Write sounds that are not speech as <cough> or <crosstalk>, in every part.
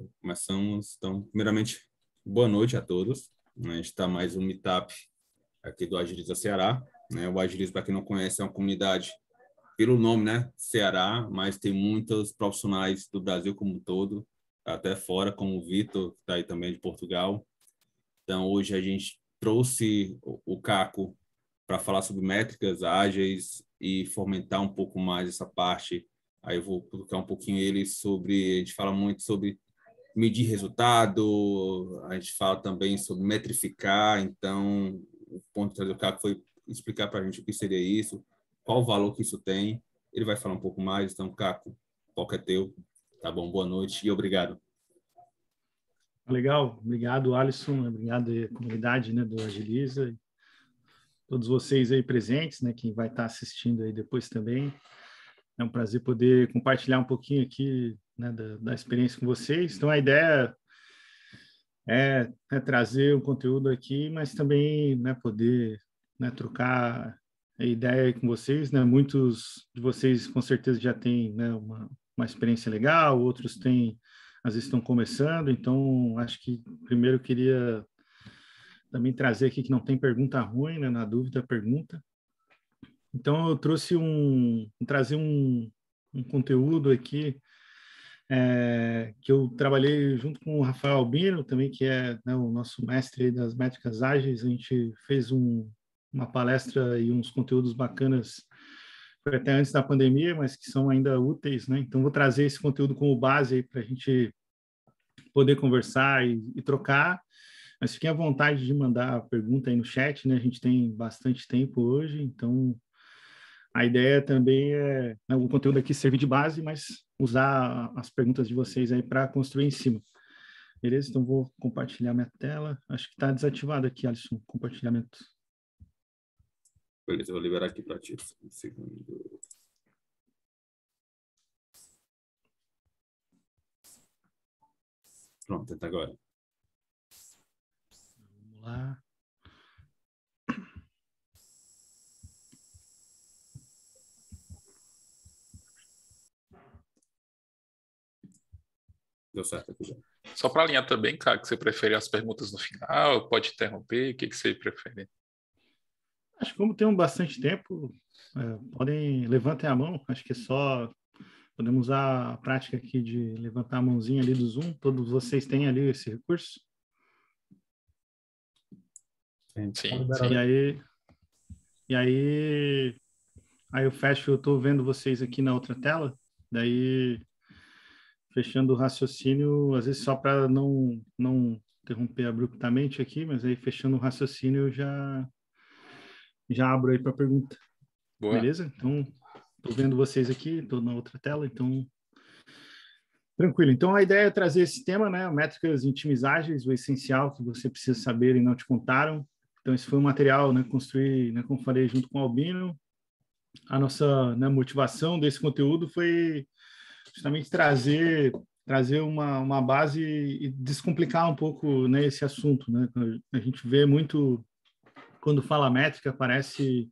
Então, começamos, então, primeiramente, boa noite a todos. A gente está mais um meetup aqui do Agiliza Ceará. Né? O Agiliza, para quem não conhece, é uma comunidade, pelo nome, né, Ceará, mas tem muitos profissionais do Brasil como um todo, até fora, como o Vitor, que está aí também de Portugal. Então, hoje a gente trouxe o Caco para falar sobre métricas ágeis e fomentar um pouco mais essa parte. Aí eu vou colocar um pouquinho ele sobre. A gente fala muito sobre medir resultado, a gente fala também sobre metrificar, então o ponto o Caco foi explicar para a gente o que seria isso, qual o valor que isso tem, ele vai falar um pouco mais, então Caco, foco é teu, tá bom, boa noite e obrigado. Legal, obrigado Alisson, obrigado à comunidade né, do Agiliza, todos vocês aí presentes, né, quem vai estar tá assistindo aí depois também, é um prazer poder compartilhar um pouquinho aqui né, da, da, experiência com vocês. Então, a ideia é, é trazer o conteúdo aqui, mas também né, poder né, trocar a ideia com vocês. Né? Muitos de vocês, com certeza, já têm né, uma, uma experiência legal, outros têm, às vezes, estão começando. Então, acho que primeiro eu queria também trazer aqui que não tem pergunta ruim, né? na dúvida, pergunta. Então, eu trouxe um, trazer um, um conteúdo aqui é, que eu trabalhei junto com o Rafael Albino, também que é né, o nosso mestre das métricas ágeis. A gente fez um, uma palestra e uns conteúdos bacanas foi até antes da pandemia, mas que são ainda úteis, né? Então vou trazer esse conteúdo como base para a gente poder conversar e, e, trocar. Mas fiquem à vontade de mandar a pergunta aí no chat, né? A gente tem bastante tempo hoje, então a ideia também é né, o conteúdo aqui servir de base, mas usar as perguntas de vocês aí para construir em cima. Beleza? Então vou compartilhar minha tela. Acho que está desativado aqui, Alisson, compartilhamento. Beleza, vou liberar aqui para ti. Um segundo. Pronto, até agora. Vamos lá. Deu certo aqui já. Só para alinhar também, cara, que você prefere as perguntas no final, pode interromper, o que, que você prefere? Acho que como temos bastante tempo, é, podem levantem a mão, acho que é só podemos usar a prática aqui de levantar a mãozinha ali do Zoom, todos vocês têm ali esse recurso? Sim, sim. E aí, e aí, aí eu fecho, eu estou vendo vocês aqui na outra tela, daí fechando o raciocínio, às vezes só para não, não interromper abruptamente aqui, mas aí fechando o raciocínio eu já, já abro aí para pergunta. Boa. Beleza? Então, estou vendo vocês aqui, estou na outra tela, então Tranquilo. Então, a ideia é trazer esse tema, né? Métricas intimizáveis, o essencial que você precisa saber e não te contaram. Então, esse foi um material, né? Construir, né? Como falei, junto com o Albino. A nossa né, motivação desse conteúdo foi justamente trazer trazer uma, uma base e descomplicar um pouco né, esse assunto. Né? A gente vê muito, quando fala métrica, parece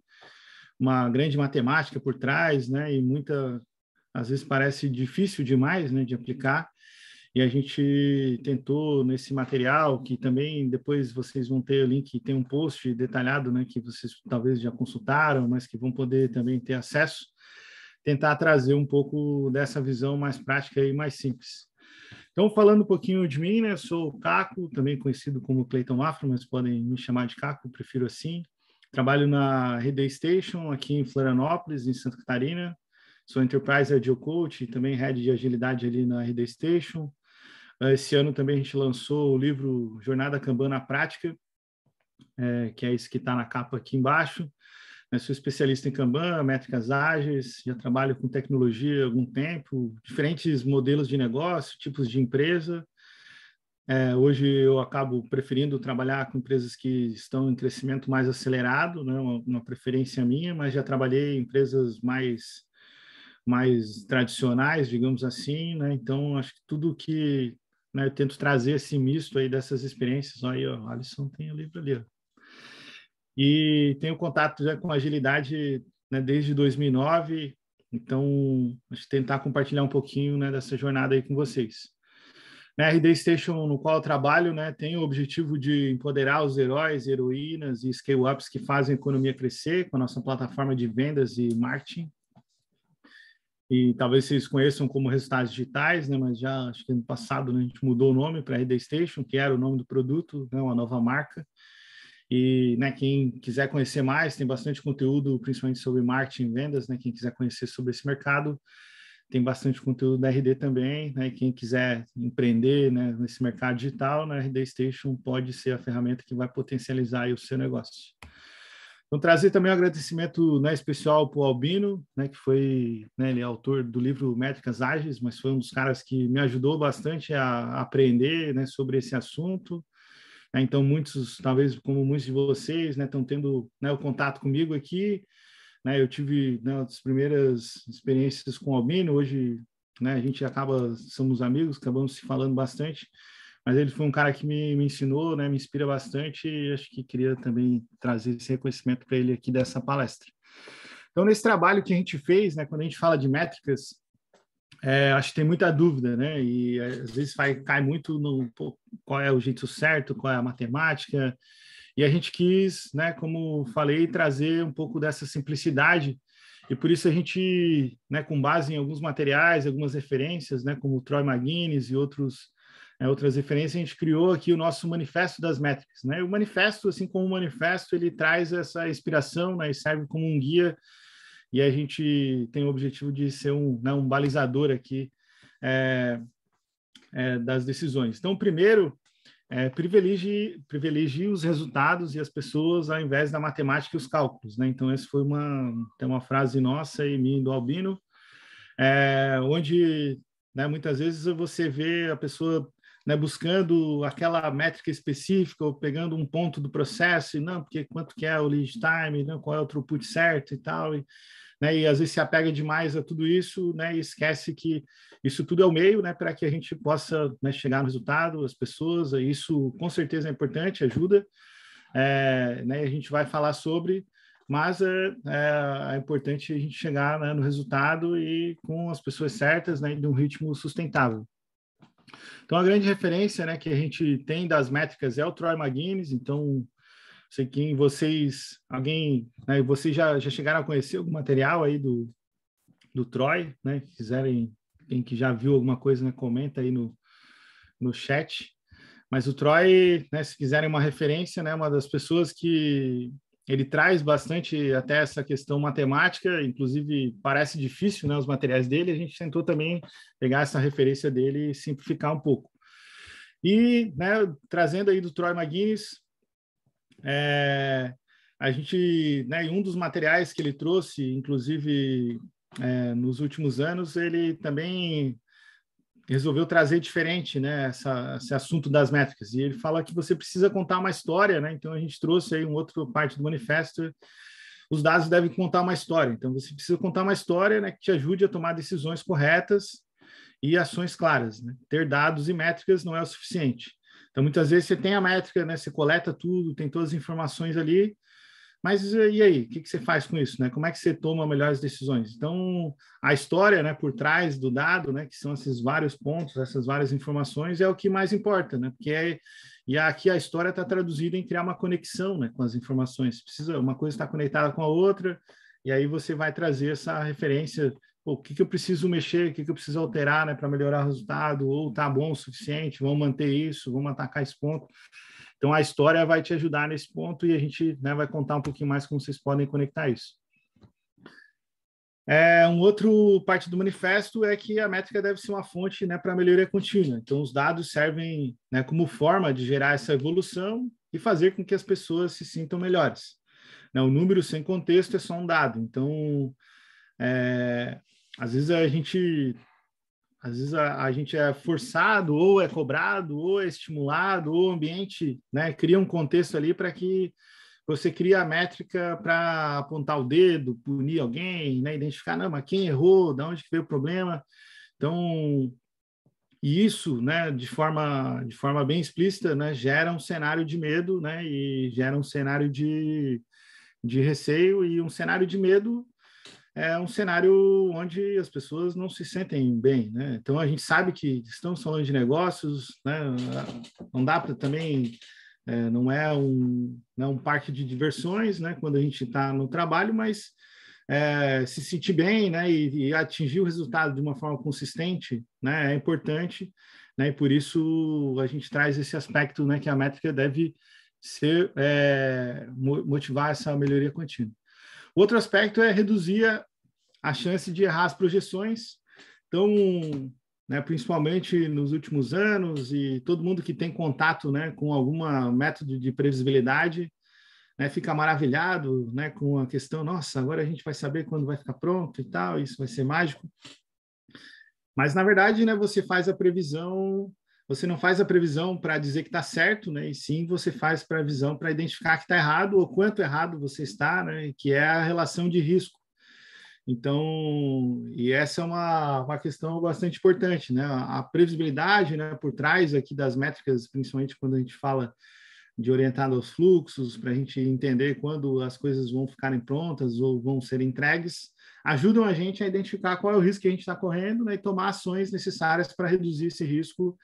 uma grande matemática por trás, né? e muita, às vezes parece difícil demais né, de aplicar. E a gente tentou nesse material, que também depois vocês vão ter o link, tem um post detalhado, né, que vocês talvez já consultaram, mas que vão poder também ter acesso tentar trazer um pouco dessa visão mais prática e mais simples. Então, falando um pouquinho de mim, né? sou o Caco, também conhecido como Cleiton Afro, mas podem me chamar de Caco, prefiro assim. Trabalho na Rede Station aqui em Florianópolis, em Santa Catarina. Sou Enterprise Agile Coach e também Head de Agilidade ali na Rede Station. Ah, esse ano também a gente lançou o livro Jornada Kanban na Prática, é, que é esse que está na capa aqui embaixo. Eu né, sou especialista em Kanban, métricas ágeis, já trabalho com tecnologia há algum tempo, diferentes modelos de negócio, tipos de empresa. É, hoje eu acabo preferindo trabalhar com empresas que estão em crescimento mais acelerado, né? uma, uma preferência minha, mas já trabalhei em empresas mais, mais tradicionais, digamos assim. Né? Então, acho que tudo que né, eu tento trazer esse misto aí dessas experiências. Aí, ó, Alisson tem o livro ali. Ó e tenho contato já com agilidade né, desde 2009, então tentar compartilhar um pouquinho né, dessa jornada aí com vocês. Na RD Station, no qual eu trabalho, né, tem o objetivo de empoderar os heróis, heroínas e scale-ups que fazem a economia crescer com a nossa plataforma de vendas e marketing. E talvez vocês conheçam como resultados digitais, né, mas já acho que no passado né, a gente mudou o nome para RD Station, que era o nome do produto, né, uma nova marca. E né, quem quiser conhecer mais, tem bastante conteúdo, principalmente sobre marketing e vendas, né? Quem quiser conhecer sobre esse mercado, tem bastante conteúdo da RD também, né? Quem quiser empreender né, nesse mercado digital, na né, RD Station pode ser a ferramenta que vai potencializar o seu negócio. Então, trazer também um agradecimento né, especial para o Albino, né, que foi, né, ele é autor do livro Métricas Ágeis, mas foi um dos caras que me ajudou bastante a aprender né, sobre esse assunto. Né? Então, muitos, talvez como muitos de vocês, estão né, tendo né, o contato comigo aqui. Né, eu tive né, as primeiras experiências com o Albino, hoje né, a gente acaba, somos amigos, acabamos se falando bastante, mas ele foi um cara que me, me ensinou, me inspira bastante e acho que queria também trazer esse reconhecimento para ele aqui dessa palestra. Então, nesse trabalho que a gente fez, né, quando a gente fala de métricas, é, acho que tem muita dúvida, né? E eh, às vezes vai, cai muito no pô, qual é o jeito certo, qual é a matemática. E a gente quis, né, como falei, trazer um pouco dessa simplicidade. E por isso a gente, né, com base em alguns materiais, algumas referências, né, como o Troy McGuinness e outros, né, outras referências, a gente criou aqui o nosso Manifesto das Métricas. Né? O manifesto, assim como o manifesto, ele traz essa inspiração né, e serve como um guia e a gente tem o objetivo de ser um, né, um balizador aqui é, é, das decisões. Então, primeiro, é, privilegie, privilegie os resultados e as pessoas ao invés da matemática e os cálculos. Né? Então, essa foi uma, tem uma frase nossa e minha do Albino, é, onde né, muitas vezes você vê a pessoa né, buscando aquela métrica específica ou pegando um ponto do processo, e não, porque quanto que é o lead time, não, né, qual é o throughput certo e tal, e, né, e às vezes se apega demais a tudo isso, né, e esquece que isso tudo é o meio, né, para que a gente possa né, chegar no resultado, as pessoas, isso com certeza é importante, ajuda, é, né, a gente vai falar sobre, mas é, é, é, importante a gente chegar né, no resultado e com as pessoas certas, né, de um ritmo sustentável. Então, a grande referência né, que a gente tem das métricas é o Troy McGuinness. Então, sei quem vocês, alguém, né, vocês já, já chegaram a conhecer algum material aí do, do Troy, né? Quiserem, quem que já viu alguma coisa, né, comenta aí no, no chat. Mas o Troy, né, se quiserem uma referência, né, uma das pessoas que ele traz bastante até essa questão matemática, inclusive parece difícil, né, os materiais dele, a gente tentou também pegar essa referência dele e simplificar um pouco. E, né, trazendo aí do Troy McGuinness, é, a gente, né, um dos materiais que ele trouxe, inclusive é, nos últimos anos, ele também resolveu trazer diferente né, essa, esse assunto das métricas. E ele fala que você precisa contar uma história, né? então a gente trouxe aí um outro parte do manifesto. Os dados devem contar uma história, então você precisa contar uma história né, que te ajude a tomar decisões corretas e ações claras. Né? Ter dados e métricas não é o suficiente. Então, muitas vezes você tem a métrica, né? você coleta tudo, tem todas as informações ali, mas e aí, o que, que, você faz com isso, né? Como é que você toma melhores decisões? Então, a história, né, por trás do dado, né, que são esses vários pontos, essas várias informações, é o que mais importa, né? Porque é, e aqui a história está traduzida em criar uma conexão, né, com as informações. Precisa uma coisa está conectada com a outra, e aí você vai trazer essa referência Pô, o que, que, eu preciso mexer, o que, que eu preciso alterar né, para melhorar o resultado, ou tá bom o suficiente, vamos manter isso, vamos atacar esse ponto. Então a história vai te ajudar nesse ponto e a gente né, vai contar um pouquinho mais como vocês podem conectar isso. É, um outro parte do manifesto é que a métrica deve ser uma fonte né, para melhoria contínua. Então, os dados servem né, como forma de gerar essa evolução e fazer com que as pessoas se sintam melhores. Né, o número sem contexto é só um dado. Então, é, às vezes a gente às vezes a, a, gente é forçado, ou é cobrado, ou é estimulado, ou o ambiente né, cria um contexto ali para que você cria a métrica para apontar o dedo, punir alguém, né, identificar, não, mas quem errou, de onde que veio o problema. Então, isso, né, de forma, de forma bem explícita, né, gera um cenário de medo, né, e gera um cenário de, de receio, e um cenário de medo é um cenário onde as pessoas não se sentem bem, né? Então a gente sabe que estamos falando de negócios, né? Não dá para também é, não é um não é um parque de diversões, né? Quando a gente está no trabalho, mas é, se sentir bem, né? E, e, atingir o resultado de uma forma consistente, né? É importante, né? E por isso a gente traz esse aspecto, né? Que a métrica deve ser é, motivar essa melhoria contínua. Outro aspecto é reduzir a chance de errar as projeções. Então, né, principalmente nos últimos anos e todo mundo que tem contato né, com algum método de previsibilidade né, fica maravilhado né, com a questão, nossa, agora a gente vai saber quando vai ficar pronto e tal, isso vai ser mágico. Mas, na verdade, né, você faz a previsão você não faz a previsão para dizer que está certo, né? E sim, você faz previsão para identificar que está errado ou quanto errado você está, né? Que é a relação de risco. Então, e essa é uma, uma questão bastante importante, né? A previsibilidade, né? Por trás aqui das métricas, principalmente quando a gente fala de orientado aos fluxos, para a gente entender quando as coisas vão ficarem prontas ou vão ser entregues, ajudam a gente a identificar qual é o risco que a gente está correndo né? e tomar ações necessárias para reduzir esse risco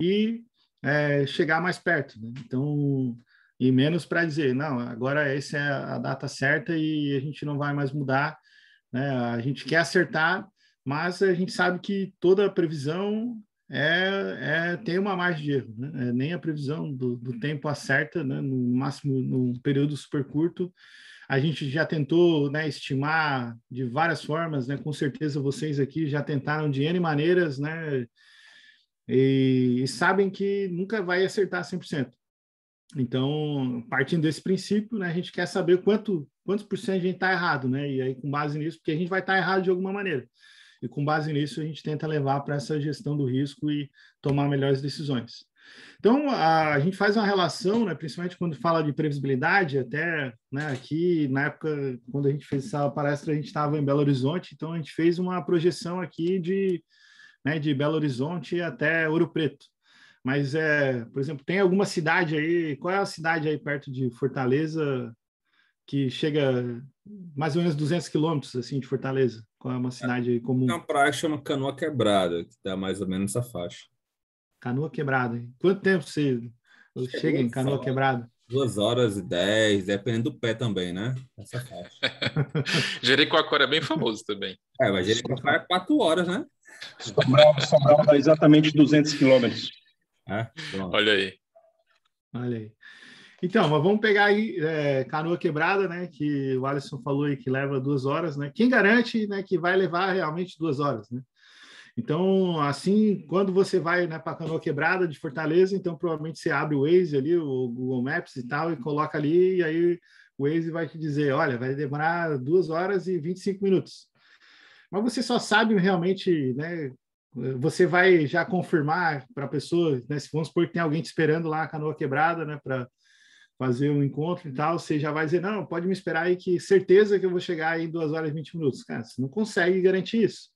e é, chegar mais perto. Né? Então, e menos para dizer, não, agora essa é a data certa e a gente não vai mais mudar. Né? A gente quer acertar, mas a gente sabe que toda previsão é, é, tem uma margem de erro. Né? É, nem a previsão do, do tempo acerta, né? no máximo, num período super curto. A gente já tentou né, estimar de várias formas, né? com certeza vocês aqui já tentaram de N maneiras, né? e, e sabem que nunca vai acertar 100%. Então, partindo desse princípio, né, a gente quer saber quanto, quantos por cento a gente está errado, né? E aí, com base nisso, porque a gente vai estar tá errado de alguma maneira. E com base nisso, a gente tenta levar para essa gestão do risco e tomar melhores decisões. Então, a, a, gente faz uma relação, né, principalmente quando fala de previsibilidade, até né, aqui, na época, quando a gente fez essa palestra, a gente estava em Belo Horizonte, então a gente fez uma projeção aqui de né, de Belo Horizonte até Ouro Preto. Mas, é, por exemplo, tem alguma cidade aí, qual é a cidade aí perto de Fortaleza que chega mais ou menos 200 quilômetros assim, de Fortaleza? Qual é uma cidade comum? Tem uma praia que chama Canoa Quebrada, que dá mais ou menos essa faixa. Canoa Quebrada. Hein? Quanto tempo você chega em Canoa Quebrada? Duas horas e dez, dependendo do pé também, né? Essa faixa. <laughs> Jericoacoara é bem famoso também. É, mas Jericoacoara é quatro horas, né? Sobral, Sobral dá exatamente 200 quilômetros. É? Olha aí. Olha aí. Então, mas vamos pegar aí é, canoa quebrada, né? Que o Alisson falou aí que leva duas horas, né? Quem garante, né, que vai levar realmente duas horas, né? Então, assim, quando você vai né, para a canoa quebrada de Fortaleza, então provavelmente você abre o Waze ali, o Google Maps e tal, e coloca ali, e aí o Waze vai te dizer: olha, vai demorar duas horas e 25 minutos mas você só sabe realmente, né? Você vai já confirmar para a pessoa, né? Se vamos supor que tem alguém te esperando lá a canoa quebrada, né? Para fazer um encontro e tal, você já vai dizer, não, pode me esperar aí que certeza que eu vou chegar aí em horas e 20 minutos. Cara, você não consegue garantir isso.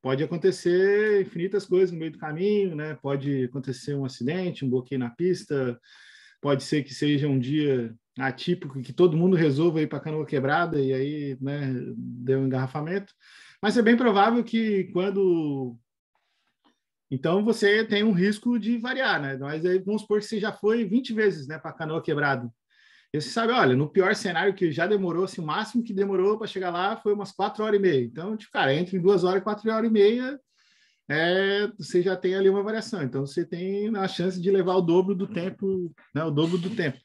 Pode acontecer infinitas coisas no meio do caminho, né? Pode acontecer um acidente, um bloqueio na pista, pode ser que seja um dia atípico que todo mundo resolva ir para canoa quebrada e aí, né, deu um engarrafamento. Mas é bem provável que quando. Então você tem um risco de variar, né? mas aí vamos supor que você já foi 20 vezes né, para canoa quebrado. E você sabe, olha, no pior cenário que já demorou, assim, o máximo que demorou para chegar lá foi umas quatro horas e meia. Então, tipo, cara, entre duas horas e quatro horas e meia, é, você já tem ali uma variação. Então, você tem a chance de levar o dobro do tempo, né, o dobro do tempo.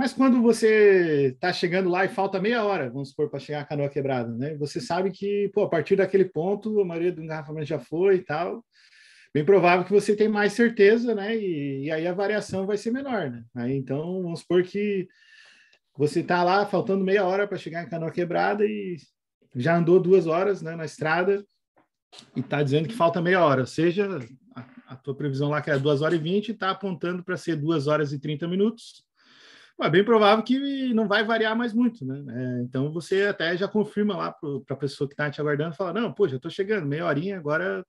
Mas quando você está chegando lá e falta meia hora, vamos supor, para chegar a canoa quebrada, né? Você sabe que, pô, a partir daquele ponto, a maioria do engarrafamento já foi e tal. Bem provável que você tem mais certeza, né? E, e aí a variação vai ser menor, né? Aí, então, vamos supor que você está lá faltando meia hora para chegar em canoa quebrada e já andou duas horas né, na estrada e está dizendo que falta meia hora. Ou seja, a, a tua previsão lá que era é duas horas e vinte está apontando para ser duas horas e trinta minutos é bem provável que não vai variar mais muito, né? É, então você até já confirma lá para a pessoa que está te aguardando, fala, não, pô, já estou chegando, meia horinha, agora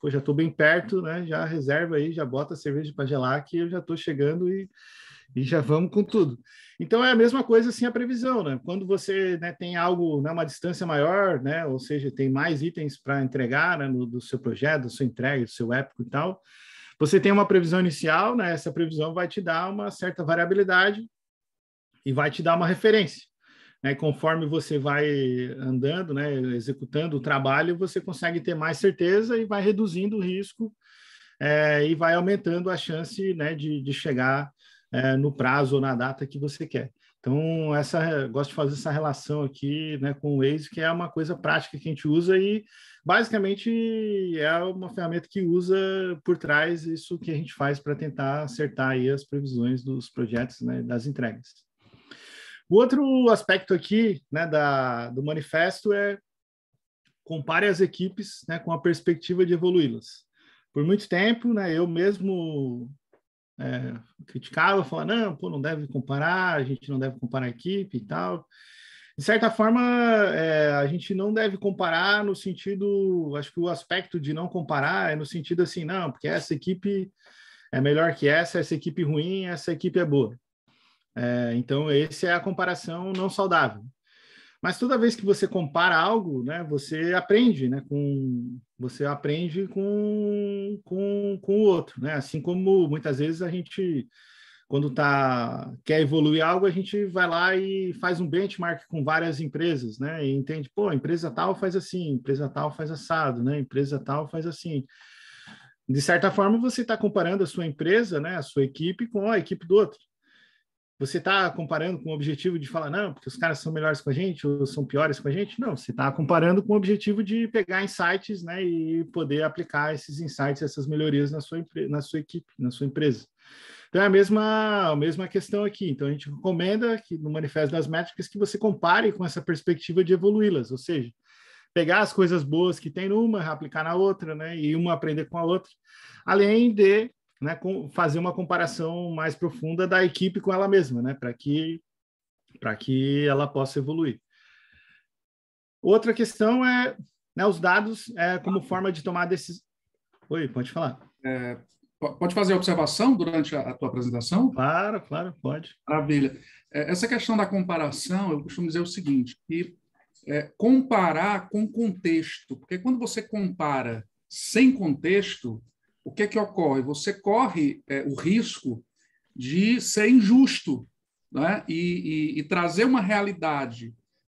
pô, já estou bem perto, né? Já reserva aí, já bota a cerveja para gelar que eu já estou chegando e, e já vamos com tudo. Então é a mesma coisa assim a previsão, né? Quando você né, tem algo, né, uma distância maior, né? Ou seja, tem mais itens para entregar né, no, do seu projeto, da sua entrega, do seu épico e tal. Você tem uma previsão inicial, né? Essa previsão vai te dar uma certa variabilidade e vai te dar uma referência. Né? Conforme você vai andando, né, executando o trabalho, você consegue ter mais certeza e vai reduzindo o risco é, e vai aumentando a chance né, de, de chegar é, no prazo ou na data que você quer. Então, essa, gosto de fazer essa relação aqui né, com o Waze, que é uma coisa prática que a gente usa e, basicamente, é uma ferramenta que usa por trás isso que a gente faz para tentar acertar aí as previsões dos projetos, né, das entregas. O outro aspecto aqui né, da, do manifesto é compare as equipes né, com a perspectiva de evoluí-las. Por muito tempo, né, eu mesmo é, criticava, falava, não, pô, não deve comparar, a gente não deve comparar a equipe e tal. De certa forma, é, a gente não deve comparar no sentido, acho que o aspecto de não comparar é no sentido assim, não, porque essa equipe é melhor que essa, essa equipe ruim, essa equipe é boa. É, então, essa é a comparação não saudável. Mas toda vez que você compara algo, né, você aprende, né, com você aprende com, com, com o outro, né? Assim como muitas vezes a gente quando tá quer evoluir algo, a gente vai lá e faz um benchmark com várias empresas, né? E entende, pô, empresa tal faz assim, empresa tal faz assado, né? Empresa tal faz assim. De certa forma, você está comparando a sua empresa, né, a sua equipe com a equipe do outro. Você está comparando com o objetivo de falar, não, porque os caras são melhores com a gente ou são piores com a gente? Não, você está comparando com o objetivo de pegar insights né, e poder aplicar esses insights, essas melhorias na sua, na sua equipe, na sua empresa. Então é a mesma, a mesma questão aqui. Então a gente recomenda que no Manifesto das Métricas que você compare com essa perspectiva de evoluí-las, ou seja, pegar as coisas boas que tem numa, aplicar na outra, né? E uma aprender com a outra, além de né, fazer uma comparação mais profunda da equipe com ela mesma, né, para que, que ela possa evoluir. Outra questão é né, os dados é, como forma de tomar decisões. Oi, pode falar. É, pode fazer observação durante a, a, tua apresentação? Claro, claro, pode. Maravilha. É, essa questão da comparação, eu costumo dizer o seguinte, que é, comparar com contexto, porque quando você compara sem contexto, o que é que ocorre? Você corre é, o risco de ser injusto né? e, e, e trazer uma realidade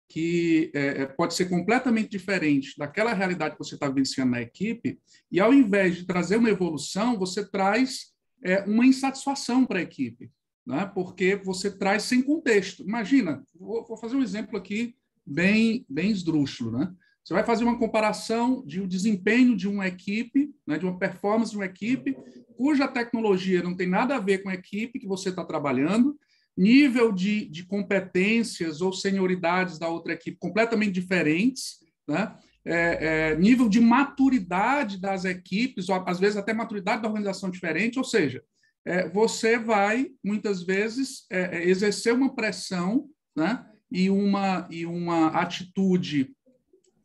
que é, é, pode ser completamente diferente daquela realidade que você está vivenciando na equipe, e ao invés de trazer uma evolução, você traz é, uma insatisfação para a equipe, né? porque você traz sem contexto. Imagina, vou, vou fazer um exemplo aqui bem, bem esdrúxulo. Né? Você vai fazer uma comparação de um desempenho de uma equipe, né, de uma performance de uma equipe, cuja tecnologia não tem nada a ver com a equipe que você está trabalhando, nível de, de competências ou senioridades da outra equipe completamente diferentes, né? É, é, nível de maturidade das equipes, ou às vezes até maturidade da organização diferente, ou seja, é, você vai, muitas vezes, é, é, exercer uma pressão né? e, uma, e uma atitude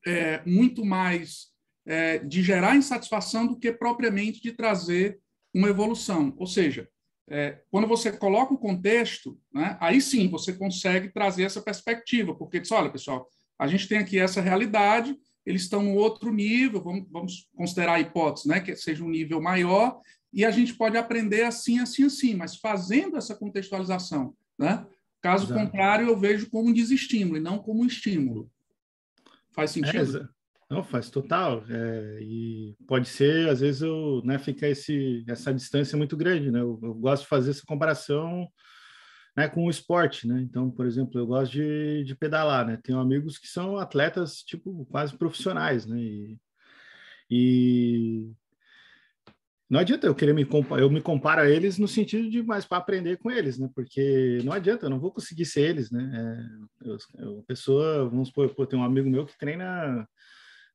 é, muito mais é, de gerar insatisfação do que propriamente de trazer uma evolução. Ou seja, é, quando você coloca o contexto, né, aí sim você consegue trazer essa perspectiva, porque diz, olha, pessoal, a gente tem aqui essa realidade, eles estão em outro nível, vamos, vamos considerar a hipótese, né, que seja um nível maior, e a gente pode aprender assim, assim, assim, mas fazendo essa contextualização. Né? Caso Exato. contrário, eu vejo como um desestímulo e não como um estímulo. Faz é, sentido? É, não, faz total. É, e pode ser, às vezes, eu, né, fica esse, essa distância muito grande, né? Eu, eu gosto de fazer essa comparação né, com o esporte, né? Então, por exemplo, eu gosto de, de pedalar, né? Tenho amigos que são atletas, tipo, quase profissionais, né? E, e não adianta eu querer me comparar, eu me comparo a eles no sentido de mais para aprender com eles, né? Porque não adianta, eu não vou conseguir ser eles, né? É, eu, eu, pessoa, vamos supor, pô, tem um amigo meu que treina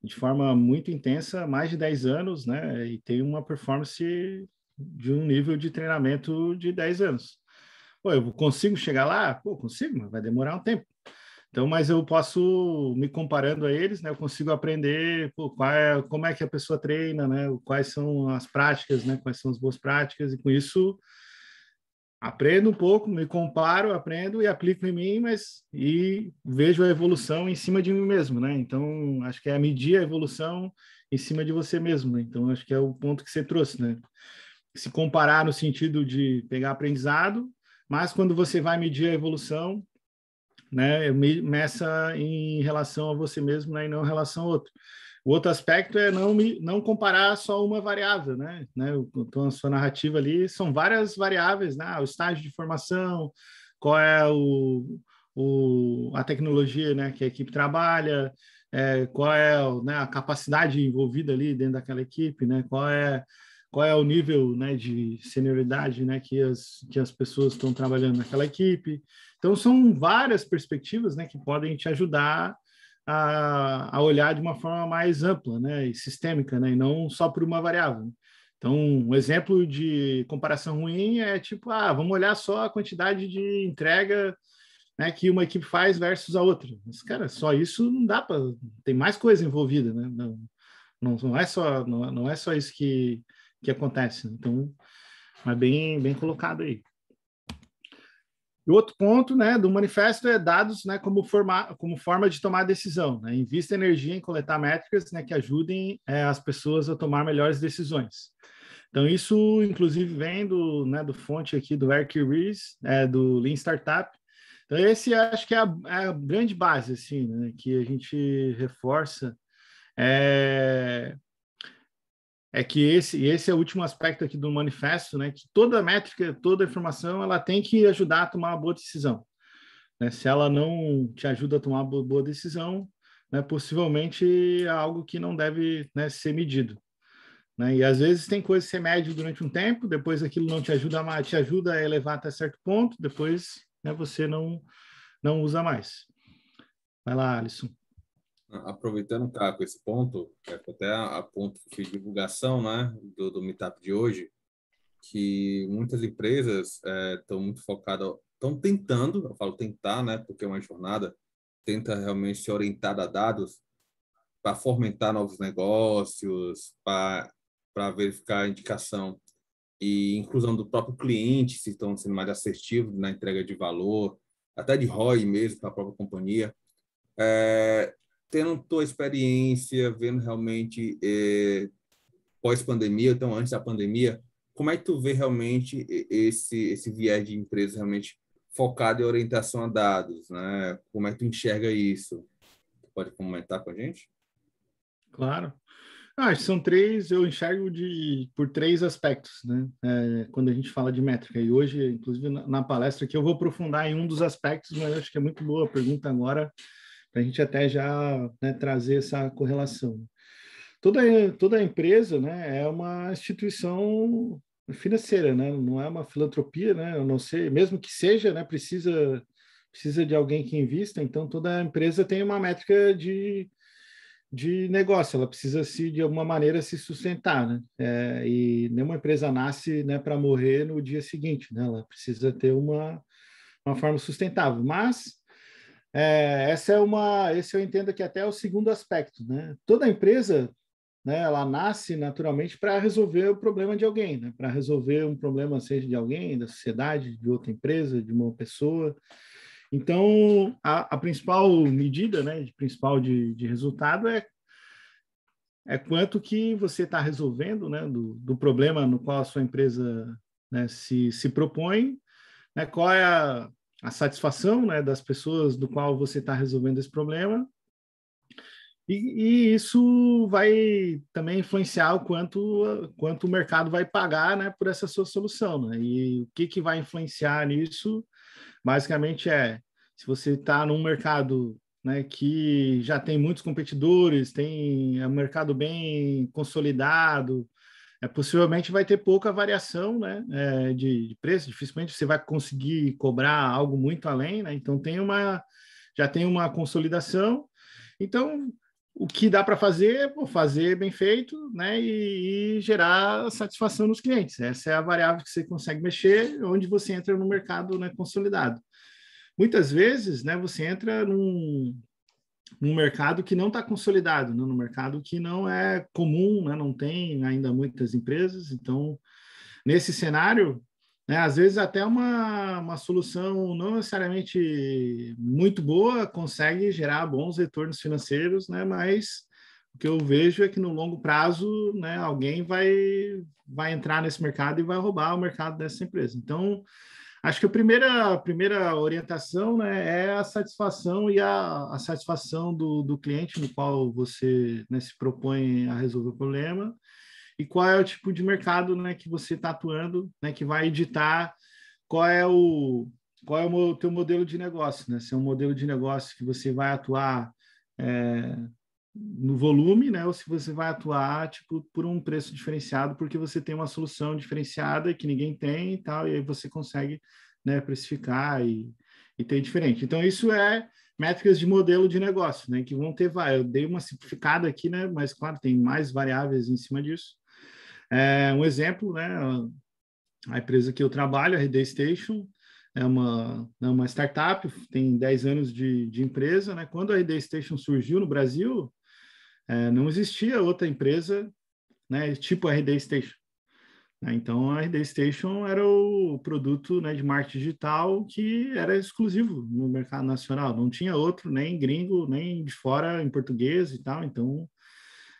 de forma muito intensa, mais de 10 anos, né? E tem uma performance de um nível de treinamento de 10 anos. Pô, eu consigo chegar lá? Pô, consigo, mas vai demorar um tempo. Então, mas eu posso, me comparando a eles, né, eu consigo aprender pô, é, como é que a pessoa treina, né, quais são as práticas, né, quais são as boas práticas, e com isso aprendo um pouco, me comparo, aprendo e aplico em mim, mas e vejo a evolução em cima de mim mesmo, né? Então, acho que é medir a evolução em cima de você mesmo, né? Então, acho que é o ponto que você trouxe, né? Se comparar no sentido de pegar aprendizado, mas quando você vai medir a evolução, né? Meça em relação a você mesmo, né? E não em relação a outro. O outro aspecto é não me, não comparar só uma variável, né? né? Então, a sua narrativa ali são várias variáveis, né? O estágio de formação, qual é o, o a tecnologia, né? Que a equipe trabalha, é, qual é né, a capacidade envolvida ali dentro daquela equipe, né? Qual é qual é o nível né, de senioridade né, que, as, que as pessoas estão trabalhando naquela equipe, então, são várias perspectivas né, que podem te ajudar a, a, olhar de uma forma mais ampla né, e sistêmica, né, e não só por uma variável. Né. Então, um exemplo de comparação ruim é tipo, ah, vamos olhar só a quantidade de entrega né, que uma equipe faz versus a outra. Mas, cara, só isso não dá para. Tem mais coisa envolvida, né? Não, não, não, é, só, não, não é só isso que, que acontece. Né. Então, mas bem, bem colocado aí. E outro ponto né, do manifesto é dados né, como, forma, como forma de tomar decisão. Né? Invista energia em coletar métricas né, que ajudem é, as pessoas a tomar melhores decisões. Então, isso, inclusive, vem do, né, do fonte aqui do Eric Ries, é, do Lean Startup. Então, esse acho que é a, é a grande base, assim, né, que a gente reforça é, é que esse, esse é o último aspecto aqui do manifesto, né? Que toda métrica, toda informação, ela tem que ajudar a tomar uma boa decisão. Né? Se ela não te ajuda a tomar uma boa decisão, né? possivelmente é algo que não deve né, ser medido. Né? E às vezes tem coisa que você mede durante um tempo, depois aquilo não te ajuda mais, te ajuda a elevar até certo ponto, depois né, você não, não usa mais. Vai lá, Alisson. Aproveitando tá, esse ponto, é, até a ponto de divulgação né, do, do Meetup de hoje, que muitas empresas estão é, muito focadas, estão tentando, eu falo tentar, né, porque é uma jornada, tenta realmente se orientar a dados para fomentar novos negócios, para verificar a indicação e inclusão do próprio cliente, se estão sendo mais assertivos na entrega de valor, até de ROI mesmo para a própria companhia. É, tendo tua experiência, vendo realmente é, pós-pandemia, então antes da pandemia, como é que tu vê realmente esse, esse viés de empresa realmente focado em orientação a dados, né? Como é que tu enxerga isso? Pode comentar com a gente? Claro. Ah, são três, eu enxergo de, por três aspectos, né? É, quando a gente fala de métrica. E hoje, inclusive, na, na palestra que eu vou aprofundar em um dos aspectos, mas acho que é muito boa a pergunta agora para a gente até já né, trazer essa correlação. Toda, toda empresa né, é uma instituição financeira, né? não é uma filantropia, né? eu não sei, mesmo que seja, né, precisa, precisa de alguém que invista, então toda empresa tem uma métrica de, de negócio, ela precisa se de alguma maneira se sustentar, né? É, e nenhuma empresa nasce né, para morrer no dia seguinte, né? Ela precisa ter uma, uma forma sustentável. Mas é, essa é uma, esse eu entendo que até é o segundo aspecto, né? Toda empresa, né, ela nasce naturalmente para resolver o problema de alguém, né? Para resolver um problema seja de alguém, da sociedade, de outra empresa, de uma pessoa. Então, a, a principal medida, né, de principal de, de resultado é é quanto que você está resolvendo, né, do, do problema no qual a sua empresa né, se, se propõe, né, qual é a, a satisfação né, das pessoas do qual você está resolvendo esse problema. E, e, isso vai também influenciar o quanto, quanto o mercado vai pagar né, por essa sua solução. Né? E o que, que vai influenciar nisso, basicamente, é se você está num mercado né, que já tem muitos competidores, tem é um mercado bem consolidado, é, possivelmente vai ter pouca variação né, é, de, de, preço, dificilmente você vai conseguir cobrar algo muito além, né? então tem uma, já tem uma consolidação, então o que dá para fazer é fazer bem feito né, e, e, gerar satisfação nos clientes. Essa é a variável que você consegue mexer, onde você entra no mercado né, consolidado. Muitas vezes né, você entra num, num mercado que não está consolidado, né? no mercado que não é comum, né? não tem ainda muitas empresas. Então, nesse cenário, né, às vezes até uma, uma solução não necessariamente muito boa consegue gerar bons retornos financeiros, né? mas o que eu vejo é que no longo prazo né, alguém vai, vai entrar nesse mercado e vai roubar o mercado dessa empresa. Então, Acho que a primeira, a primeira orientação né, é a satisfação e a, a satisfação do, do cliente no qual você né, se propõe a resolver o problema e qual é o tipo de mercado né, que você está atuando, né, que vai editar qual é o qual é o teu modelo de negócio, né? Se é um modelo de negócio que você vai atuar é, no volume, né? Ou se você vai atuar tipo por um preço diferenciado, porque você tem uma solução diferenciada que ninguém tem e tal, e aí você consegue, né, precificar e, e ter diferente. Então isso é métricas de modelo de negócio, né? Que vão ter vai. Eu dei uma simplificada aqui, né? Mas claro, tem mais variáveis em cima disso. É, um exemplo, né? A empresa que eu trabalho, a Reday Station, é uma, é uma startup, tem 10 anos de, de empresa, né? Quando a Reday Station surgiu no Brasil, é, não existia outra empresa, né, tipo a RD Station. Né? Então, a RD Station era o produto né, de marketing digital que era exclusivo no mercado nacional. Não tinha outro, nem gringo, nem de fora em português e tal. Então,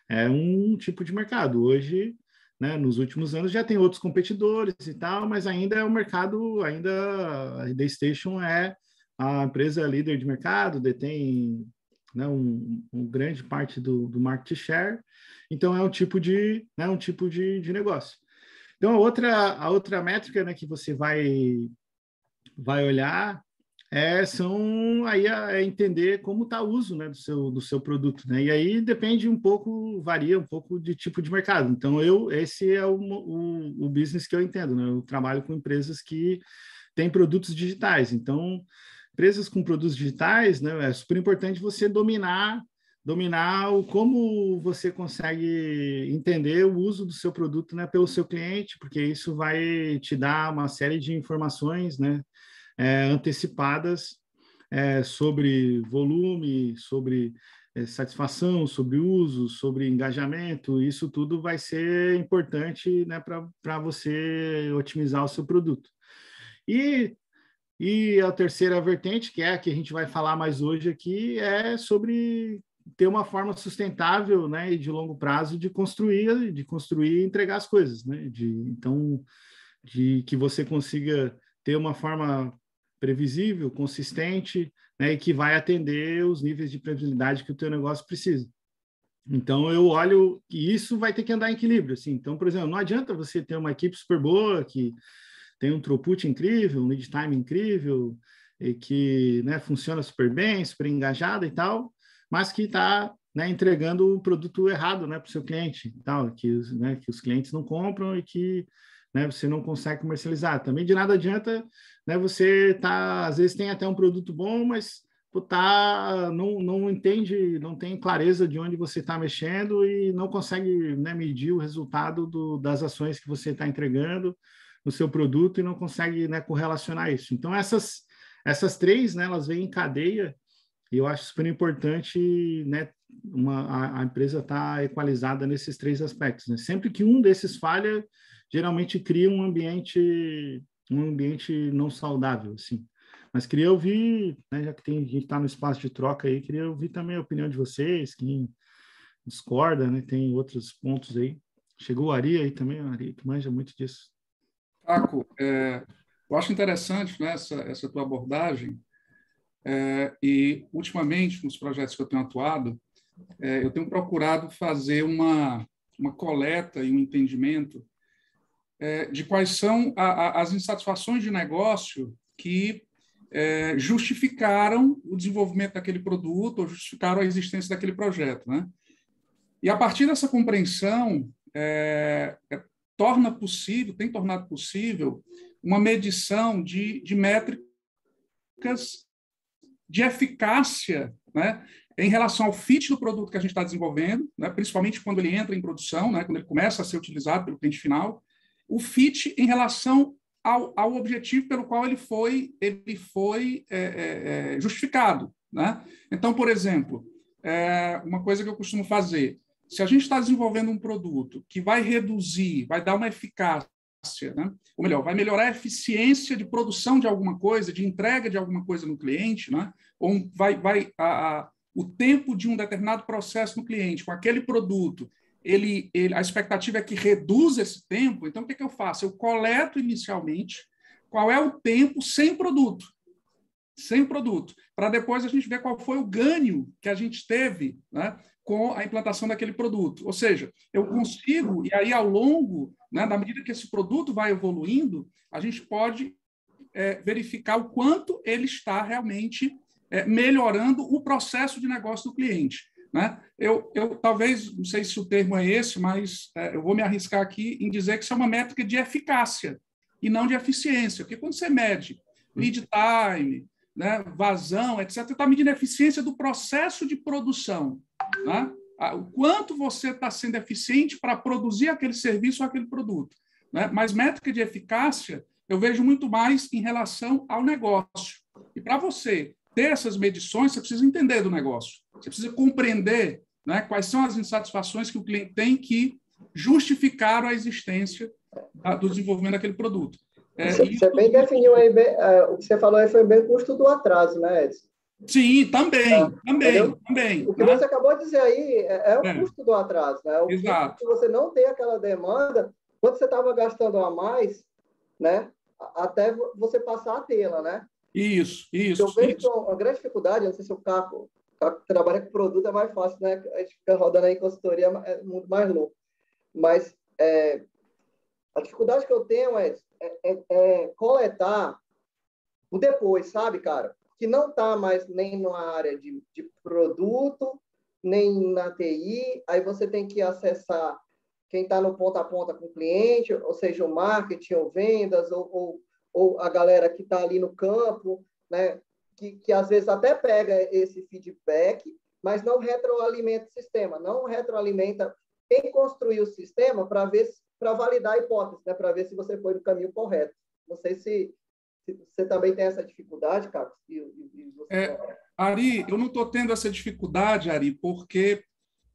é um tipo de mercado. Hoje, né, nos últimos anos, já tem outros competidores e tal, mas ainda é o um mercado, ainda a RD Station é a empresa líder de mercado, detém né, um, um, grande parte do, do market share. Então é um tipo de, né, um tipo de, de negócio. Então a outra, a outra métrica né, que você vai vai olhar é são aí a é entender como está o uso né, do seu do seu produto, né? E aí depende um pouco, varia um pouco de tipo de mercado. Então eu esse é o, o, o business que eu entendo, né? Eu trabalho com empresas que têm produtos digitais, então empresas com produtos digitais, né, é super importante você dominar dominar o como você consegue entender o uso do seu produto né, pelo seu cliente, porque isso vai te dar uma série de informações né, é, antecipadas é, sobre volume, sobre é, satisfação, sobre uso, sobre engajamento. Isso tudo vai ser importante né, para você otimizar o seu produto. E e a terceira vertente, que é a que a gente vai falar mais hoje aqui, é sobre ter uma forma sustentável né, e de longo prazo de construir, de construir e entregar as coisas. Né? De, então, de que você consiga ter uma forma previsível, consistente, né, e que vai atender os níveis de previsibilidade que o teu negócio precisa. Então eu olho que isso vai ter que andar em equilíbrio, assim. Então, por exemplo, não adianta você ter uma equipe super boa que tem um throughput incrível, um lead time incrível, e que né, funciona super bem, super engajada e tal, mas que está né, entregando o produto errado né, para o seu cliente, tal, que, né, que os clientes não compram e que né, você não consegue comercializar. Também de nada adianta né, você tá, às vezes tem até um produto bom, mas tá, não, não entende, não tem clareza de onde você está mexendo e não consegue né, medir o resultado do, das ações que você está entregando no seu produto e não consegue né, correlacionar isso. Então, essas, essas três, né, elas vêm em cadeia e eu acho super importante né, uma, a, a empresa estar tá equalizada nesses três aspectos. Né? Sempre que um desses falha, geralmente cria um ambiente um ambiente não saudável, assim. Mas queria ouvir, né, já que tem, a gente está no espaço de troca aí, queria ouvir também a opinião de vocês, quem discorda, né, tem outros pontos aí. Chegou o Ari aí também, Ari, que manja muito disso. Paco, é, eu acho interessante né, essa, essa tua abordagem. É, e, ultimamente, nos projetos que eu tenho atuado, é, eu tenho procurado fazer uma, uma coleta e um entendimento é, de quais são a, a, as insatisfações de negócio que é, justificaram o desenvolvimento daquele produto ou justificaram a existência daquele projeto. Né? E, a partir dessa compreensão, é, é torna possível, tem tornado possível, uma medição de, de métricas de eficácia né, em relação ao fit do produto que a gente está desenvolvendo, né, principalmente quando ele entra em produção, né, quando ele começa a ser utilizado pelo cliente final, o fit em relação ao, ao objetivo pelo qual ele foi, ele foi é, é, é justificado. Né? Então, por exemplo, é, uma coisa que eu costumo fazer, se a gente está desenvolvendo um produto que vai reduzir, vai dar uma eficácia, né? ou melhor, vai melhorar a eficiência de produção de alguma coisa, de entrega de alguma coisa no cliente, né? ou vai, vai a, a, o tempo de um determinado processo no cliente com aquele produto, ele, ele, a expectativa é que reduza esse tempo, então o que, é que eu faço? Eu coleto inicialmente qual é o tempo sem produto, sem produto, para depois a gente ver qual foi o ganho que a gente teve né, com a implantação daquele produto. Ou seja, eu consigo, e aí ao longo, né, na medida que esse produto vai evoluindo, a gente pode é, verificar o quanto ele está realmente é, melhorando o processo de negócio do cliente. Né? Eu, eu talvez, não sei se o termo é esse, mas é, eu vou me arriscar aqui em dizer que isso é uma métrica de eficácia e não de eficiência, porque quando você mede lead time, né, vazão, etc., está medindo a eficiência do processo de produção. Né? O quanto você está sendo eficiente para produzir aquele serviço ou aquele produto. Né? Mas métrica de eficácia eu vejo muito mais em relação ao negócio. E para você ter essas medições, você precisa entender do negócio. Você precisa compreender né, quais são as insatisfações que o cliente tem que justificaram a existência tá, do desenvolvimento daquele produto. É, você, bem definiu aí, bem, uh, o que você falou aí foi bem o custo do atraso, né, Edson? Sim, também, é, também, entendeu? também. O que né? você acabou de dizer aí é, é, o é. custo do atraso, né? O Exato. custo você não tem aquela demanda, quando você estava gastando a mais, né? Até você passar a tê-la, né? Isso, isso. Eu vejo isso. É uma grande dificuldade, não sei se o Caco, Caco trabalha com produto, é mais fácil, né? A gente fica rodando aí em consultoria, é muito mais louco. Mas é, a dificuldade que eu tenho é, é, é coletar o depois, sabe, cara? que não está mais nem na área de, de produto, nem na TI, aí você tem que acessar quem está no ponta a ponta com o cliente, ou seja, o marketing ou vendas, ou, ou, ou a galera que está ali no campo, né? que, que às vezes até pega esse feedback, mas não retroalimenta o sistema, não retroalimenta quem construiu o sistema para ver para validar a hipótese, né? para ver se você foi no caminho correto. Não sei se você também tem essa dificuldade, Carlos? E, e você... é, Ari, eu não estou tendo essa dificuldade, Ari, porque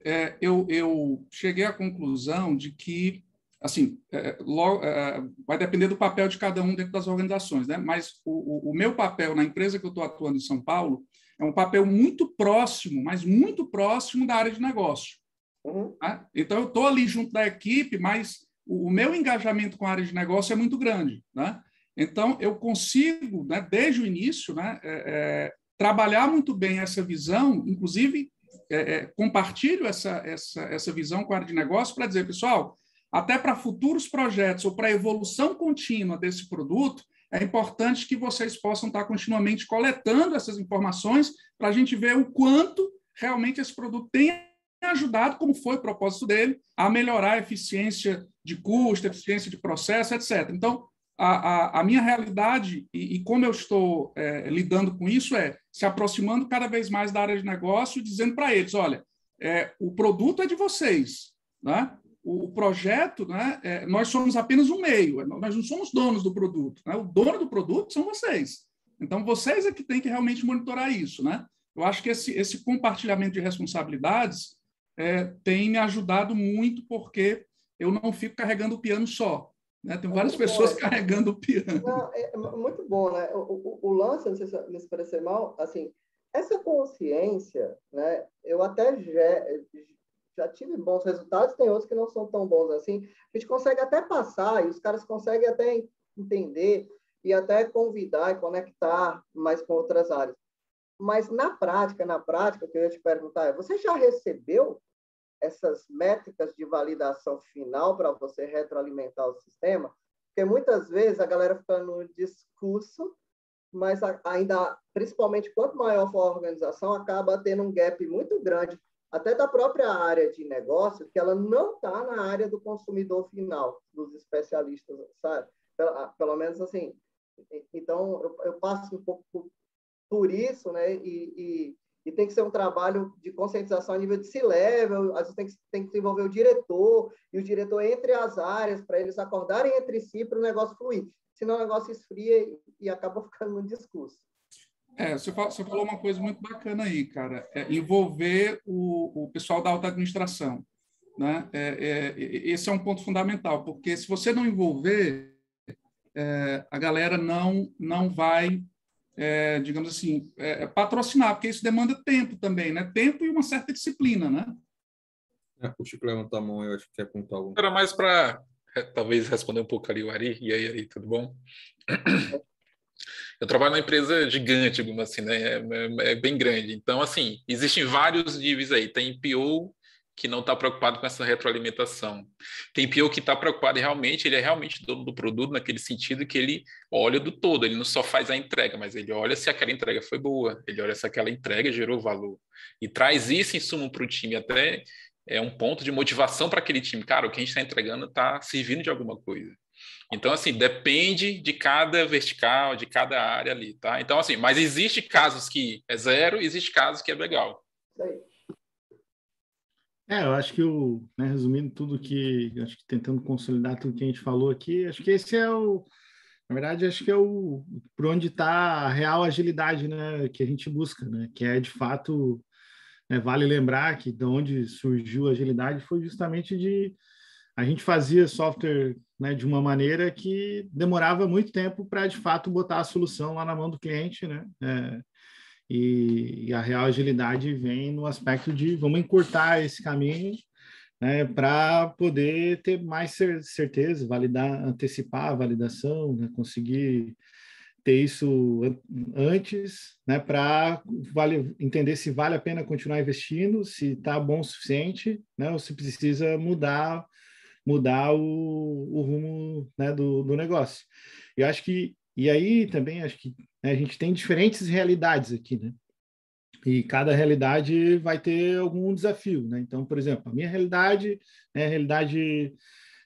é, eu, eu, cheguei à conclusão de que, assim, é, logo, é, vai depender do papel de cada um dentro das organizações, né? mas o, o, o meu papel na empresa que eu estou atuando em São Paulo é um papel muito próximo, mas muito próximo da área de negócio. Uhum. Né? Então, eu estou ali junto da equipe, mas o, o meu engajamento com a área de negócio é muito grande. Né? Então, eu consigo, né, desde o início, né, é, é, trabalhar muito bem essa visão, inclusive é, é compartilho essa, essa, essa visão com a área de negócio para dizer, pessoal, até para futuros projetos ou para a evolução contínua desse produto, é importante que vocês possam estar continuamente coletando essas informações para a gente ver o quanto realmente esse produto tem ajudado, como foi o propósito dele, a melhorar a eficiência de custo, eficiência de processo, etc. Então, a, a, a minha realidade e, e como eu estou é, lidando com isso é se aproximando cada vez mais da área de negócio, dizendo para eles: olha, é, o produto é de vocês, né? o, o projeto, né? É, nós somos apenas um meio, é, nós não somos donos do produto, né? o dono do produto são vocês. Então, vocês é que têm que realmente monitorar isso. Né? Eu acho que esse, esse compartilhamento de responsabilidades é, tem me ajudado muito, porque eu não fico carregando o piano só. Né? Tem é várias é pessoas bom. <laughs> carregando o piano. Não, é, é muito bom, né? O, o, o lance, não sei se me parecer mal, assim, essa consciência, né? Eu até já, já tive bons resultados, tem outros que não são tão bons assim. A gente consegue até passar e os caras conseguem até entender e até convidar e conectar mais com outras áreas. Mas na prática, na prática, o que eu ia te perguntar é, você já recebeu essas métricas de validação final para você retroalimentar o sistema, porque muitas vezes a galera fica no discurso, mas ainda, principalmente quanto maior for a organização, acaba tendo um gap muito grande, até da própria área de negócio, que ela não está na área do consumidor final, dos especialistas, sabe? Pelo, ah, pelo menos assim. Então, eu, eu, passo um pouco por, isso, né? e, e e tem que ser um trabalho de conscientização a nível de C-level, às vezes tem que, tem que envolver o diretor, e o diretor entre as áreas, para eles acordarem entre si para o negócio fluir. Senão o negócio esfria e, e acaba <laughs> ficando um discurso. É, você falou, você falou uma coisa muito bacana aí, cara. É envolver o, o pessoal da alta administração. Né? É, é, esse é um ponto fundamental, porque se você não envolver, é, a galera não, não vai é, digamos assim, é, é, patrocinar, porque isso demanda tempo também, né? Tempo e uma certa disciplina, né? É, o Chico levantou a mão, eu acho que quer contar algum. Era mais para, é, talvez, responder um pouco ali o Ari. E aí, Ari, tudo bom? Eu trabalho numa empresa gigante, assim, né? É, é, bem grande. Então, assim, existem vários níveis aí. Tem PO, que não está preocupado com essa retroalimentação. Tem PO que está preocupado e realmente, ele é realmente dono do produto naquele sentido que ele olha do todo, ele não só faz a entrega, mas ele olha se aquela entrega foi boa, ele olha se aquela entrega gerou valor. E traz isso em suma para o time, até é um ponto de motivação para aquele time. Cara, o que a gente está entregando está servindo de alguma coisa. Então, assim, depende de cada vertical, de cada área ali, tá? Então, assim, mas existe casos que é zero, existe casos que é legal. Isso aí. É, eu acho que o, né, resumindo tudo que, acho que tentando consolidar tudo que a gente falou aqui, acho que esse é o, na verdade, acho que é o, por onde está a real agilidade, né, que a gente busca, né, que é de fato, né, vale lembrar que de onde surgiu a agilidade foi justamente de, a gente fazia software, né, de uma maneira que demorava muito tempo para de fato botar a solução lá na mão do cliente, né, é, e, e a real agilidade vem no aspecto de vamos encurtar esse caminho né, para poder ter mais certeza, validar, antecipar a validação, né, conseguir ter isso antes, né, para vale, entender se vale a pena continuar investindo, se está bom o suficiente, né, ou se precisa mudar mudar o, o rumo né, do, do negócio. E acho que e aí também acho que né, a gente tem diferentes realidades aqui, né? E cada realidade vai ter algum desafio, né? Então, por exemplo, a minha realidade, né, a realidade,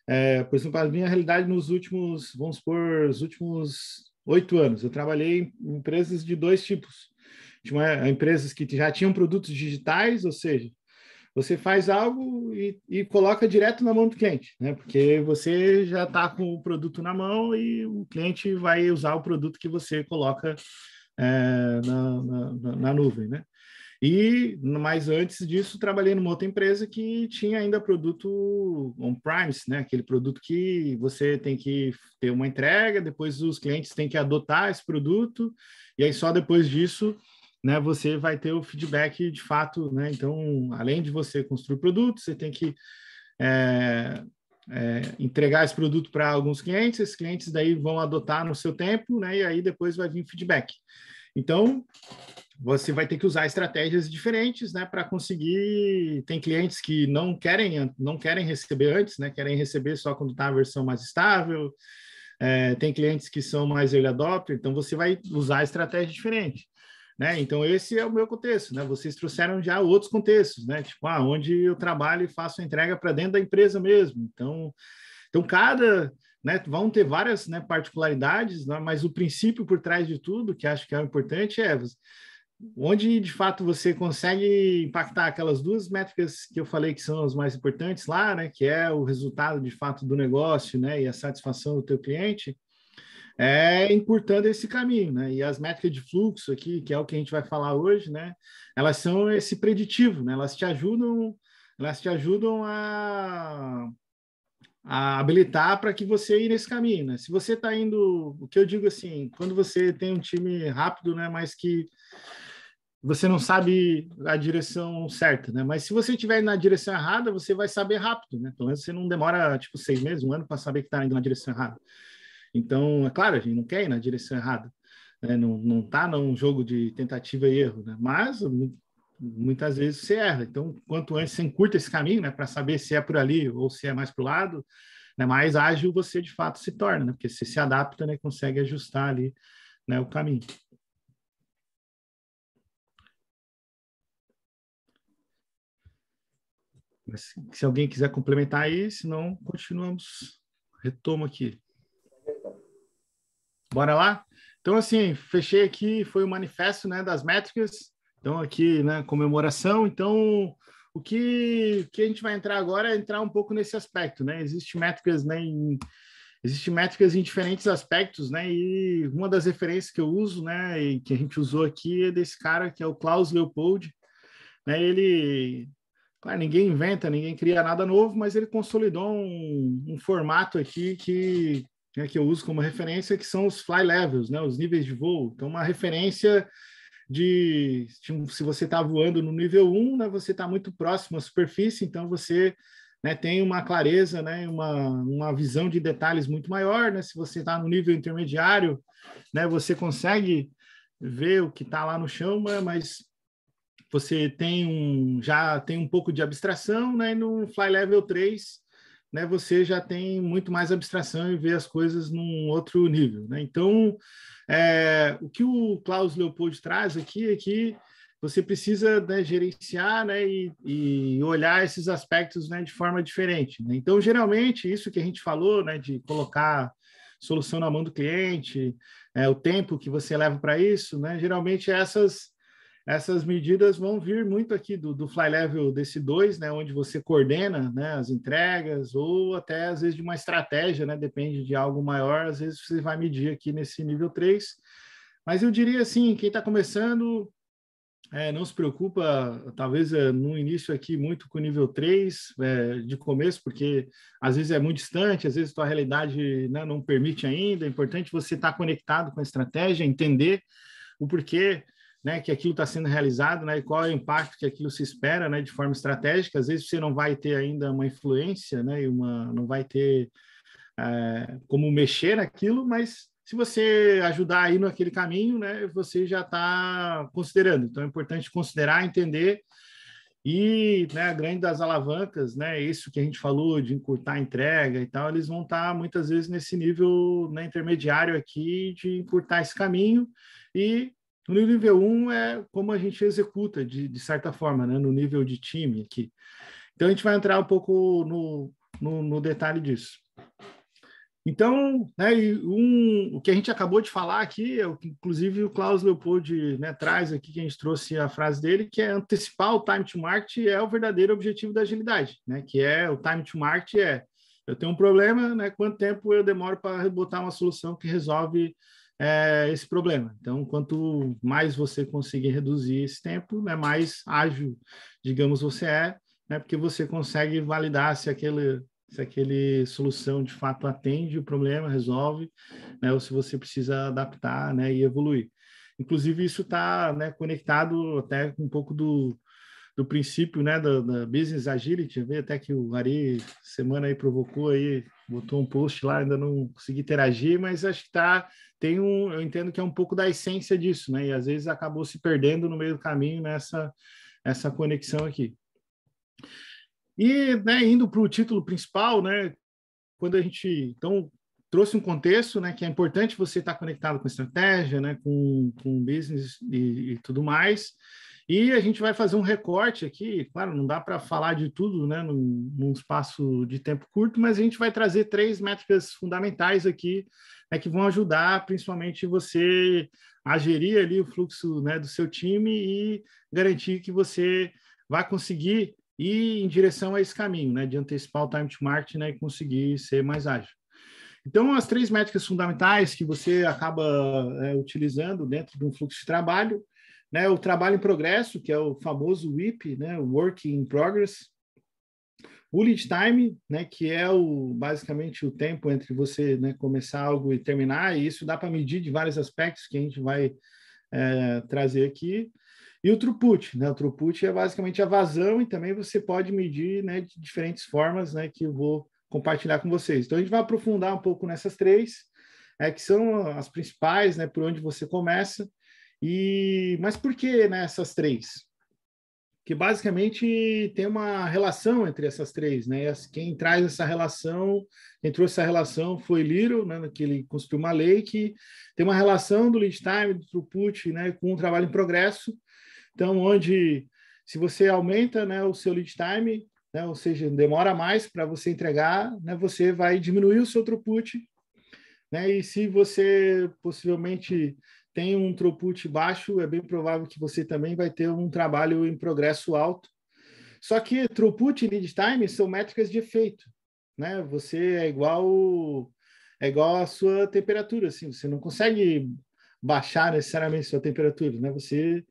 é, por exemplo, a minha realidade nos últimos, vamos supor, os últimos oito anos, eu trabalhei em empresas de dois tipos. Tinha é, empresas que já tinham produtos digitais, ou seja, você faz algo e, e, coloca direto na mão do cliente, né? Porque você já está com o produto na mão e o cliente vai usar o produto que você coloca é, na, na, na, nuvem, né? E, mas antes disso, trabalhei numa outra empresa que tinha ainda produto on-premise, né? Aquele produto que você tem que ter uma entrega, depois os clientes têm que adotar esse produto, e aí só depois disso né, você vai ter o feedback de fato, né? Então, além de você construir produto, você tem que é, é, entregar esse produto para alguns clientes, esses clientes daí vão adotar no seu tempo, né? E aí depois vai vir feedback. Então, você vai ter que usar estratégias diferentes, né, para conseguir. Tem clientes que não querem não querem receber antes, né, querem receber só quando está a versão mais estável. É, tem clientes que são mais early adopter, então você vai usar estratégia diferente. Né? Então, esse é o meu contexto. Né? Vocês trouxeram já outros contextos, né? tipo, ah, onde eu trabalho e faço entrega para dentro da empresa mesmo. Então, então cada. Né, vão ter várias né, particularidades, né, mas o princípio por trás de tudo, que acho que é o importante, é onde de fato você consegue impactar aquelas duas métricas que eu falei que são as mais importantes lá, né, que é o resultado de fato do negócio, né, e a satisfação do teu cliente, é encurtando esse caminho, né? E as métricas de fluxo aqui, que é o que a gente vai falar hoje, né? Elas são esse preditivo, né? Elas te ajudam, elas te ajudam a, a habilitar para que você ir nesse caminho, né? Se você está indo, o que eu digo assim, quando você tem um time rápido, né? Mas que você não sabe a direção certa, né? Mas se você estiver na direção errada, você vai saber rápido, né? Pelo menos você não demora, tipo, seis meses, um ano para saber que está indo na direção errada. Então, é claro, a gente não quer ir na direção errada, né? não, não tá num jogo de tentativa e erro, né? Mas muitas vezes você erra. Então, quanto antes você encurta esse caminho, né, para saber se é por ali ou se é mais para o lado, né, mais ágil você de fato se torna, né? porque você se adapta, né, consegue ajustar ali, né, o caminho. Mas, se alguém quiser complementar aí, senão continuamos. Retomo aqui. Bora lá? Então, assim, fechei aqui, foi o manifesto né, das métricas. Então, aqui, né, comemoração. Então, o que, que a gente vai entrar agora é entrar um pouco nesse aspecto, né? Existem métricas né, em, existe métricas em diferentes aspectos, né? E uma das referências que eu uso, né, e que a gente usou aqui é desse cara que é o Klaus Leopold, né? Ele, claro, ninguém inventa, ninguém cria nada novo, mas ele consolidou um, um formato aqui que né, que eu uso como referência, que são os fly levels, né, os níveis de voo. Então, uma referência de, de se você está voando no nível 1, né, você está muito próximo à superfície, então você né, tem uma clareza, né, uma, uma visão de detalhes muito maior. Né? Se você está no nível intermediário, né, você consegue ver o que está lá no chão, né, mas você tem um, já tem um pouco de abstração. Né? E no Fly Level 3, né, você já tem muito mais abstração e vê as coisas num outro nível. Né? Então, é, o que o Klaus Leopold traz aqui é que você precisa né, gerenciar né, e, e, olhar esses aspectos né, de forma diferente. Né? Então, geralmente, isso que a gente falou né, de colocar solução na mão do cliente, é, o tempo que você leva para isso, né? geralmente é essas essas medidas vão vir muito aqui do, do Fly Level desse 2 né, onde você coordena né, as entregas, ou até às vezes de uma estratégia, né, depende de algo maior, às vezes você vai medir aqui nesse nível 3. Mas eu diria assim, quem está começando, é, não se preocupa, talvez é, no início aqui muito com o nível 3 é, de começo, porque às vezes é muito distante, às vezes a tua realidade né, não permite ainda. É importante você estar tá conectado com a estratégia, entender o porquê né, que aquilo está sendo realizado, né, e qual é o impacto que aquilo se espera, né, de forma estratégica. Às vezes você não vai ter ainda uma influência, né, e uma, não vai ter é, como mexer naquilo, mas se você ajudar aí naquele caminho, né, você já está considerando. Então é importante considerar, entender e né, a grande das alavancas, né, isso que a gente falou de encurtar a entrega e tal, eles vão estar tá muitas vezes nesse nível né, intermediário aqui de encurtar esse caminho e no nível 1 um é como a gente executa, de, de certa forma, né? no nível de time aqui. Então, a gente vai entrar um pouco no, no, no detalhe disso. Então, né, um, o que a gente acabou de falar aqui, é o que, inclusive o Klaus Leopold né, traz aqui, que a gente trouxe a frase dele, que é antecipar o time to market é o verdadeiro objetivo da agilidade, né, que é o time to market é eu tenho um problema, né, quanto tempo eu demoro para botar uma solução que resolve é, esse problema. Então, quanto mais você conseguir reduzir esse tempo, né, mais ágil, digamos, você é, né, porque você consegue validar se aquele se aquele solução de fato atende o problema, resolve, né, ou se você precisa adaptar, né, e evoluir. Inclusive isso está né, conectado até com um pouco do, do princípio né, da, da business agility, até que o Ari semana aí provocou aí botou um post lá, ainda não consegui interagir, mas acho que tá, tem um, eu entendo que é um pouco da essência disso, né? E às vezes acabou se perdendo no meio do caminho nessa essa conexão aqui. E, né, indo para o título principal, né, quando a gente, então, trouxe um contexto, né, que é importante você estar tá conectado com estratégia, né, com, com business e, e tudo mais, e a gente vai fazer um recorte aqui, claro, não dá para falar de tudo né, num, num, espaço de tempo curto, mas a gente vai trazer três métricas fundamentais aqui né, que vão ajudar principalmente você a gerir ali o fluxo né, do seu time e garantir que você vai conseguir ir em direção a esse caminho, né, de antecipar o time to market né, e conseguir ser mais ágil. Então, as três métricas fundamentais que você acaba é, utilizando dentro de um fluxo de trabalho né, o trabalho em progresso, que é o famoso WIP, né, Work in Progress. lead time, né, que é o basicamente o tempo entre você né, começar algo e terminar, e isso dá para medir de vários aspectos que a gente vai é, trazer aqui. E o throughput, né? O throughput é basicamente a vazão e também você pode medir né, de diferentes formas, né? Que eu vou compartilhar com vocês. Então a gente vai aprofundar um pouco nessas três, é, que são as principais, né? Por onde você começa e mas por que né, três? Que basicamente tem uma relação entre essas três, né? Quem traz essa relação, quem trouxe essa relação foi Liro, né, que ele construiu uma lei que tem uma relação do lead time, do throughput, né, com o trabalho em progresso. Então, onde se você aumenta né, o seu lead time, né, ou seja, demora mais para você entregar, né, você vai diminuir o seu throughput, né, e se você possivelmente tem um throughput baixo, é bem provável que você também vai ter um trabalho em progresso alto. Só que throughput e lead time são métricas de efeito, né? Você é igual é igual à sua temperatura, assim, você não consegue baixar necessariamente sua temperatura, né? Você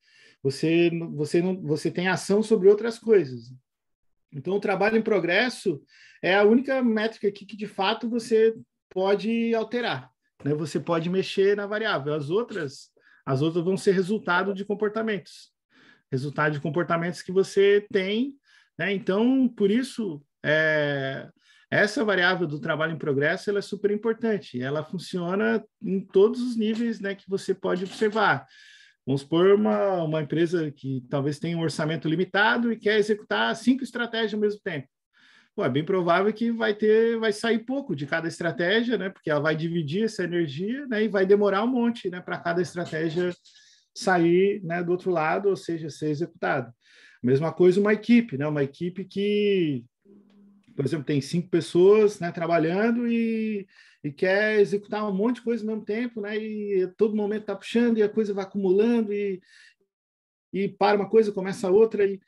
você você não você tem ação sobre outras coisas. Então o trabalho em progresso é a única métrica aqui que de fato você pode alterar né, você pode mexer na variável. As outras, as outras vão ser resultado de comportamentos, resultado de comportamentos que você tem. Né? Então, por isso, é, essa variável do trabalho em progresso ela é super importante. Ela funciona em todos os níveis né, que você pode observar. Vamos supor uma, uma empresa que talvez tenha um orçamento limitado e quer executar cinco estratégias ao mesmo tempo pô, é bem provável que vai ter, vai sair pouco de cada estratégia, né? Porque ela vai dividir essa energia, né? E vai demorar um monte, né? Para cada estratégia sair, né? Do outro lado, ou seja, ser executado. Mesma coisa uma equipe, né? Uma equipe que, por exemplo, tem cinco pessoas, né? Trabalhando e, e quer executar um monte de coisa ao mesmo tempo, né? E todo momento tá puxando e a coisa vai acumulando e e para uma coisa, começa outra e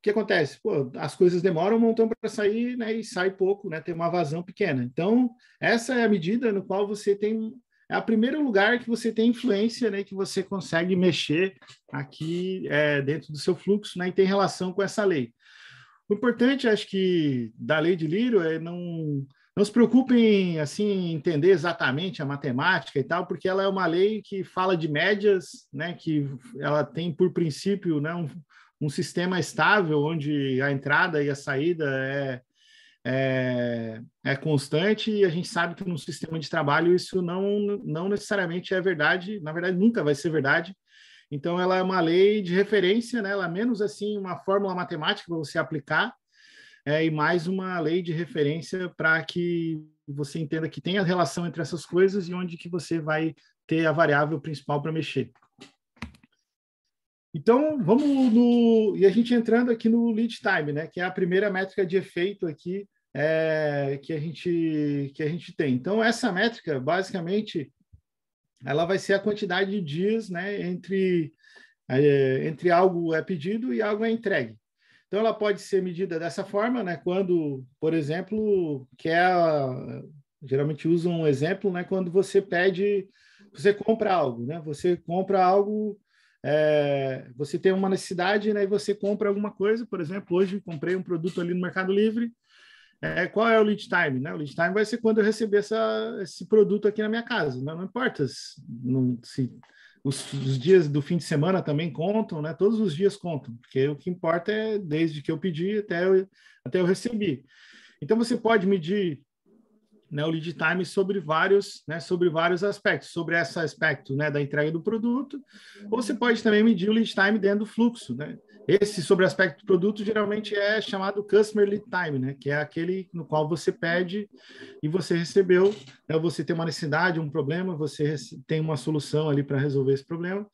o que acontece? Pô, as coisas demoram um montão para sair, né? E sai pouco, né? Tem uma vazão pequena. Então, essa é a medida no qual você tem é o primeiro lugar que você tem influência, né? Que você consegue mexer aqui é, dentro do seu fluxo, né? E tem relação com essa lei. O importante, acho que da lei de Liro é não não se preocupem assim em entender exatamente a matemática e tal, porque ela é uma lei que fala de médias, né? Que ela tem por princípio, né? Um, um sistema estável onde a entrada e a saída é, é, é, constante e a gente sabe que num sistema de trabalho isso não, não necessariamente é verdade, na verdade nunca vai ser verdade. Então ela é uma lei de referência, né? ela é menos assim uma fórmula matemática para você aplicar é, e mais uma lei de referência para que você entenda que tem a relação entre essas coisas e onde que você vai ter a variável principal para mexer. Então, vamos no. E a gente entrando aqui no lead time, né? Que é a primeira métrica de efeito aqui é, que, a gente, que a gente tem. Então, essa métrica, basicamente, ela vai ser a quantidade de dias né, entre, é, entre algo é pedido e algo é entregue. Então, ela pode ser medida dessa forma, né? Quando, por exemplo, que é geralmente usa um exemplo, né? Quando você pede, você compra algo, né? Você compra algo é, você tem uma necessidade né, e você compra alguma coisa, por exemplo, hoje comprei um produto ali no Mercado Livre. É, qual é o lead time? Né? O lead time vai ser quando eu receber essa, esse produto aqui na minha casa. Né? Não importa se, não, se os, os, dias do fim de semana também contam, né? todos os dias contam, porque o que importa é desde que eu pedi até eu, até eu recebi. Então você pode medir né, o lead time sobre vários, né, sobre vários aspectos, sobre esse aspecto né, da entrega do produto, ou você pode também medir o lead time dentro do fluxo. Né? Esse sobre aspecto do produto geralmente é chamado customer lead time, né, que é aquele no qual você pede e você recebeu, né, você tem uma necessidade, um problema, você tem uma solução ali para resolver esse problema.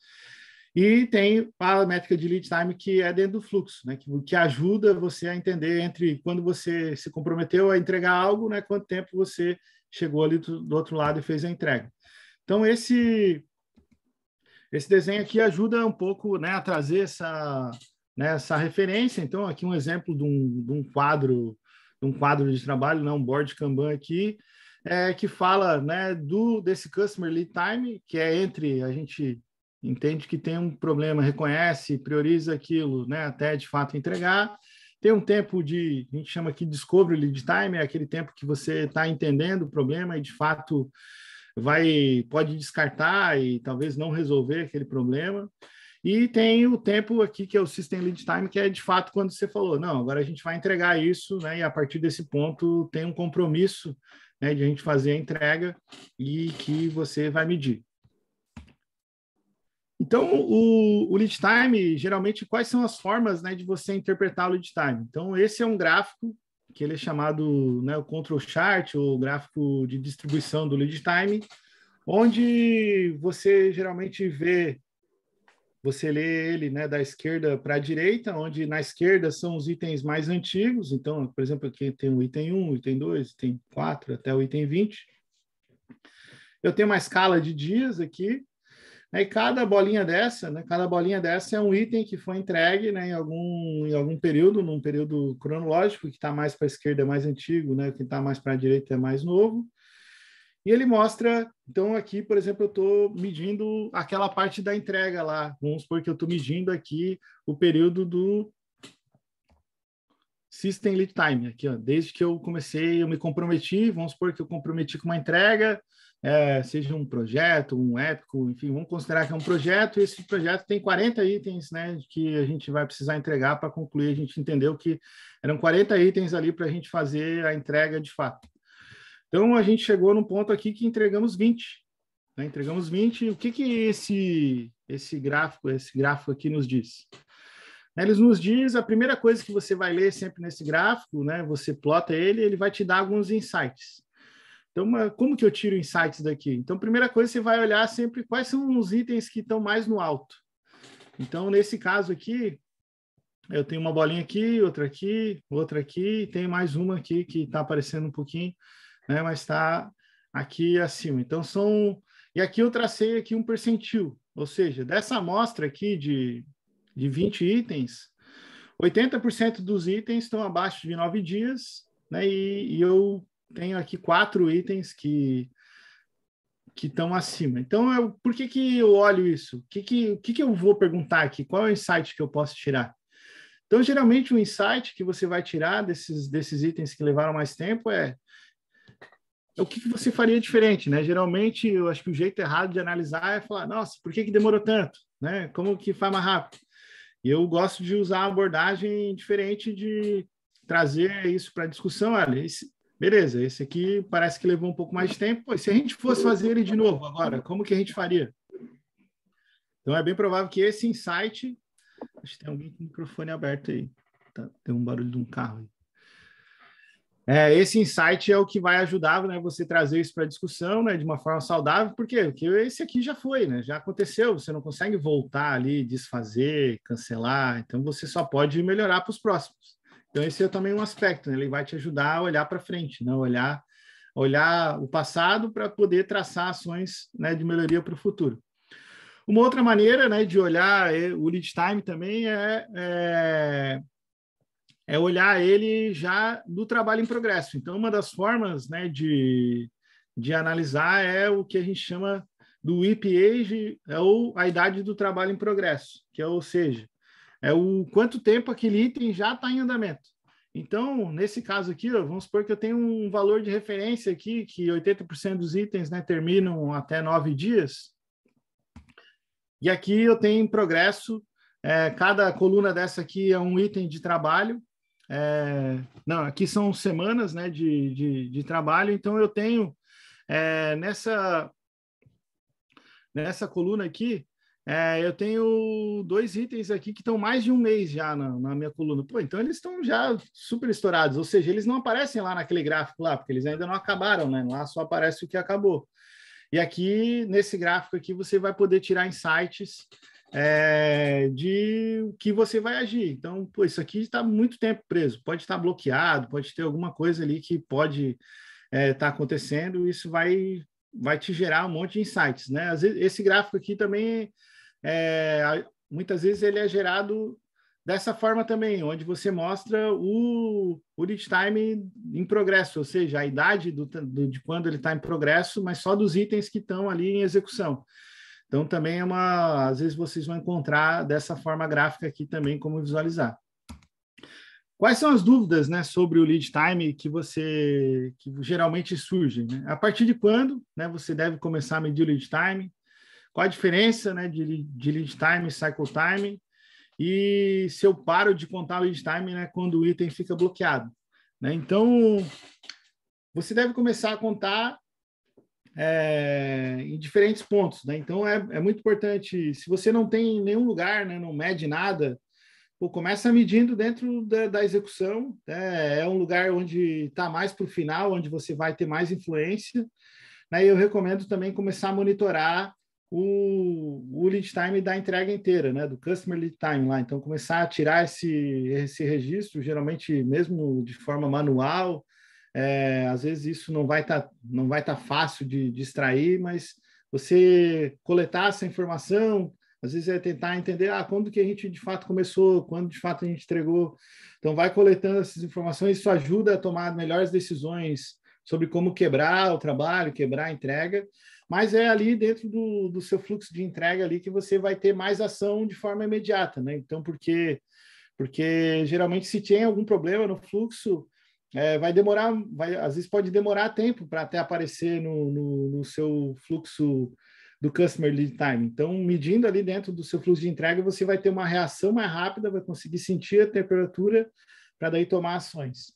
E tem a métrica de lead time que é dentro do fluxo, né? que, que ajuda você a entender entre quando você se comprometeu a entregar algo, né? quanto tempo você chegou ali do, do outro lado e fez a entrega. Então, esse, esse desenho aqui ajuda um pouco né, a trazer essa, né, essa referência. Então, aqui um exemplo de um, de um quadro de um quadro de trabalho, né, um board Kanban aqui, é, que fala né, do desse customer lead time, que é entre a gente entende que tem um problema, reconhece, prioriza aquilo, né, até de fato entregar. Tem um tempo de, a gente chama aqui de discovery lead time, é aquele tempo que você está entendendo o problema e de fato vai pode descartar e talvez não resolver aquele problema. E tem o tempo aqui que é o System Lead Time, que é de fato quando você falou, não, agora a gente vai entregar isso, né? E a partir desse ponto tem um compromisso né, de a gente fazer a entrega e que você vai medir. Então, o, o lead time, geralmente, quais são as formas né, de você interpretar o lead time? Então, esse é um gráfico que ele é chamado né, o control chart, ou gráfico de distribuição do lead time, onde você geralmente vê, você lê ele né, da esquerda para a direita, onde na esquerda são os itens mais antigos. Então, por exemplo, aqui tem o item 1, item 2, item 4, até o item 20. Eu tenho uma escala de dias aqui, e cada bolinha dessa, né, cada bolinha dessa é um item que foi entregue né, em, algum, em algum período, num período cronológico, que está mais para a esquerda é mais antigo, né, que está mais para a direita é mais novo. E ele mostra, então aqui, por exemplo, eu estou medindo aquela parte da entrega lá. Vamos supor que eu estou medindo aqui o período do System Lead Time, aqui, ó, desde que eu comecei, eu me comprometi, vamos supor que eu comprometi com uma entrega, é, seja um projeto, um épico, enfim, vamos considerar que é um projeto, e esse projeto tem 40 itens, né, que a gente vai precisar entregar para concluir. A gente entendeu que eram 40 itens ali para a gente fazer a entrega de fato. Então, a gente chegou num ponto aqui que entregamos 20. Né? Entregamos 20. O que, que esse, esse gráfico, esse gráfico aqui nos diz? Né, eles nos diz a primeira coisa que você vai ler sempre nesse gráfico, né? Você plota ele, ele vai te dar alguns insights. Então, como que eu tiro insights daqui? Então, primeira coisa, você vai olhar sempre quais são os itens que estão mais no alto. Então, nesse caso aqui, eu tenho uma bolinha aqui, outra aqui, outra aqui, tem mais uma aqui que está aparecendo um pouquinho, né? Mas está aqui acima. Então, são... E aqui eu tracei aqui um percentil, ou seja, dessa amostra aqui de, de 20 itens, 80% dos itens estão abaixo de 9 dias, né? E, e eu tenho aqui quatro itens que que estão acima. Então, eu, por que, que eu olho isso? O que, que, que, que eu vou perguntar aqui? Qual é o insight que eu posso tirar? Então, geralmente, o insight que você vai tirar desses, desses itens que levaram mais tempo é, é o que, que você faria diferente, né? Geralmente, eu acho que o jeito errado de analisar é falar, nossa, por que, que demorou tanto? Né? Como que faz mais rápido? E eu gosto de usar abordagem diferente de trazer isso para discussão. Olha, esse, beleza, esse aqui parece que levou um pouco mais de tempo. Pois se a gente fosse fazer ele de novo agora, como que a gente faria? Então é bem provável que esse insight. Acho que tem alguém com o microfone aberto aí. Tá, tem um barulho de um carro aí. É, esse insight é o que vai ajudar né, você trazer isso para a discussão né, de uma forma saudável, por quê? porque esse aqui já foi, né, já aconteceu, você não consegue voltar ali, desfazer, cancelar, então você só pode melhorar para os próximos. Então, esse é também um aspecto, né? ele vai te ajudar a olhar para frente, né? olhar, olhar o passado para poder traçar ações né, de melhoria para o futuro. Uma outra maneira né, de olhar o lead time também é, é, é olhar ele já do trabalho em progresso. Então, uma das formas né, de, de analisar é o que a gente chama do IP Age, é ou a idade do trabalho em progresso, que é, ou seja, é o quanto tempo aquele item já está em andamento. Então, nesse caso aqui, ó, vamos supor que eu tenho um valor de referência aqui, que 80% dos itens né, terminam até nove dias. E aqui eu tenho em progresso, é, cada coluna dessa aqui é um item de trabalho. É, não, aqui são semanas né, de, de, de trabalho, então eu tenho é, nessa, nessa coluna aqui, é, eu tenho dois itens aqui que estão mais de um mês já na, na minha coluna. Pô, então eles estão já super estourados, ou seja, eles não aparecem lá naquele gráfico lá, porque eles ainda não acabaram, né? Lá só aparece o que acabou. E aqui, nesse gráfico aqui, você vai poder tirar insights é, de o que você vai agir. Então, pô, isso aqui está muito tempo preso, pode estar tá bloqueado, pode ter alguma coisa ali que pode estar é, tá acontecendo, isso vai vai te gerar um monte de insights, né? Vezes, esse gráfico aqui também é, muitas vezes ele é gerado dessa forma também, onde você mostra o, lead time em progresso, ou seja, a idade do, do de quando ele está em progresso, mas só dos itens que estão ali em execução. Então também é uma, às vezes vocês vão encontrar dessa forma gráfica aqui também como visualizar. Quais são as dúvidas, né, sobre o lead time que você que geralmente surgem? Né? A partir de quando, né, você deve começar a medir o lead time? qual a diferença né, de, de lead time e cycle time, e se eu paro de contar lead time né, quando o item fica bloqueado. Né? Então, você deve começar a contar é, em diferentes pontos. Né? Então, é, é, muito importante. Se você não tem nenhum lugar, né, não mede nada, pô, começa medindo dentro da, da execução. Né? É um lugar onde está mais para o final, onde você vai ter mais influência. Né? E eu recomendo também começar a monitorar o, o lead time da entrega inteira, né? Do customer lead time lá. Então, começar a tirar esse, esse registro, geralmente mesmo de forma manual, é, às vezes isso não vai estar tá, não vai tá fácil de, de extrair, mas você coletar essa informação, às vezes é tentar entender ah, quando que a gente de fato começou, quando de fato a gente entregou. Então vai coletando essas informações, isso ajuda a tomar melhores decisões sobre como quebrar o trabalho, quebrar a entrega mas é ali dentro do, do seu fluxo de entrega ali que você vai ter mais ação de forma imediata, né? Então, porque, porque geralmente se tem algum problema no fluxo, é, vai demorar, vai, às vezes pode demorar tempo para até aparecer no, no, no, seu fluxo do customer lead time. Então, medindo ali dentro do seu fluxo de entrega, você vai ter uma reação mais rápida, vai conseguir sentir a temperatura para daí tomar ações.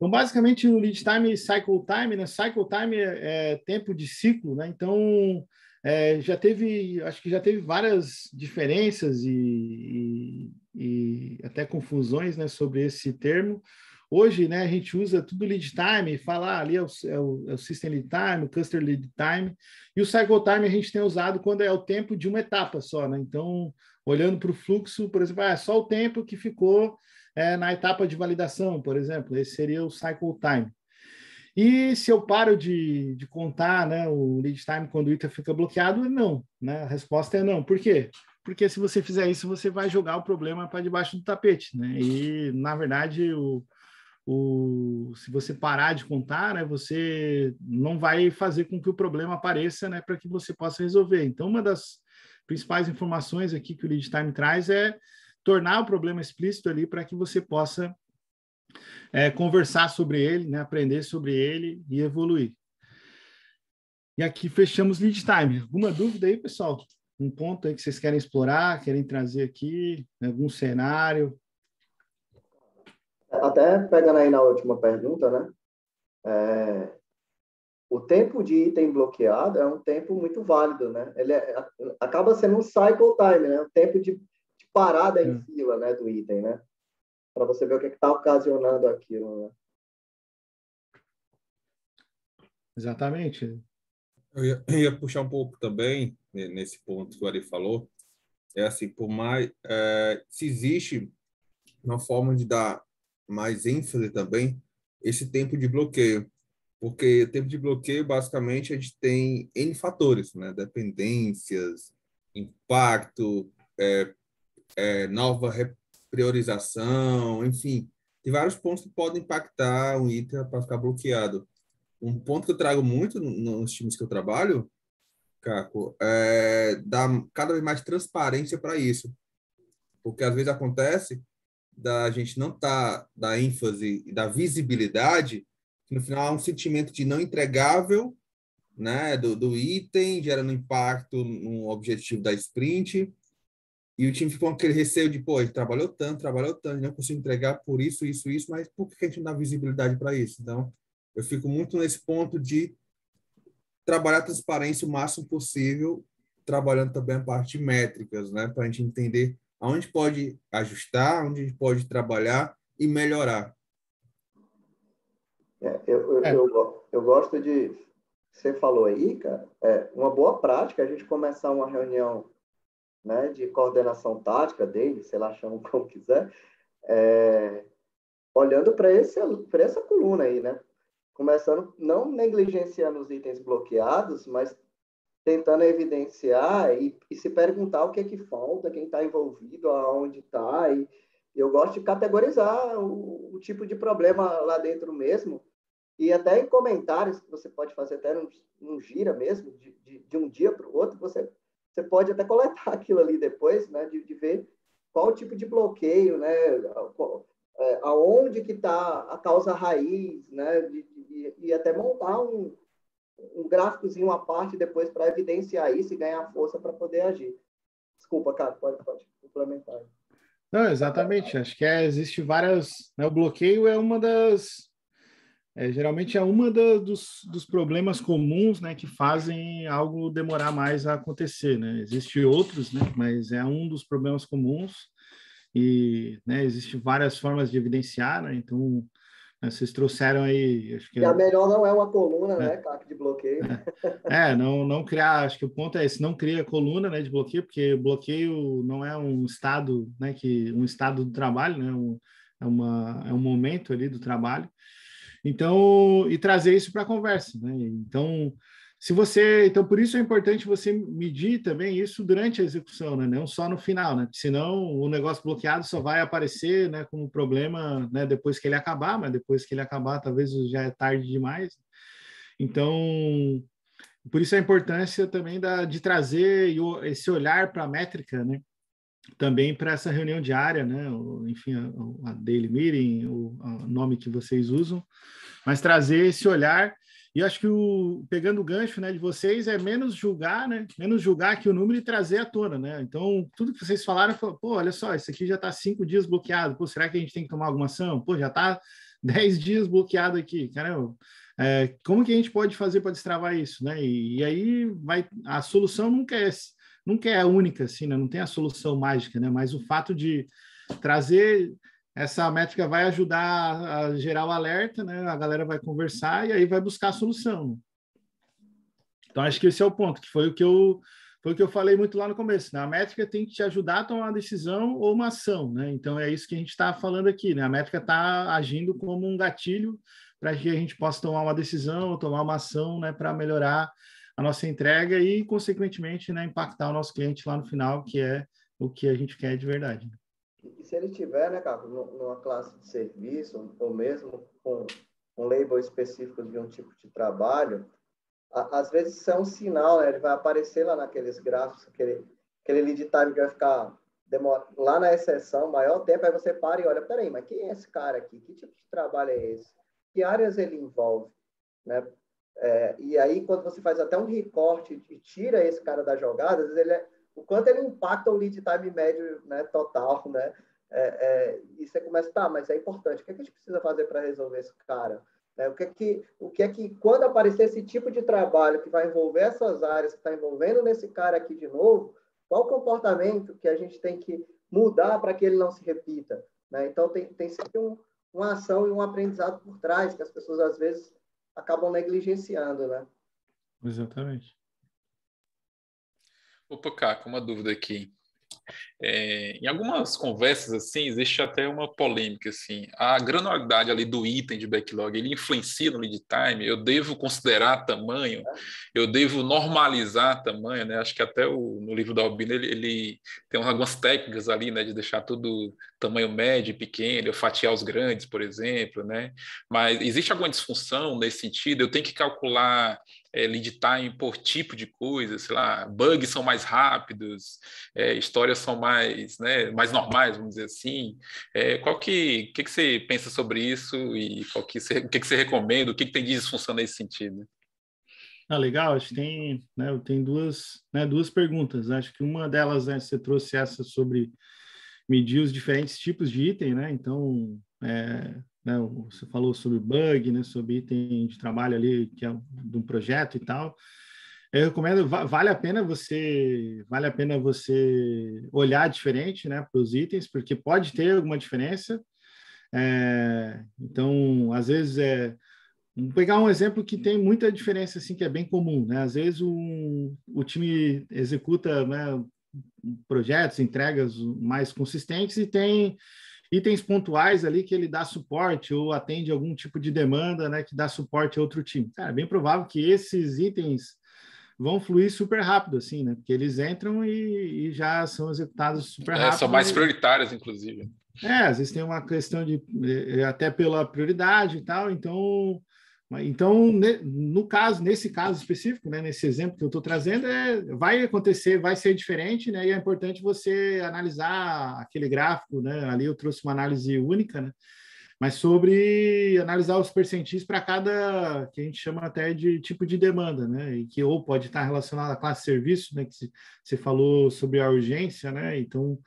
Então, basicamente, o lead time e cycle time, né? Cycle time é, é tempo de ciclo, né? Então, é, já teve, acho que já teve várias diferenças e, e, e, até confusões, né, sobre esse termo. Hoje, né, a gente usa tudo lead time, falar ah, ali é o, é o, é o system lead time, o cluster lead time, e o cycle time a gente tem usado quando é o tempo de uma etapa só, né? Então, olhando para o fluxo, por exemplo, ah, é só o tempo que ficou é, na etapa de validação, por exemplo. Esse seria o cycle time. E se eu paro de, de contar né, o lead time quando o ITA fica bloqueado, é não. Né? A resposta é não. Por quê? Porque se você fizer isso, você vai jogar o problema para debaixo do tapete. Né? E, na verdade, o, o, se você parar de contar, né, você não vai fazer com que o problema apareça né, para que você possa resolver. Então, uma das principais informações aqui que o lead time traz é tornar o problema explícito ali para que você possa é, conversar sobre ele, né, aprender sobre ele e evoluir. E aqui fechamos lead time. Alguma dúvida aí, pessoal? Um ponto aí que vocês querem explorar, querem trazer aqui, algum cenário? Até pegando aí na última pergunta, né? É, o tempo de item bloqueado é um tempo muito válido, né? Ele é, acaba sendo um cycle time, né? O tempo de parada em hum. fila né, do item, né? Para você ver o que é está ocasionando aquilo. Né? Exatamente. Eu ia, ia, puxar um pouco também né, nesse ponto que o Ari falou. É assim, por mais é, se existe uma forma de dar mais ênfase também esse tempo de bloqueio, porque tempo de bloqueio basicamente a gente tem n fatores, né? Dependências, impacto, é, é, nova priorização, enfim, tem vários pontos que podem impactar um item para ficar bloqueado. Um ponto que eu trago muito nos times que eu trabalho, Caco, é dar cada vez mais transparência para isso. Porque às vezes acontece da gente não tá da ênfase e da visibilidade, que no final há um sentimento de não entregável, né, do, do item, gerando impacto no objetivo da sprint e o time ficou com aquele receio de, pô, ele trabalhou tanto, trabalhou tanto, não conseguiu entregar por isso, isso, isso, mas por que a gente não dá visibilidade para isso? Então, eu fico muito nesse ponto de trabalhar a transparência o máximo possível, trabalhando também a parte de métricas, né? Para a gente entender aonde pode ajustar, onde a gente pode trabalhar e melhorar. É, eu, eu, é. eu, eu gosto de. Você falou aí, cara, é uma boa prática é a gente começar uma reunião né, de coordenação tática dele, sei lá, chama <laughs> como quiser, é, olhando para essa coluna aí, né? Começando, não negligenciando os itens bloqueados, mas tentando evidenciar e, e se perguntar o que é que falta, quem está envolvido, aonde está. E eu gosto de categorizar o, o, tipo de problema lá dentro mesmo. E até em comentários que você pode fazer até num, num gira mesmo, de, de, de um dia para o outro, você você pode até coletar <laughs> aquilo ali depois, né, de, de ver qual tipo de bloqueio, né, é, aonde que está a causa raiz, né, de, de, e até montar um, um gráficozinho à parte depois para evidenciar isso e ganhar força para poder agir. Desculpa, cara, pode, pode complementar. Não, exatamente. Acho que é, existe várias. Né, o bloqueio é uma das é, geralmente é um dos, dos problemas comuns né, que fazem algo demorar mais a acontecer. Né? Existem outros, né, mas é um dos problemas comuns e né, existem várias formas de evidenciar. Né? Então, né, vocês trouxeram aí. Acho que e a é melhor não é uma coluna, né, né Caco, de bloqueio. É, é, não, não criar. Acho que o ponto é esse: não cria coluna né, de bloqueio, porque bloqueio não é um estado, né, que, um estado do trabalho, né, um, é, uma, é um momento ali do trabalho. Então, e trazer isso para a conversa, né? Então, se você, então por isso é importante você medir também isso durante a execução, né? Não só no final, né? Senão o negócio bloqueado só vai aparecer, né, como problema, né, depois que ele acabar, mas depois que ele acabar, talvez já é tarde demais. Então, por isso a importância também da, de trazer esse olhar para a métrica, né? também para essa reunião diária, né? O, enfim, a, a, daily meeting, o, nome que vocês usam, mas trazer esse olhar e acho que o pegando o gancho, né, de vocês é menos julgar, né? Menos julgar que o número e trazer à tona, né? Então tudo que vocês falaram, pô, olha só, isso aqui já está cinco dias bloqueado. Pô, será que a gente tem que tomar alguma ação? Pô, já está <laughs> dez dias bloqueado aqui, caramba. É, como que a gente pode fazer para destravar isso, né? E, e aí vai a solução nunca é essa nunca é a única, assim, né? não tem a solução mágica, né? mas o fato de trazer essa métrica vai ajudar a gerar o alerta, né? a galera vai conversar e aí vai buscar a solução. Então, acho que esse é o ponto, que foi o que eu, foi o que eu falei muito lá no começo. Né? A métrica tem que te ajudar a tomar uma decisão ou uma ação. Né? Então, é isso que a gente está falando aqui. Né? A métrica está agindo como um gatilho para que a gente possa tomar uma decisão ou tomar uma ação né? para melhorar a nossa entrega e, consequentemente, né, impactar o nosso cliente lá no final, que é o que a gente quer de verdade. E se ele tiver, né, cara, numa classe de serviço, ou mesmo com um label específico de um tipo de trabalho, a, às vezes isso é um sinal, né? ele vai aparecer lá naqueles gráficos, aquele, aquele lead time que vai ficar demora, lá na exceção, maior tempo, aí você para e olha, peraí, mas quem é esse cara aqui? Que tipo de trabalho é esse? Que áreas ele envolve? Né? É, e aí, quando você faz até um recorte e tira esse cara da jogada, às vezes ele é, o quanto ele impacta o lead time médio né, total, <laughs> né? É, é, e você começa, tá, mas é importante, o que, é que a gente precisa fazer para resolver esse cara? É, o, que é que, o que é que, quando aparecer esse tipo de trabalho que vai envolver essas áreas, que está envolvendo nesse cara aqui de novo, qual o comportamento que a gente tem que mudar para que ele não se repita? Né? Então, tem, tem sempre um, uma ação e um aprendizado por trás, que as pessoas às vezes acabam negligenciando, né? Exatamente. Opa, Caco, uma dúvida aqui. É, em algumas conversas assim existe até uma polêmica assim a granularidade ali do item de backlog ele influencia no lead time eu devo considerar tamanho eu devo normalizar tamanho né acho que até o, no livro da Albina ele, ele, tem algumas técnicas ali né de deixar tudo tamanho médio pequeno eu fatiar os grandes por exemplo né mas existe alguma disfunção nesse sentido eu tenho que calcular é, lead time por tipo de coisa, sei lá, bugs são mais rápidos, é, histórias são mais, né, mais normais, vamos dizer assim. É, qual que, que, que você pensa sobre isso e qual que você, o que, que você recomenda, o que, que tem de disfunção nesse sentido? Ah, legal, acho que tem, né, tem duas, né, duas perguntas. Acho que uma delas, né, você trouxe essa sobre medir os diferentes tipos de item, né? Então, é, né? Você falou sobre bug, né? sobre item de trabalho ali, que é de um projeto e tal. Eu recomendo, vale a pena você, vale a pena você olhar diferente, né, para os itens, porque pode ter alguma diferença. É, então, às vezes é, pegar um exemplo que tem muita diferença assim, que é bem comum, né? Às vezes um, o time executa né, projetos, entregas mais consistentes e tem itens pontuais ali que ele dá suporte ou atende algum tipo de demanda, né, que dá suporte a outro time. Cara, é bem provável que esses itens vão fluir super rápido, assim, né? Porque eles entram e, e já são executados super é, rápido. É, são mais prioritárias, inclusive. É, às vezes tem uma questão de é, é até pela prioridade e tal, então então, no caso, nesse caso específico, né, nesse exemplo que eu estou trazendo, é, vai acontecer, vai ser diferente, né, e é importante você analisar aquele gráfico, né, ali eu trouxe uma análise única, né, mas sobre analisar os percentis para cada, que a gente chama até de tipo de demanda, né, e que ou pode estar relacionado à classe de serviço, né, que você falou sobre a urgência, né, então...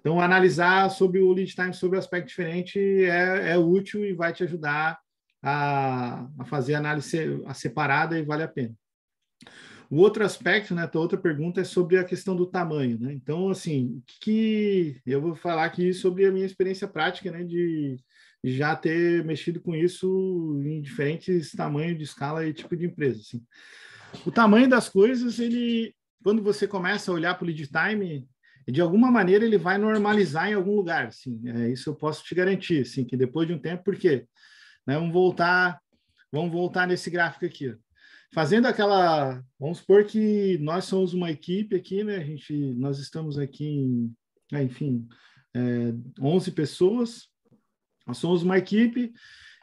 Então, analisar sobre o lead time, sobre o aspecto diferente, é, é útil e vai te ajudar a, a fazer análise separada e vale a pena. O outro aspecto, né, a outra pergunta é sobre a questão do tamanho, né? Então, assim, que eu vou falar aqui sobre a minha experiência prática, né, de já ter mexido com isso em diferentes tamanhos de escala e tipo de empresa, assim. O tamanho das coisas, ele quando você começa a olhar para o lead time, de alguma maneira ele vai normalizar em algum lugar, assim. É, isso eu posso te garantir, assim, que depois de um tempo, porque quê? Né? Vamos voltar, vamos voltar nesse gráfico aqui. Fazendo aquela, vamos supor que nós somos uma equipe aqui, né? A gente, nós estamos aqui em, né, enfim, é, 11 pessoas. Nós somos uma equipe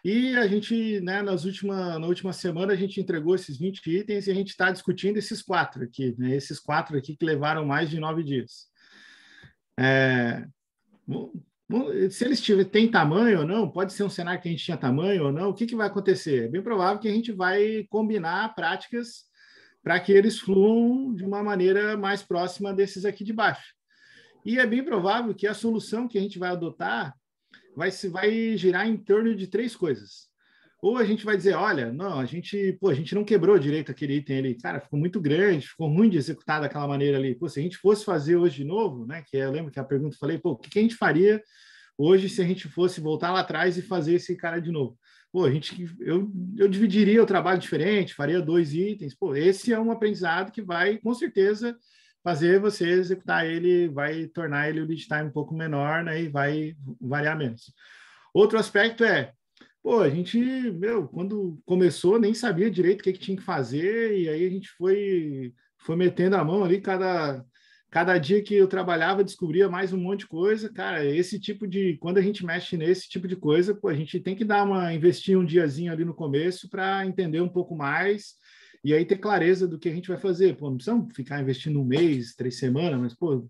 e a gente, né, nas última, na última semana, a gente entregou esses 20 itens e a gente está discutindo esses quatro aqui, né, esses quatro aqui que levaram mais de nove dias. É, eh, se eles tiver, tem tamanho ou não, pode ser um cenário que a gente tinha tamanho ou não, o que, que vai acontecer? É bem provável que a gente vai combinar práticas para que eles fluam de uma maneira mais próxima desses aqui de baixo. E é bem provável que a solução que a gente vai adotar vai, se, vai girar em torno de três coisas. Ou a gente vai dizer, olha, não, a gente, pô, a gente não quebrou direito aquele item ali, cara, ficou muito grande, ficou ruim de executar daquela maneira ali. Pô, se a gente fosse fazer hoje de novo, né? Que eu é, lembro que a pergunta eu falei, pô, o que, que a gente faria hoje se a gente fosse voltar lá atrás e fazer esse cara de novo? pô, a gente, eu, eu dividiria o trabalho diferente, faria dois itens. Pô, esse é um aprendizado que vai, com certeza, fazer você executar ele, vai tornar ele o lead time um pouco menor, né, e vai variar menos. Outro aspecto é, Pô, a gente, meu, quando começou, nem sabia direito o que, que tinha que fazer, e aí a gente foi, foi metendo a mão ali, cada, cada dia que eu trabalhava, descobria mais um monte de coisa. Cara, esse tipo de. Quando a gente mexe nesse tipo de coisa, pô, a gente tem que dar uma. investir um diazinho ali no começo para entender um pouco mais e aí ter clareza do que a gente vai fazer. Pô, não precisamos ficar investindo um mês, três semanas, mas, pô,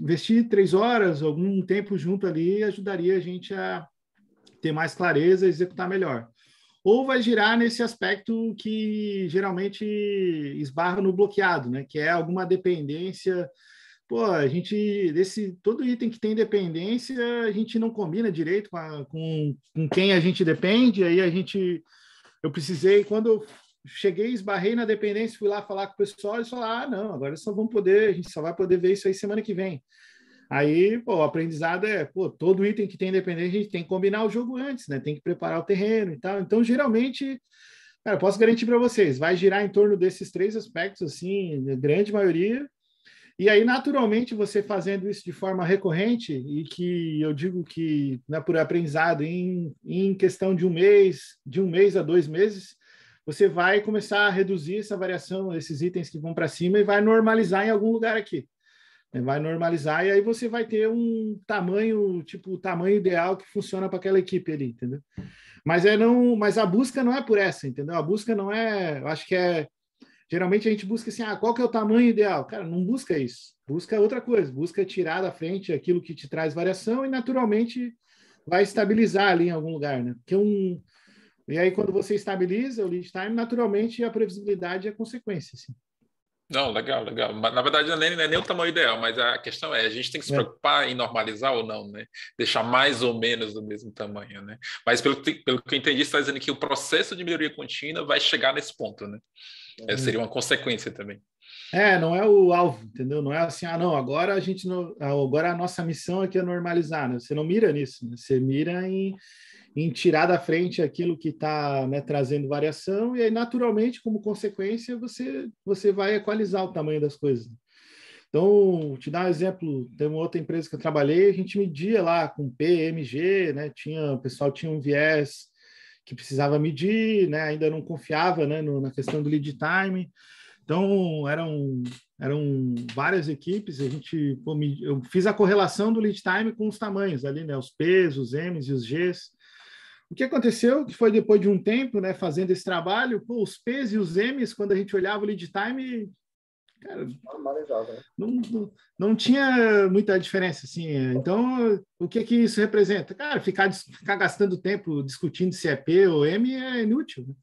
investir três horas, algum tempo junto ali ajudaria a gente a, ter mais clareza e executar melhor. Ou vai girar nesse aspecto que geralmente esbarra no bloqueado, né? Que é alguma dependência pô, a gente, desse, todo item que tem dependência, a gente não combina direito com, a, com, com, quem a gente depende, aí a gente, eu precisei, quando eu cheguei, esbarrei na dependência, fui lá falar com o pessoal, e falaram, ah, não, agora só vamos poder, a gente só vai poder ver isso aí semana que vem. Aí, pô, o aprendizado é, pô, todo item que tem independente, a gente tem que combinar o jogo antes, né? Tem que preparar o terreno e tal. Então, geralmente, cara, posso garantir para vocês, vai girar em torno desses três aspectos, assim, grande maioria. E aí, naturalmente, você fazendo isso de forma recorrente, e que eu digo que, né, por aprendizado, em, em questão de um mês, de um mês a dois meses, você vai começar a reduzir essa variação, esses itens que vão para cima, e vai normalizar em algum lugar aqui. Né, vai normalizar e aí você vai ter um tamanho, tipo, o tamanho ideal que funciona para aquela equipe ali, entendeu? Mas é não, mas a busca não é por essa, entendeu? A busca não é, eu acho que é geralmente a gente busca assim, ah, qual que é o tamanho ideal? Cara, não busca isso. Busca outra coisa, busca tirar da frente aquilo que te traz variação e naturalmente vai estabilizar ali em algum lugar, né? Porque um e aí quando você estabiliza o lead time, naturalmente a previsibilidade é consequência, assim. Não, legal, legal. Na verdade, é nem, não é nem o tamanho ideal, mas a questão é, a gente tem que se é. preocupar em normalizar ou não, né? Deixar mais ou menos do mesmo tamanho, né? Mas pelo, pelo que eu entendi, você está dizendo que o processo de melhoria contínua vai chegar nesse ponto, né? É, uhum. seria uma consequência também. É, não é o alvo, entendeu? Não é assim, ah, não, agora a gente não, ah, agora a nossa missão aqui é normalizar, né? Você não mira nisso, né? Você mira em em tirar da frente aquilo que está né, trazendo variação, e aí, naturalmente, como consequência, você, você vai equalizar o tamanho das coisas. Então, te dar um exemplo, tem uma outra empresa que eu trabalhei, a gente media lá com PMG, né? Tinha, o pessoal tinha um viés que precisava medir, né? Ainda não confiava, né, no, na questão do lead time. Então, eram eram várias equipes, a gente eu fiz a correlação do lead time com os tamanhos ali, né? Os P's, os M's e os G's. O que aconteceu, que foi depois de um tempo, né, fazendo esse trabalho, pô, os P's e os M's, quando a gente olhava o lead time, cara, não, né? não, não, tinha muita diferença, assim. Então, o que que isso representa? Cara, ficar, ficar gastando tempo discutindo se é P ou M é inútil. Né?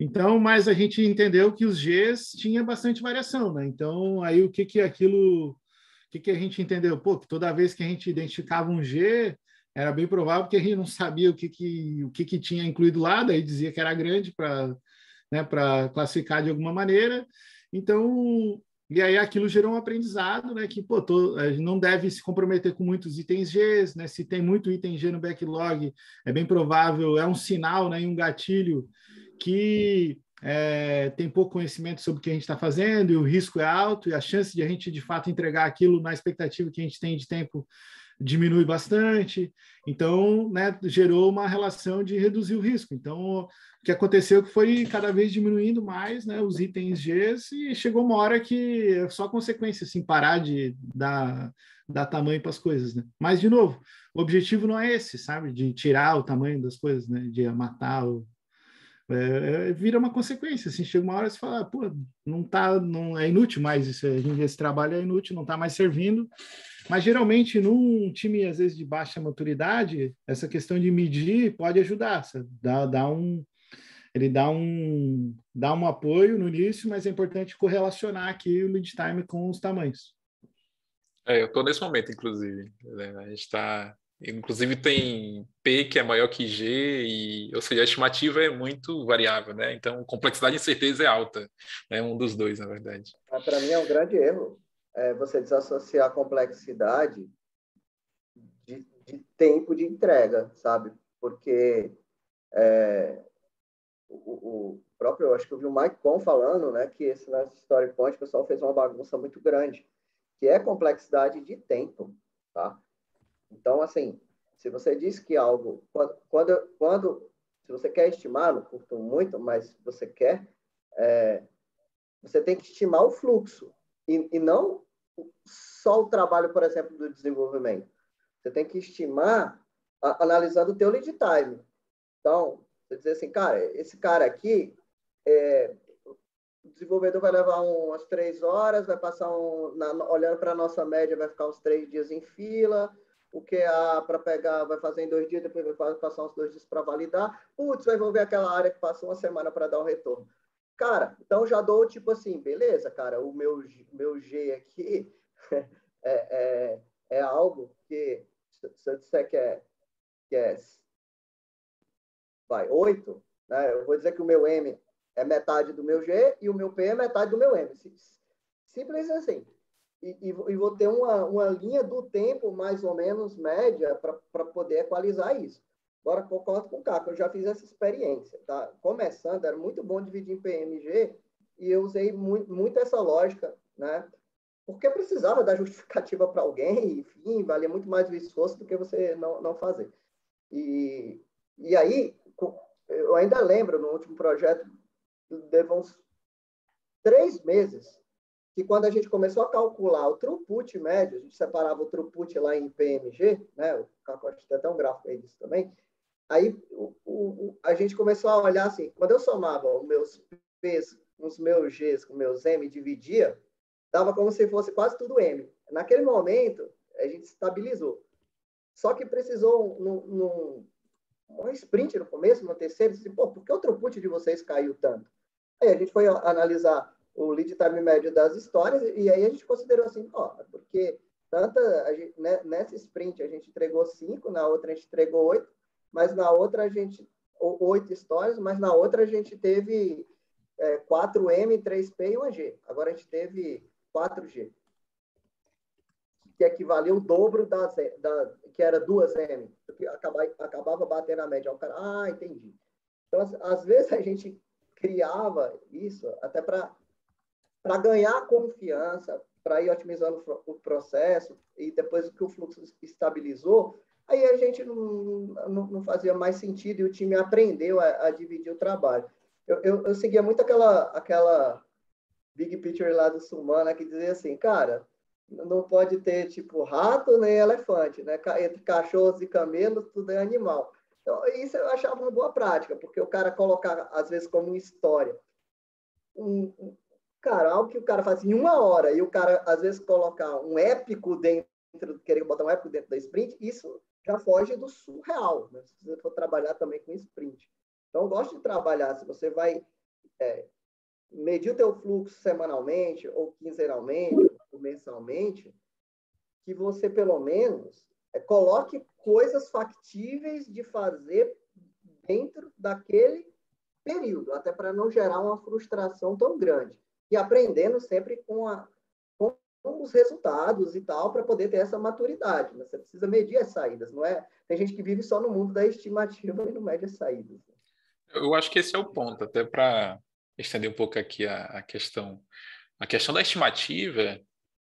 Então, mas a gente entendeu que os Gs tinha bastante variação, né? Então, aí o que que aquilo, o que que a gente entendeu? Pô, que toda vez que a gente identificava um G, era bem provável que a gente não sabia o que, que, o que, que tinha incluído lá, daí dizia que era grande para né, para classificar de alguma maneira. Então, e aí aquilo gerou um aprendizado, né? Que pô, tô, não deve se comprometer com muitos itens G, né? Se tem muito item G no backlog, é bem provável, é um sinal, né? Um gatilho que é, tem pouco conhecimento sobre o que a gente está fazendo e o risco é alto e a chance de a gente de fato entregar aquilo na expectativa que a gente tem de tempo diminui bastante. Então, né, gerou uma relação de reduzir o risco. Então, o que aconteceu foi cada vez diminuindo mais né, os itens G e chegou uma hora que é só consequência, assim, parar de dar, dar tamanho para as coisas. Né? Mas, de novo, o objetivo não é esse, sabe? De tirar o tamanho das coisas, né? de matar o. É, é, vira uma consequência, assim, chega uma hora e você fala, ah, pô, não tá, não, é inútil mais isso, esse trabalho é inútil, não está mais servindo, mas geralmente num time às vezes de baixa maturidade, essa questão de medir pode ajudar, dá, dá um ele dá um dá um apoio no início, mas é importante correlacionar aqui o lead time com os tamanhos. É, eu estou nesse momento inclusive, né? a gente está Inclusive tem P que é maior que G, e, ou seja, a estimativa é muito variável, né? Então, complexidade e incerteza é alta, é né? um dos dois, na verdade. Ah, Para mim é um grande erro é, você desassociar a complexidade de, de, tempo de entrega, sabe? Porque é, o, o, próprio, eu acho que eu vi o Mike Con falando, né, que esse nosso Story Point, o pessoal fez uma bagunça muito grande, que é complexidade de tempo, tá? Então, assim, se você diz que algo, quando, quando, quando se você quer estimar, não curto muito, mas você quer, é, você tem que estimar o fluxo, e, e não só o trabalho, por exemplo, do desenvolvimento. Você tem que estimar a, analisando o teu lead time. Então, você dizer assim, cara, esse cara aqui, é, o desenvolvedor vai levar umas três horas, vai passar um, na, olhando para a nossa média, vai ficar uns três dias em fila, o que a para pegar vai fazer em dois dias, depois vai passar uns dois dias para validar, putz, vai envolver aquela área que passa uma semana para dar o retorno. Cara, então já dou tipo assim, beleza, cara, o meu, meu G aqui <laughs> é, é, é algo que, se eu disser que é, que é vai, 8, né? eu vou dizer que o meu M é metade do meu G e o meu P é metade do meu M. Simples assim. E, e, e vou ter uma, uma linha do tempo mais ou menos média para poder equalizar isso. Bora, concordo com o Caco, eu já fiz essa experiência, tá? Começando, era muito bom dividir em PMG e eu usei muito, muito essa lógica, né? Porque precisava dar <laughs> justificativa para alguém, enfim, valia muito mais o esforço do que você não, não fazer. E, e aí, eu ainda lembro, no último projeto, deu uns três meses, que quando a gente começou a calcular o throughput médio, a gente separava o throughput lá em PMG, né? o Caco acho que tem até um gráfico aí disso também, Aí o, o, a gente começou a olhar assim, quando eu somava os meus P's com os meus G's, com meus M, dividia, dava como se fosse quase tudo M. Naquele momento, a gente estabilizou. Só que precisou num, num, um sprint no começo, no terceiro, disse, assim, pô, por que o throughput de vocês caiu tanto? Aí a gente foi analisar o lead time médio das histórias e aí a gente considerou assim, ó, é porque tanta, gente, né, nessa sprint a gente entregou cinco, na outra a gente entregou oito, mas na outra a gente oito histórias, mas na outra a gente teve é, 4M, 3P e 1G. Agora a gente teve 4G, que equivalia o dobro da, que era 2M, que acabava, acabava batendo a média. O cara, ah, entendi. Então, às vezes a gente criava isso até para ganhar confiança, para ir otimizando o processo, e depois que o fluxo estabilizou, Aí a gente não, não, não fazia mais sentido e o time aprendeu a, a dividir o trabalho. Eu, eu, eu, seguia muito aquela, aquela big picture lá do Sumana né, que dizia assim, cara, não pode ter tipo rato nem elefante, né? Entre cachorros e camelos, tudo é animal. Então, isso eu achava uma boa prática, porque o cara colocar, às vezes, como história. Um, um, cara, algo que o cara faz em uma hora, e o cara, às vezes, colocar um épico dentro, querer botar um épico dentro da sprint, isso já foge do surreal, né? se você for trabalhar também com sprint. Então, eu gosto de trabalhar, se você vai é, medir o teu fluxo semanalmente, ou quinzenalmente, ou mensalmente, que você, pelo menos, é, coloque coisas factíveis de fazer dentro daquele período, até para não gerar uma frustração tão grande. E aprendendo sempre com a, os resultados e tal para poder ter essa maturidade, né? você precisa medir as saídas, não é? Tem gente que vive só no mundo da estimativa e não mede as saídas. Eu acho que esse é o ponto, até para estender um pouco aqui a, a, questão. A questão da estimativa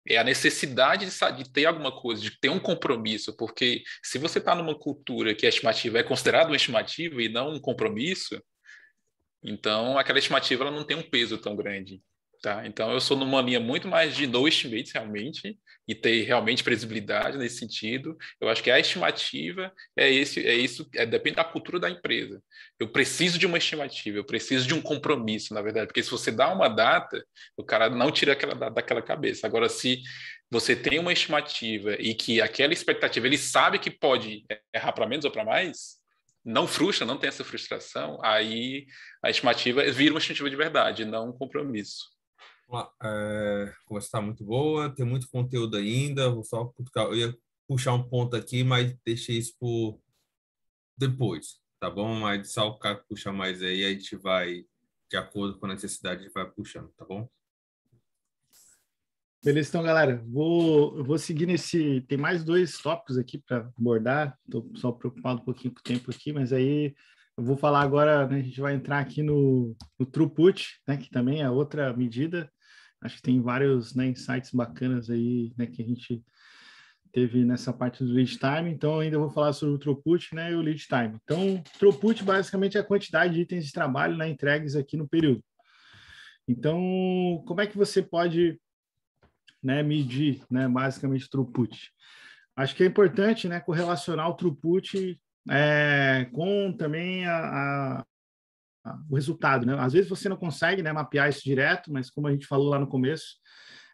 é a necessidade de, de ter alguma coisa, de ter um compromisso, porque se você está numa cultura que a estimativa é considerada uma estimativa e não um compromisso, então aquela estimativa ela não tem um peso tão grande. Tá? Então, eu sou numa linha muito mais de no estimates, realmente, e ter realmente previsibilidade nesse sentido. Eu acho que a estimativa é, esse, é isso, é, depende da cultura da empresa. Eu preciso de uma estimativa, eu preciso de um compromisso, na verdade, porque se você dá uma data, o cara não tira aquela data daquela cabeça. Agora, se você tem uma estimativa e que aquela expectativa, ele sabe que pode errar para menos ou para mais, não frustra, não tem essa frustração, aí a estimativa vira uma estimativa de verdade, não um compromisso. É, a conversa está muito boa, tem muito conteúdo ainda. Vou só eu ia puxar um ponto aqui, mas deixei isso por depois, tá bom? Mas só o cara puxa mais aí, a gente vai, de acordo com a necessidade, vai puxando, tá bom? Beleza, então, galera, vou, eu vou seguir nesse. Tem mais dois tópicos aqui para abordar. Estou só preocupado um pouquinho com o tempo aqui, mas aí eu vou falar agora. Né, a gente vai entrar aqui no, no throughput, né, que também é outra medida Acho que tem vários né, insights bacanas aí né, que a gente teve nessa parte do lead time. Então, ainda vou falar sobre o throughput né, e o lead time. Então, throughput basicamente é a quantidade de itens de trabalho né, entregues aqui no período. Então, como é que você pode né, medir né, basicamente o throughput? Acho que é importante né, correlacionar o throughput é, com também a, a, o resultado, né? Às vezes você não consegue né, mapear isso direto, mas como a gente falou lá no começo,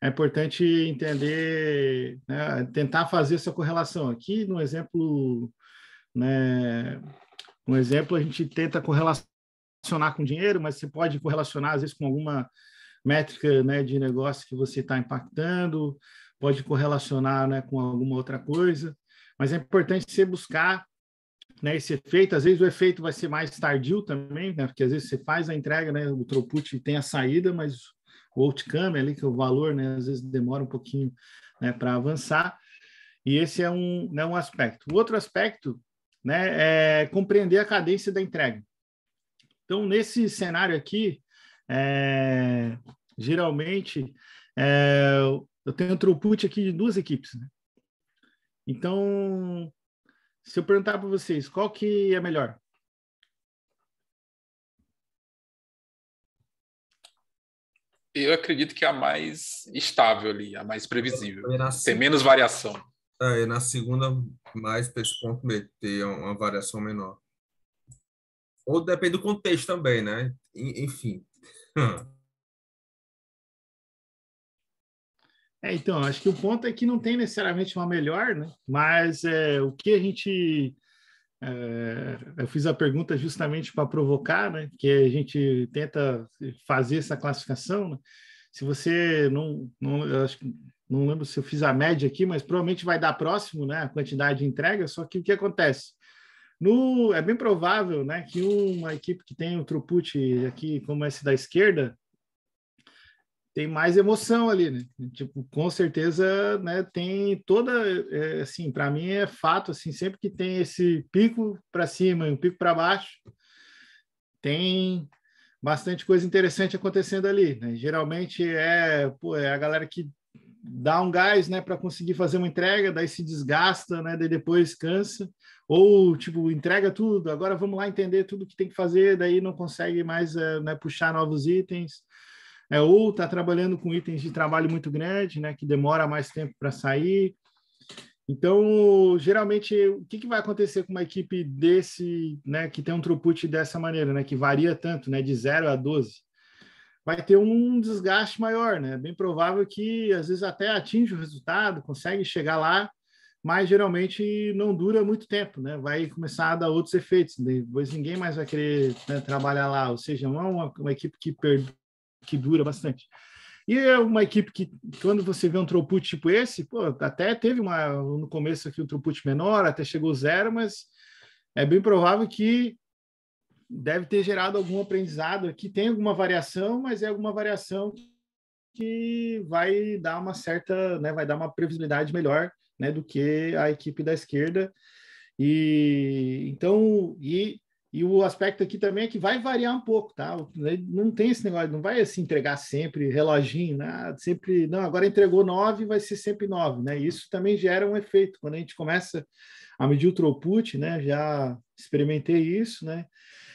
é importante entender, né, tentar fazer essa correlação. Aqui no exemplo, né, um exemplo a gente tenta correlacionar com dinheiro, mas você pode correlacionar às vezes com alguma métrica né, de negócio que você está impactando, pode correlacionar né, com alguma outra coisa, mas é importante você buscar né, esse efeito. Às vezes o efeito vai ser mais tardio também, né, porque às vezes você faz a entrega, né, o throughput tem a saída, mas o outcome ali, que é o valor, né, às vezes demora um pouquinho né, para avançar. E esse é um, né, um aspecto. O outro aspecto né, é compreender a cadência da entrega. Então, nesse cenário aqui, é, geralmente, é, eu tenho um throughput aqui de duas equipes. Né? Então, se eu perguntar para vocês, qual que é melhor? Eu acredito que é a mais estável ali, a mais previsível. Tem menos variação. É, e na segunda, mais para esse ponto meio, ter uma variação menor. Ou depende do contexto também, né? Enfim. <laughs> É, então, acho que o ponto é que não tem necessariamente uma melhor, né? mas é, o que a gente. É, eu fiz a pergunta justamente para provocar, né? que a gente tenta fazer essa classificação. Né? Se você não. não eu acho que, não lembro se eu fiz a média aqui, mas provavelmente vai dar próximo né, a quantidade de entrega, só que o que acontece? No, é bem provável né, que uma equipe que tem o throughput aqui como esse da esquerda tem mais emoção ali, né? Tipo, com certeza, né? Tem toda, é, assim, para mim é fato, assim, sempre que tem esse pico para cima e um pico para baixo, tem bastante coisa interessante acontecendo ali, né? Geralmente é, pô, é a galera que dá um gás, né, para conseguir fazer uma entrega, daí se desgasta, né, daí depois cansa, ou tipo entrega tudo, agora vamos lá entender tudo que tem que fazer, daí não consegue mais, é, né, puxar novos itens é, ou está trabalhando com itens de trabalho muito grande, né, que demora mais tempo para sair. Então, geralmente, o que, que, vai acontecer com uma equipe desse, né, que tem um throughput dessa maneira, né, que varia tanto, né, de 0 a 12? Vai ter um desgaste maior, né? Bem provável que, às vezes, até atinge o resultado, consegue chegar lá, mas geralmente não dura muito tempo, né? Vai começar a dar outros efeitos, né? depois ninguém mais vai querer né, trabalhar lá, ou seja, não é uma, uma equipe que perde que dura bastante. E é uma equipe que, quando você vê um throughput tipo esse, pô, até teve uma, no começo aqui um throughput menor, até chegou zero, mas é bem provável que deve ter gerado algum aprendizado aqui. Tem alguma variação, mas é alguma variação que vai dar uma certa, né, vai dar uma previsibilidade melhor né, do que a equipe da esquerda. E então, e e o aspecto aqui também é que vai variar um pouco, tá? Não tem esse negócio, não vai se entregar sempre reloginho, né? sempre, não, agora entregou nove, vai ser sempre nove, né? Isso também gera um efeito. Quando a gente começa a medir o throughput, né? Já experimentei isso, né?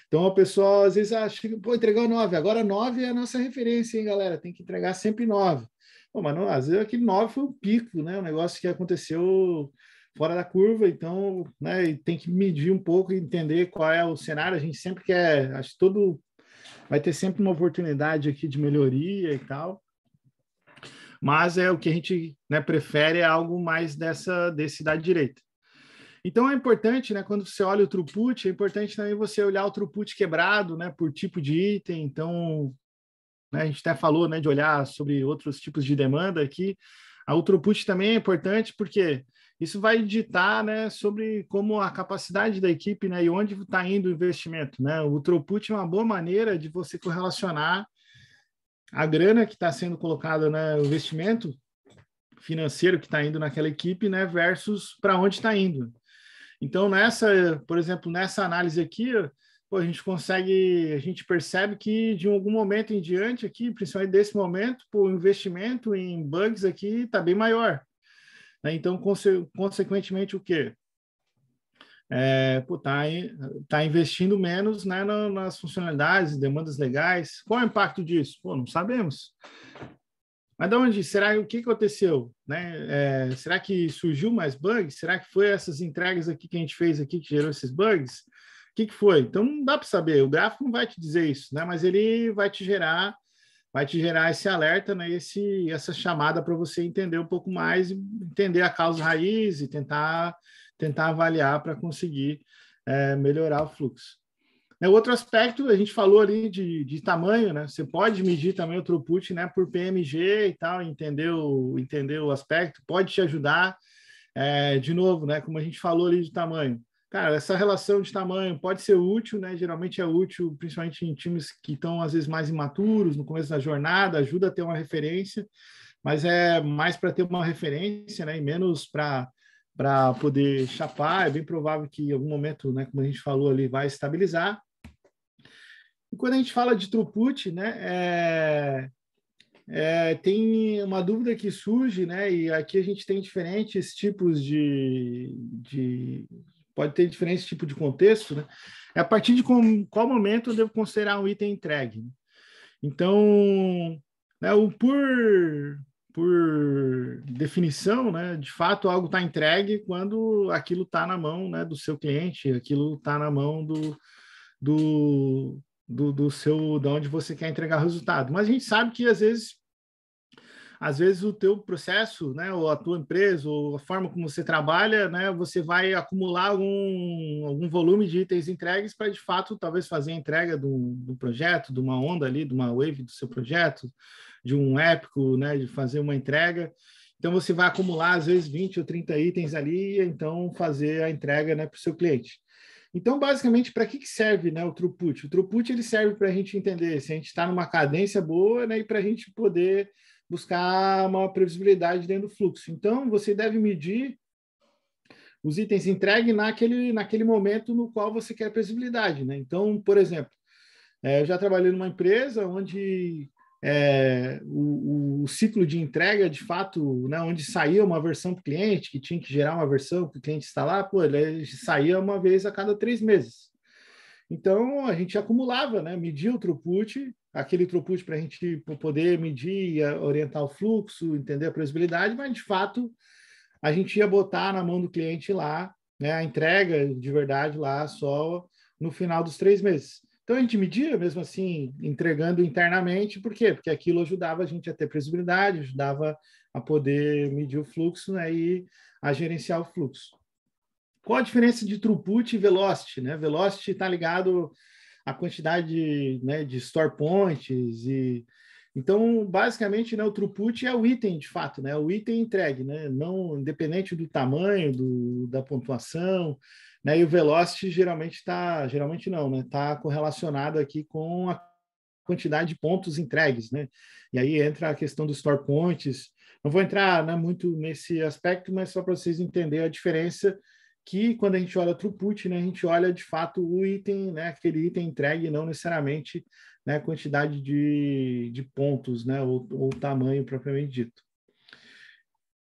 Então a pessoa às vezes acha que, pô, entregou nove, agora nove é a nossa referência, hein, galera? Tem que entregar sempre nove. Pô, mas não, às vezes aquele nove foi o pico, né? O negócio que aconteceu fora da curva, então né, tem que medir um pouco e entender qual é o cenário. A gente sempre quer, acho que todo vai ter sempre uma oportunidade aqui de melhoria e tal. Mas é o que a gente né, prefere é algo mais dessa desse da direita. Então é importante, né, quando você olha o throughput, é importante também você olhar o throughput quebrado, né, por tipo de item. Então, né, a gente até falou, né, de olhar sobre outros tipos de demanda aqui. O throughput também é importante porque isso vai ditar né, sobre como a capacidade da equipe né, e onde está indo o investimento. Né? O throughput é uma boa maneira de você correlacionar a grana que está sendo colocada, né, o investimento financeiro que está indo naquela equipe né, versus para onde está indo. Então, nessa, por exemplo, nessa análise aqui, Pô, a gente consegue, a gente percebe que de algum momento em diante aqui, principalmente desse momento, pô, o investimento em bugs aqui está bem maior. Né? Então, conse consequentemente, o quê? É, está tá investindo menos né, nas funcionalidades, demandas legais. Qual é o impacto disso? Pô, não sabemos. Mas de onde? Será o que aconteceu? Né? É, será que surgiu mais bugs? Será que foi essas entregas aqui que a gente fez aqui que gerou esses bugs? O que, que foi? Então não dá para saber. O gráfico não vai te dizer isso, né? mas ele vai te gerar vai te gerar esse alerta, né? Esse, essa chamada para você entender um pouco mais, entender a causa raiz e tentar, tentar avaliar para conseguir é, melhorar o fluxo. É, outro aspecto, a gente falou ali de, de tamanho, né? Você pode medir também o throughput né, por PMG e tal, entender o, entender o aspecto, pode te ajudar. É, de novo, né, como a gente falou ali de tamanho. Cara, essa relação de tamanho pode ser útil, né? Geralmente é útil, principalmente em times que estão às vezes mais imaturos no começo da jornada, ajuda a ter uma referência, mas é mais para ter uma referência, né? E menos para para poder chapar. É bem provável que em algum momento, né? Como a gente falou ali, vai estabilizar. E quando a gente fala de throughput, né? É... É, tem uma dúvida que surge, né? E aqui a gente tem diferentes tipos de, de, pode ter diferentes tipos de contexto, né? É a partir de com, qual momento eu devo considerar um item entregue. Né? Então, né, o por, por definição, né, de fato algo está entregue quando aquilo está na mão né, do seu cliente, aquilo está na mão do, do, do, do seu, da onde você quer entregar o resultado. Mas a gente sabe que às vezes às vezes o teu processo, né, ou a tua empresa, ou a forma como você trabalha, né, você vai acumular algum, algum volume de itens entregues para, de fato, talvez fazer a entrega do, do projeto, de uma onda ali, de uma wave do seu projeto, de um épico, né, de fazer uma entrega. Então, você vai acumular, às vezes, 20 ou 30 itens ali, e então fazer a entrega né, para o seu cliente. Então, basicamente, para que, que serve né, o throughput? O throughput ele serve para a gente entender se a gente está numa cadência boa né, e para a gente poder buscar uma previsibilidade dentro do fluxo. Então, você deve medir os itens entregue naquele, naquele momento no qual você quer previsibilidade. Né? Então, por exemplo, é, eu já trabalhei numa empresa onde é, o, o, ciclo de entrega, de fato, né, onde saía uma versão para o cliente, que tinha que gerar uma versão que o cliente instalar, pô, ele saía uma vez a cada três meses. Então, a gente acumulava, né, media o throughput aquele throughput para a gente poder medir, eh, orientar o fluxo, entender a previsibilidade, mas de fato a gente ia botar na mão do cliente lá, né, a entrega de verdade lá só no final dos três meses. Então a gente media mesmo assim, entregando internamente, por quê? Porque aquilo ajudava a gente a ter previsibilidade, ajudava a poder medir o fluxo né, e a gerenciar o fluxo. Qual a diferença de throughput e velocity? Né? Velocity está ligado a quantidade né, de store points e então, basicamente, né, o throughput é o item, de fato, né, o item entregue, né, não independente do tamanho, do, da pontuação, né, e o velocity geralmente está, geralmente não, né, está correlacionado aqui com a quantidade de pontos entregues, né, e aí entra a questão dos store points. Não vou entrar né, muito nesse aspecto, mas só para vocês entenderem a diferença que quando a gente olha o throughput, né, a gente olha de fato o item, né, aquele item entregue, não necessariamente né, a quantidade de, de pontos, né, ou, ou tamanho propriamente dito.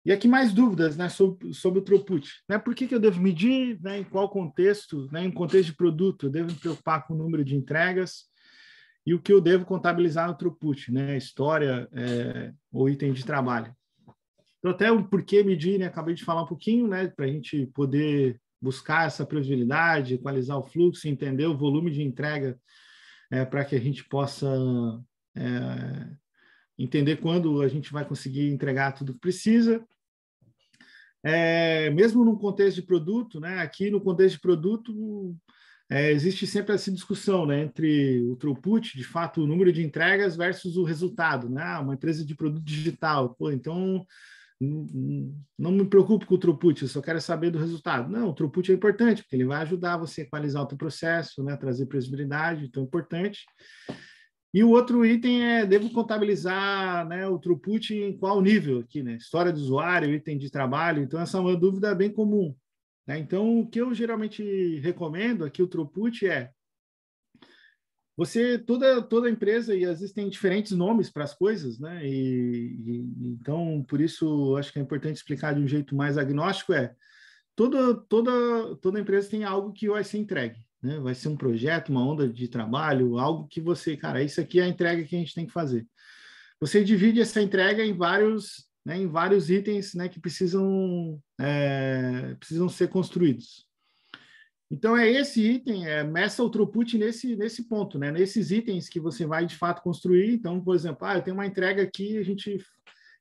E aqui mais dúvidas né, sobre, sobre o throughput. Né? Por que, que eu devo medir? Né? Em qual contexto? Né? Em contexto de produto, eu devo me preocupar com o número de entregas e o que eu devo contabilizar no throughput, né? história é, ou item de trabalho. Então, até o porquê medir, né? Acabei de falar um pouquinho, né? Para a gente poder buscar essa previsibilidade, equalizar o fluxo, entender o volume de entrega, é, para que a gente possa é, entender quando a gente vai conseguir entregar tudo que precisa. É, mesmo no contexto de produto, né? Aqui no contexto de produto é, existe sempre essa discussão, né? Entre o throughput, de fato, o número de entregas versus o resultado, né? Ah, uma empresa de produto digital, pô, então não me preocupo com o throughput, eu só quero saber do resultado. Não, o throughput é importante, porque ele vai ajudar você a equalizar o teu processo, né, trazer previsibilidade, então é importante. E o outro item é, devo contabilizar né, o throughput em qual nível aqui, né? História do usuário, item de trabalho, então essa é uma dúvida bem comum. Né? Então, o que eu geralmente recomendo aqui, o throughput, é você toda toda empresa e às vezes tem diferentes nomes para as coisas, né? E, e, então por isso acho que é importante explicar de um jeito mais agnóstico é toda toda toda empresa tem algo que vai ser entregue, né? Vai ser um projeto, uma onda de trabalho, algo que você, cara, isso aqui é a entrega que a gente tem que fazer. Você divide essa entrega em vários né, em vários itens né, que precisam, é, precisam ser construídos. Então é esse item, é, meça o throughput nesse, nesse ponto, né? nesses itens que você vai de fato construir. Então, por exemplo, ah, eu tenho uma entrega aqui, a gente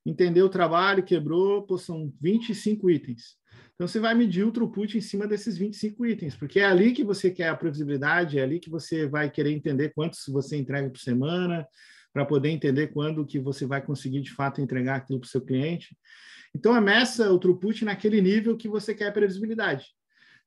entendeu o trabalho, quebrou, pô, são 25 itens. Então você vai medir o throughput em cima desses 25 itens, porque é ali que você quer a previsibilidade, é ali que você vai querer entender quantos você entrega por semana, para poder entender quando que você vai conseguir de fato entregar aquilo para o seu cliente. Então, é meça o throughput naquele nível que você quer a previsibilidade.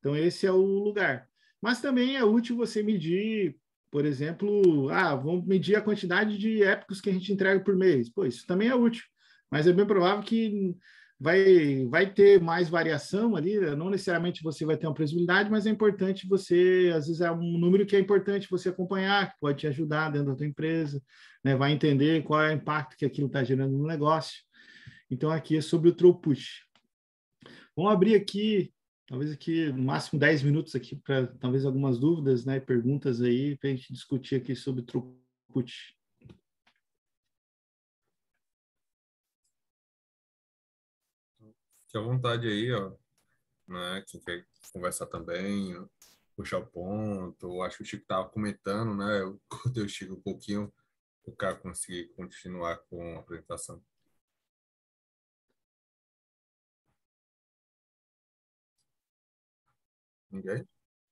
Então, esse é o lugar. Mas também é útil você medir, por exemplo, ah, vamos medir a quantidade de épicos que a gente entrega por mês. Pô, isso também é útil, mas é bem provável que vai, vai ter mais variação ali, né? não necessariamente você vai ter uma previsibilidade, mas é importante você, às vezes é um número que é importante você acompanhar, que pode te ajudar dentro da tua empresa, né? vai entender qual é o impacto que aquilo está gerando no negócio. Então, aqui é sobre o throughput. Vamos abrir aqui talvez aqui no máximo 10 minutos aqui para talvez algumas dúvidas, né, perguntas aí para a gente discutir aqui sobre Throughput. Fique à vontade aí, ó, né, quem quer conversar também, puxar o ponto, acho que o Chico estava comentando, né, eu cortei o Chico um pouquinho, o cara conseguir continuar com a apresentação. Ninguém?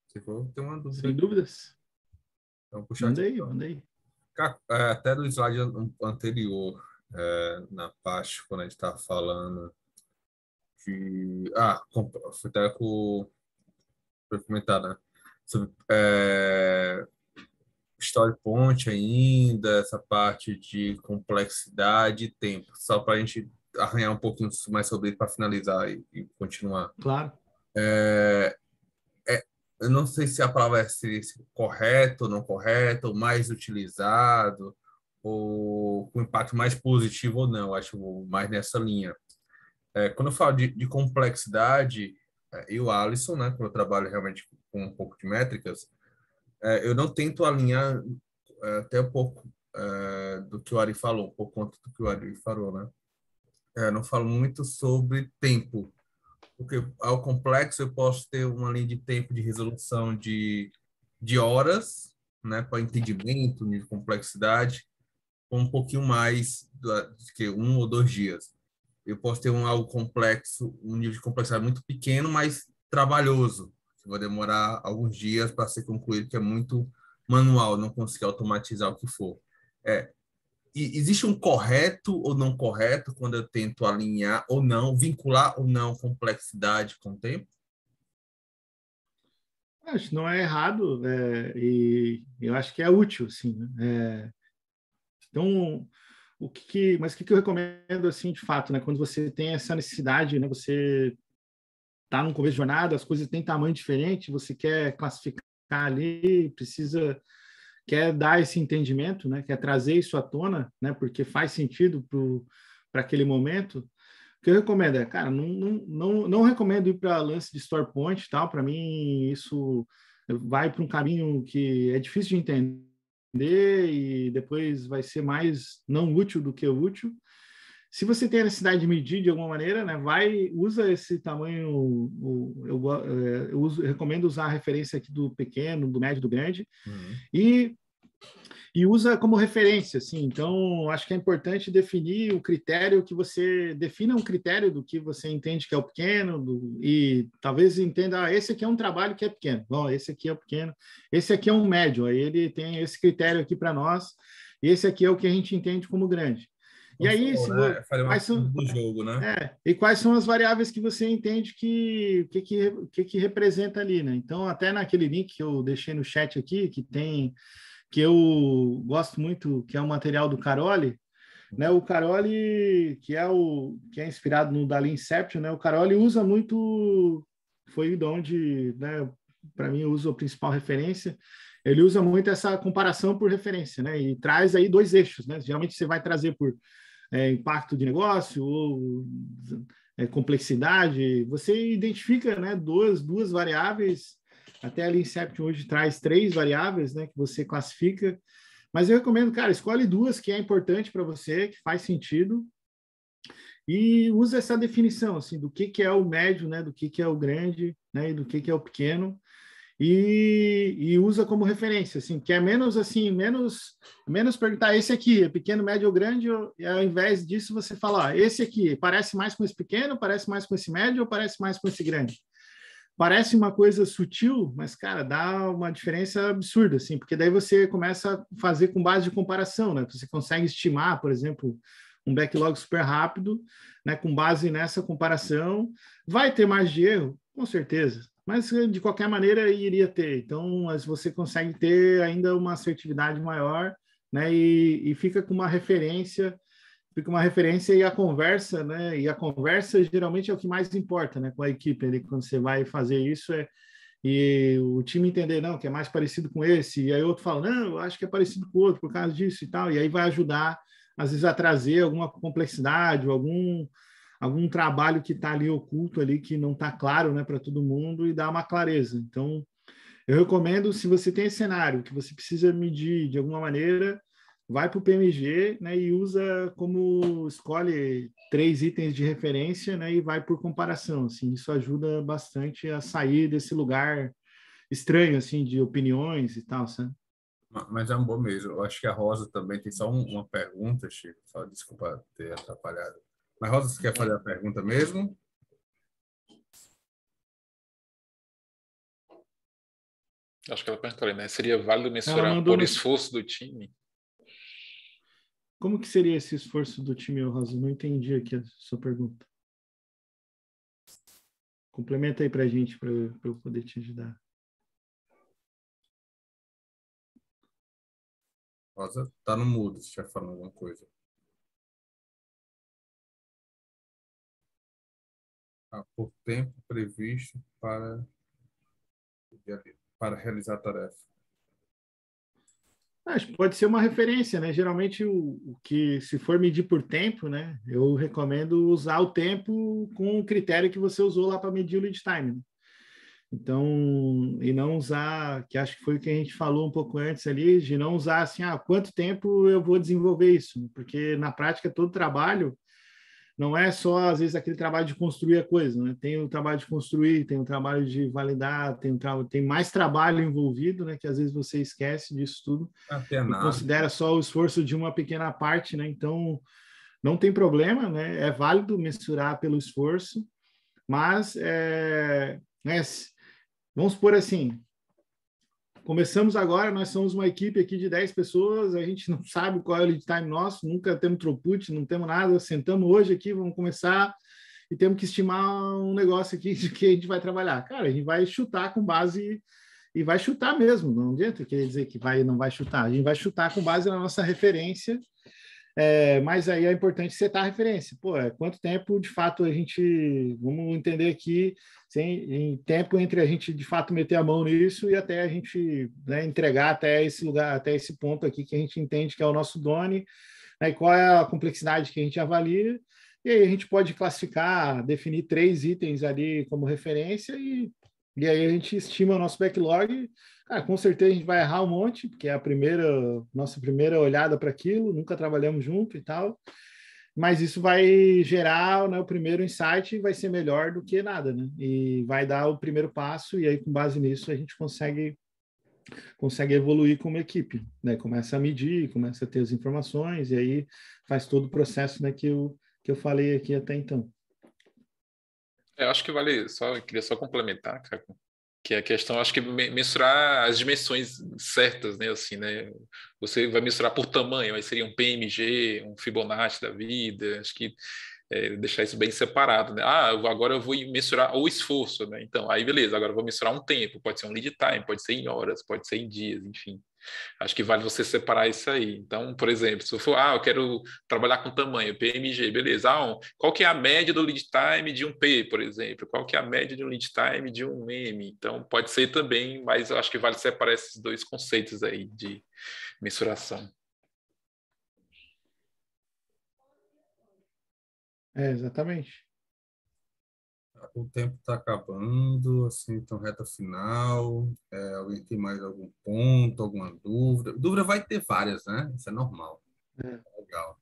Se for, tem uma dúvida. Sem dúvidas. Então, puxar manda aí, manda aí. É, até do slide anterior, é, na parte, quando a gente estava tá falando de. Ah, foi até com. Foi comentado, né? Sobre, é, Story Point ainda, essa parte de complexidade e tempo, só para a gente arranhar um pouquinho mais sobre isso para finalizar e, e continuar. Claro. É, eu não sei se a palavra é se, se correto ou não correta, ou mais utilizado, ou com impacto mais positivo ou não, acho mais nessa linha. É, quando eu falo de, de complexidade, é, eu, Alisson, né, quando eu trabalho realmente com um pouco de métricas, é, eu não tento alinhar é, até um pouco é, do que o Ari falou, por conta do que o Ari falou, né? É, não falo muito sobre tempo, porque ao complexo eu posso ter uma linha de tempo de resolução de, de horas, né, para entendimento, nível de complexidade, com um pouquinho mais do que um ou dois dias. Eu posso ter um algo complexo, um nível de complexidade muito pequeno, mas trabalhoso, que vai demorar alguns dias para ser concluído, que é muito manual, não conseguir automatizar o que for. É, existe um correto ou não correto quando eu tento alinhar ou não, vincular ou não complexidade com o tempo? Acho que não é errado é, e eu acho que é útil, sim né? É, então, o que, que mas o que, que, eu recomendo, assim, de fato, né? Quando você tem essa necessidade, né? Você está num começo de jornada, as coisas têm tamanho diferente, você quer classificar ali, precisa quer dar esse entendimento, né? quer trazer isso à tona, né? porque faz sentido para aquele momento, o que eu recomendo é, cara, não, não, não, não recomendo ir para lance de store point tal, para mim isso vai para um caminho que é difícil de entender e depois vai ser mais não útil do que útil. Se você tem a necessidade de medir de alguma maneira, né, vai usa esse tamanho. O, eu, é, eu, uso, eu recomendo usar a referência aqui do pequeno, do médio, do grande uhum. e e usa como referência, assim. Então, acho que é importante definir o critério que você defina um critério do que você entende que é o pequeno do, e talvez entenda ah, esse aqui é um trabalho que é pequeno. Bom, esse aqui é o pequeno, esse aqui é um médio. Aí ele tem esse critério aqui para nós. e Esse aqui é o que a gente entende como grande. E aí, né? quais são, do jogo, né? É, e quais são as variáveis que você entende que que, que, que que representa ali, né? Então, até naquele link que eu deixei no chat aqui, que tem que eu gosto muito, que é o um material do Caroli, né? O Caroli, que é o que é inspirado no Dali Inception, né? O Caroli usa muito foi de onde, né, para mim usa a principal referência, ele usa muito essa comparação por referência, né? E traz aí dois eixos, né? Geralmente você vai trazer por é, impacto de negócio ou é, complexidade. Você identifica né, duas, duas variáveis, até a Inception hoje traz três variáveis né, que você classifica. Mas eu recomendo, cara, escolhe duas que é importante para você, que faz sentido, e usa essa definição assim do que, que é o médio, né, do que, que é o grande, né, e do que, que é o pequeno, e, e, usa como referência, assim, que é menos assim, menos menos perguntar esse aqui, é pequeno, médio ou grande, e ao invés disso você falar, ah, esse aqui parece mais com esse pequeno, parece mais com esse médio ou parece mais com esse grande. Parece uma coisa sutil, mas cara, dá uma diferença absurda, assim, porque daí você começa a fazer com base de comparação, né? Você consegue estimar, por exemplo, um backlog super rápido, né, com base nessa comparação, vai ter mais de erro, com certeza, mas, eh, de qualquer maneira, iria ter. Então, você consegue ter ainda uma assertividade maior, né? E, e fica com uma referência, fica uma referência e a conversa, né? E a conversa geralmente é o que mais importa, né? Com a equipe ali, quando você vai fazer isso, é e o time entender, não, que é mais parecido com esse, e aí outro fala, não, eu acho que é parecido com o outro por causa disso e tal, e aí vai ajudar, às vezes, a trazer alguma complexidade, algum algum trabalho que está ali oculto ali que não está claro né, para todo mundo e dá uma clareza. Então, eu recomendo se você tem esse cenário que você precisa medir de alguma maneira, vai para o PMG né, e usa como escolhe três itens de referência né, e vai por comparação. Assim, isso ajuda bastante a sair desse lugar estranho assim de opiniões e tal, sabe? Mas é um bom mesmo. Eu acho que a Rosa também tem só um, uma pergunta, Chico. Só desculpa ter atrapalhado. Mas, Rosa, você quer fazer a pergunta mesmo? Acho que ela perguntou ali, né? Seria válido mensurar por no... esforço do time? Como que seria esse esforço do time, Rosa? Não entendi aqui a sua pergunta. Complementa aí para a gente, para eu poder te ajudar. Rosa, tá no mudo, se estiver falando alguma coisa. por tempo previsto para, para realizar a tarefa. Ah, que pode ser uma referência, né? Geralmente o, o, que se for medir por tempo, né? Eu recomendo usar o tempo com o critério que você usou lá para medir o lead time. Né? Então, e não usar, que acho que foi o que a gente falou um pouco antes ali, de não usar assim, ah, quanto tempo eu vou desenvolver isso? Porque na prática todo trabalho não é só, às vezes, aquele trabalho de construir a coisa, né? Tem o trabalho de construir, tem o trabalho de validar, tem, tra... tem mais trabalho envolvido, né? Que às vezes você esquece disso tudo Apenado. e considera só o esforço de uma pequena parte, né? Então, não tem problema, né? É válido mensurar pelo esforço, mas, é... vamos por assim, Começamos agora, nós somos uma equipe aqui de 10 pessoas, a gente não sabe qual é o lead time nosso, nunca temos throughput, não temos nada, sentamos hoje aqui, vamos começar e temos que estimar um negócio aqui <laughs> de que a gente vai trabalhar. Cara, a gente vai chutar com base e vai chutar mesmo, não adianta querer dizer que vai não vai chutar, a gente vai chutar com base na nossa referência é, mas aí é importante setar a referência. Pô, é quanto tempo de fato a gente. Vamos entender aqui, sem, em tempo entre a gente de fato meter a mão nisso e até a gente né, entregar até esse lugar, até esse ponto aqui que a gente entende que é o nosso done, né, qual é a complexidade que a gente avalia. E aí a gente pode classificar, definir três itens ali como referência e e aí a gente estima o nosso backlog. Cara, ah, com certeza a gente vai errar um monte, porque é a primeira, nossa primeira olhada para aquilo, nunca trabalhamos junto e tal. Mas isso vai gerar né, o primeiro insight e vai ser melhor do que nada, né? E vai dar o primeiro passo, e aí com base nisso a gente consegue consegue evoluir como equipe, né? Começa a medir, começa a ter as informações, e aí faz todo o processo né, que, eu, que eu falei aqui até então. É, eu acho que vale, só, queria só complementar, cara, que é a questão, acho que mensurar as dimensões certas, né, assim, né, você vai mensurar por tamanho, aí seria um PMG, um Fibonacci da vida, acho que é, deixar isso bem separado, né, ah, agora eu vou mensurar o esforço, né, então, aí beleza, agora eu vou mensurar um tempo, pode ser um lead time, pode ser em horas, pode ser em dias, enfim. Acho que vale você separar isso aí. Então, por exemplo, se eu for, ah, eu quero trabalhar com tamanho, PMG, beleza. Ah, qual que é a média do lead time de um P, por exemplo? Qual que é a média de um lead time de um M? Então, pode ser também, mas eu acho que vale separar esses dois conceitos aí de mensuração. É, exatamente o tempo está acabando, assim, então reta final. É, alguém tem mais algum ponto, alguma dúvida? Dúvida vai ter várias, né? Isso é normal. É. é legal.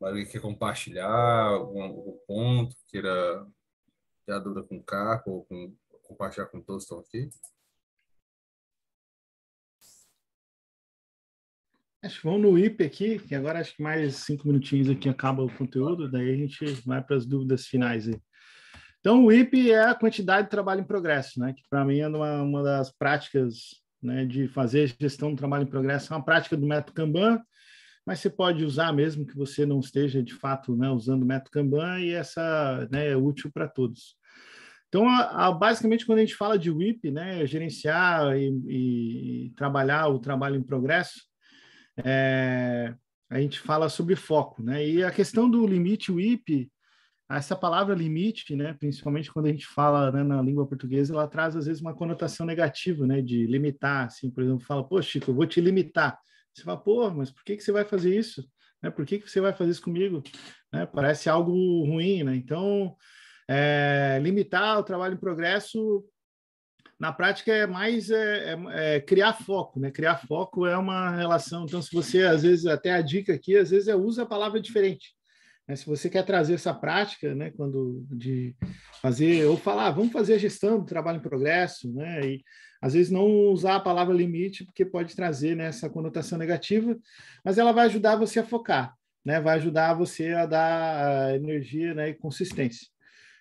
Alguém quer compartilhar algum, algum ponto, queira ter a dúvida com o Caco ou com, compartilhar com todos que estão aqui? Acho que vamos no IP aqui, que agora acho que mais cinco minutinhos aqui acaba o conteúdo, daí a gente vai para as dúvidas finais aí. Então, o IP é a quantidade de trabalho em progresso, né? que para mim é uma, uma das práticas né, de fazer gestão do trabalho em progresso, é uma prática do método Kanban, mas você pode usar mesmo que você não esteja de fato né, usando o método Kanban e essa né, é útil para todos. Então, a, a, basicamente, quando a gente fala de WIP, né, gerenciar e, e, e trabalhar o trabalho em progresso, é, a gente fala sobre foco. Né? E a questão do limite WIP ah, essa palavra limite, né, principalmente quando a gente fala né, na língua portuguesa, ela traz às vezes uma conotação negativa, né, de limitar, assim, por exemplo, fala, pô, Chico, eu vou te limitar. Você fala, pô, mas por que, que você vai fazer isso? Né, por que, que você vai fazer isso comigo? Né, parece algo ruim, né? Então, é, limitar o trabalho em progresso, na prática, é mais é, é, é criar foco, né? Criar foco é uma relação. Então, se você, às vezes, até a dica aqui, às vezes, é usa a palavra diferente né, se você quer trazer essa prática, né, quando de fazer ou falar, ah, vamos fazer a gestão do trabalho em progresso, né, e às vezes não usar a palavra limite porque pode trazer né, essa conotação negativa, mas ela vai ajudar você a focar, né, vai ajudar você a dar eh, energia, né, e consistência.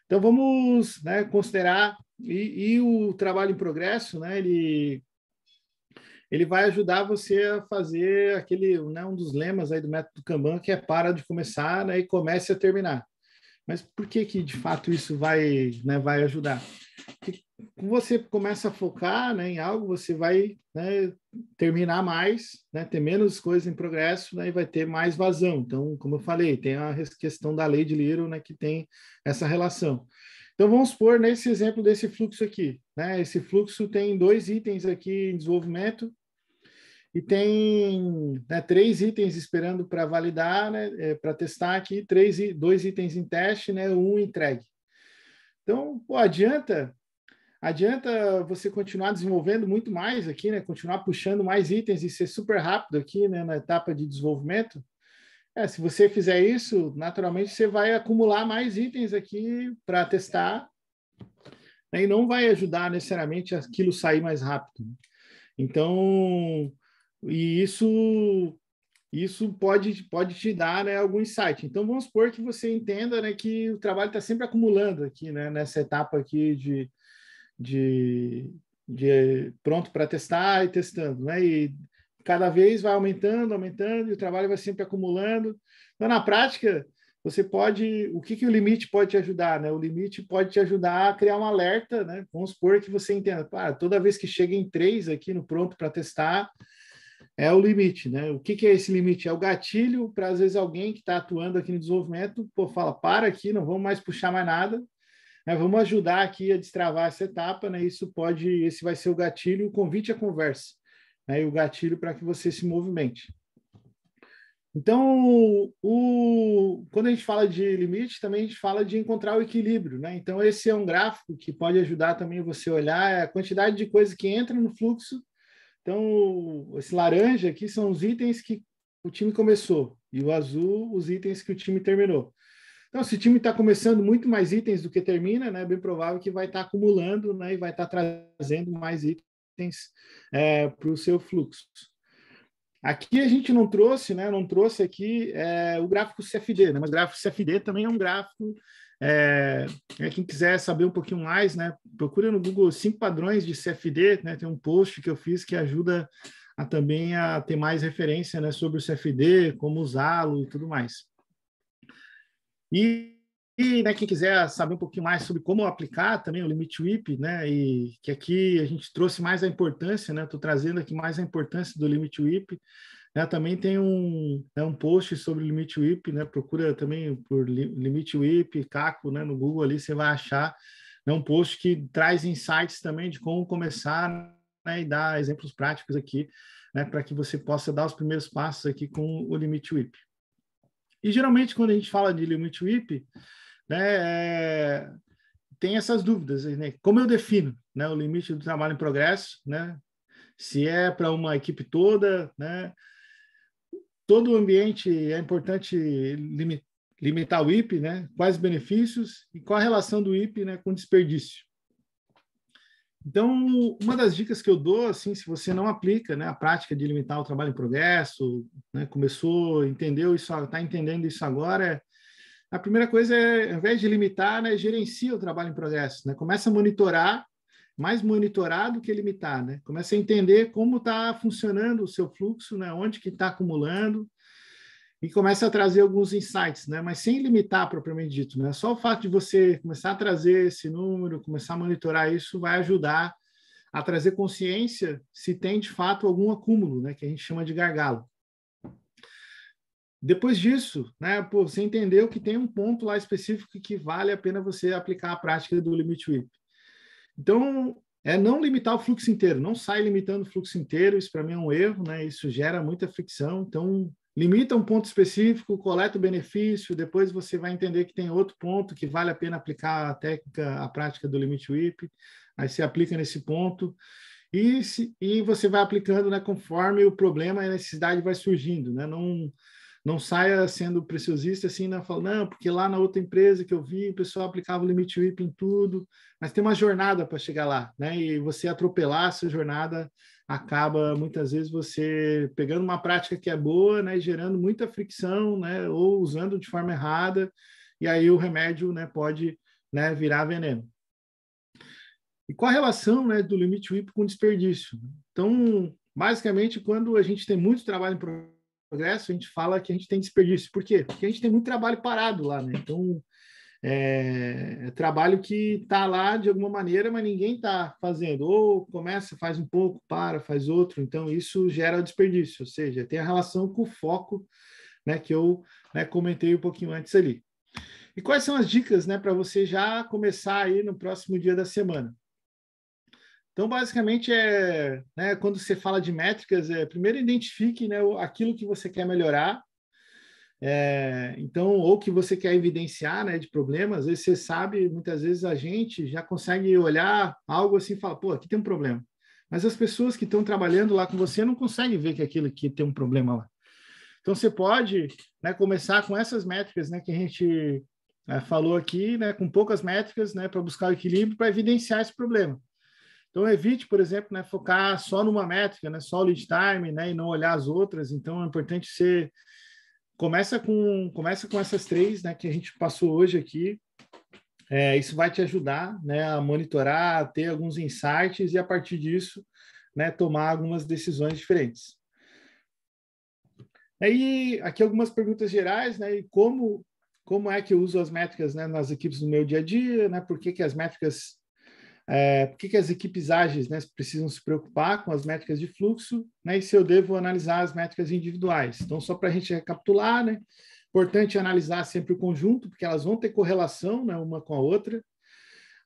Então vamos, né, considerar e, e o trabalho em progresso, né, ele ele vai ajudar você a fazer aquele, né, um dos lemas aí do método Kanban, que é para de começar né, e comece a terminar. Mas por que que de fato isso vai, né, vai ajudar? Porque você começa a focar né, em algo, você vai né, terminar mais, né, ter menos coisas em progresso né, e vai ter mais vazão. Então, como eu falei, tem a questão da lei de Little né, que tem essa relação. Então, vamos supor nesse exemplo desse fluxo aqui. Né, esse fluxo tem dois itens aqui em desenvolvimento e tem né, três itens esperando para validar, né, é, para testar aqui, três, dois itens em teste, né, um entregue. Então, pô, adianta, adianta você continuar desenvolvendo muito mais aqui, né, continuar puxando mais itens e ser super rápido aqui né, na etapa de desenvolvimento. É, se você fizer isso, naturalmente você vai acumular mais itens aqui para testar né, e não vai ajudar necessariamente aquilo sair mais rápido. Né. Então, e isso isso pode, pode te dar né, algum insight. Então, vamos supor que você entenda né, que o trabalho está sempre acumulando aqui, né, nessa etapa aqui de, de, de pronto para testar e testando. Né, e cada vez vai aumentando, aumentando, e o trabalho vai sempre acumulando. Então, na prática, você pode... O que, que o limite pode te ajudar? Né? O limite pode te ajudar a criar um alerta. Né? Vamos supor que você entenda, toda vez que chega em três aqui no pronto para testar, é o limite, né? O que, que, é esse limite? É o gatilho para, às vezes, alguém que está atuando aqui no desenvolvimento, pô, fala, para aqui, não vamos mais puxar mais nada, né? vamos ajudar aqui a destravar essa etapa, né? Isso pode, esse vai ser o gatilho, o convite à conversa, né? E o gatilho para que você se movimente. Então, o, quando a gente fala de limite, também a gente fala de encontrar o equilíbrio, né? Então, esse é um gráfico que pode ajudar também você a olhar é a quantidade de coisa que entra no fluxo então, esse laranja aqui são os itens que o time começou e o azul os itens que o time terminou. Então, se o time está começando muito mais itens do que termina, né, é bem provável que vai estar tá acumulando né, e vai estar tá trazendo mais itens é, para o seu fluxo. Aqui a gente não trouxe, né, não trouxe aqui é, o gráfico CFD, né, mas o gráfico CFD também é um gráfico é, é, quem quiser saber um pouquinho mais, né, procura no Google cinco padrões de CFD, né, tem um post que eu fiz que ajuda a, também a ter mais referência né, sobre o CFD, como usá-lo e tudo mais. E, e né, quem quiser saber um pouquinho mais sobre como aplicar também o limite WIP, né, e que aqui a gente trouxe mais a importância, né, estou trazendo aqui mais a importância do limite WIP, né? Também tem um, né, um post sobre limite WIP, né? procura também por limite WIP, CACO, né? no Google ali você vai achar né, um post que traz insights também de como começar né, e dar exemplos práticos aqui né, para que você possa dar os primeiros passos aqui com o limite WIP. E geralmente quando a gente fala de limite WIP, né, é, tem essas dúvidas, né? como eu defino né, o limite do trabalho em progresso, né, se é para uma equipe toda, né, todo o ambiente é importante limitar o IP, né? Quais benefícios e qual a relação do IP, né, com desperdício? Então, uma das dicas que eu dou, assim, se você não aplica, né, a prática de limitar o trabalho em progresso, né, começou, entendeu isso, está entendendo isso agora, é, a primeira coisa é, ao invés de limitar, né, gerencia o trabalho em progresso, né, começa a monitorar mais monitorado que limitar, né? Começa a entender como está funcionando o seu fluxo, né? Onde que está acumulando e começa a trazer alguns insights, né? Mas sem limitar propriamente dito, né? Só o fato de você começar a trazer esse número, começar a monitorar isso, vai ajudar a trazer consciência se tem de fato algum acúmulo, né? Que a gente chama de gargalo. Depois disso, né, pô, você entendeu que tem um ponto lá específico que vale a pena você aplicar a prática do limit whip. Então, é não limitar o fluxo inteiro, não sai limitando o fluxo inteiro, isso para mim é um erro, né? Isso gera muita fricção. Então, limita um ponto específico, coleta o benefício, depois você vai entender que tem outro ponto que vale a pena aplicar a técnica, a prática do limite whip, aí você aplica nesse ponto. E, se, e você vai aplicando né, conforme o problema e a necessidade vai surgindo, né? Não, não saia sendo preciosista assim, né? Fala, não, porque lá na outra empresa que eu vi, o pessoal aplicava o limite WIP em tudo, mas tem uma jornada para chegar lá, né? E você atropelar essa jornada acaba muitas vezes você pegando uma prática que é boa, né, gerando muita fricção, né, ou usando de forma errada, e aí o remédio, né, pode, né, virar veneno. E qual a relação, né, do limite WIP com desperdício? Então, basicamente, quando a gente tem muito trabalho em progresso, a gente fala que a gente tem desperdício. Por quê? Porque a gente tem muito trabalho parado lá, né? Então, é, é trabalho que está lá de alguma maneira, mas ninguém está fazendo. Ou começa, faz um pouco, para, faz outro. Então, isso gera desperdício, ou seja, tem a relação com o foco, né? Que eu né, comentei um pouquinho antes ali. E quais são as dicas né, para você já começar aí no próximo dia da semana? Então, basicamente, é, né, quando você fala de métricas, é, primeiro identifique né, aquilo que você quer melhorar, é, então, ou que você quer evidenciar né, de problemas, às vezes você sabe, muitas vezes a gente já consegue olhar algo assim e falar, pô, aqui tem um problema. Mas as pessoas que estão trabalhando lá com você não conseguem ver que aquilo aqui tem um problema lá. Então, você pode né, começar com essas métricas né, que a gente é, falou aqui, né, com poucas métricas né, para buscar o equilíbrio, para evidenciar esse problema. Então, evite, por exemplo, né, focar só numa métrica, né, só o lead time, né, e não olhar as outras. Então, é importante você começa com começa com essas três, né, que a gente passou hoje aqui. É, isso vai te ajudar, né, a monitorar, a ter alguns insights e a partir disso, né, tomar algumas decisões diferentes. Aí, é, aqui algumas perguntas gerais, né, e como como é que eu uso as métricas, né, nas equipes no meu dia a dia, né? Por que, que as métricas é, por que, que as equipes ágeis né, precisam se preocupar com as métricas de fluxo né, e se eu devo analisar as métricas individuais? Então, só para a gente recapitular, né, importante analisar sempre o conjunto, porque elas vão ter correlação né, uma com a outra.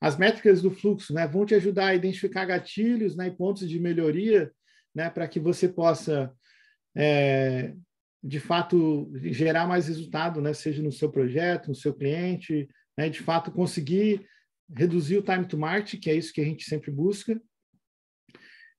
As métricas do fluxo né, vão te ajudar a identificar gatilhos né, e pontos de melhoria né, para que você possa, é, de fato, gerar mais resultado, né, seja no seu projeto, no seu cliente, né, de fato conseguir reduzir o time to market, que é isso que a gente sempre busca.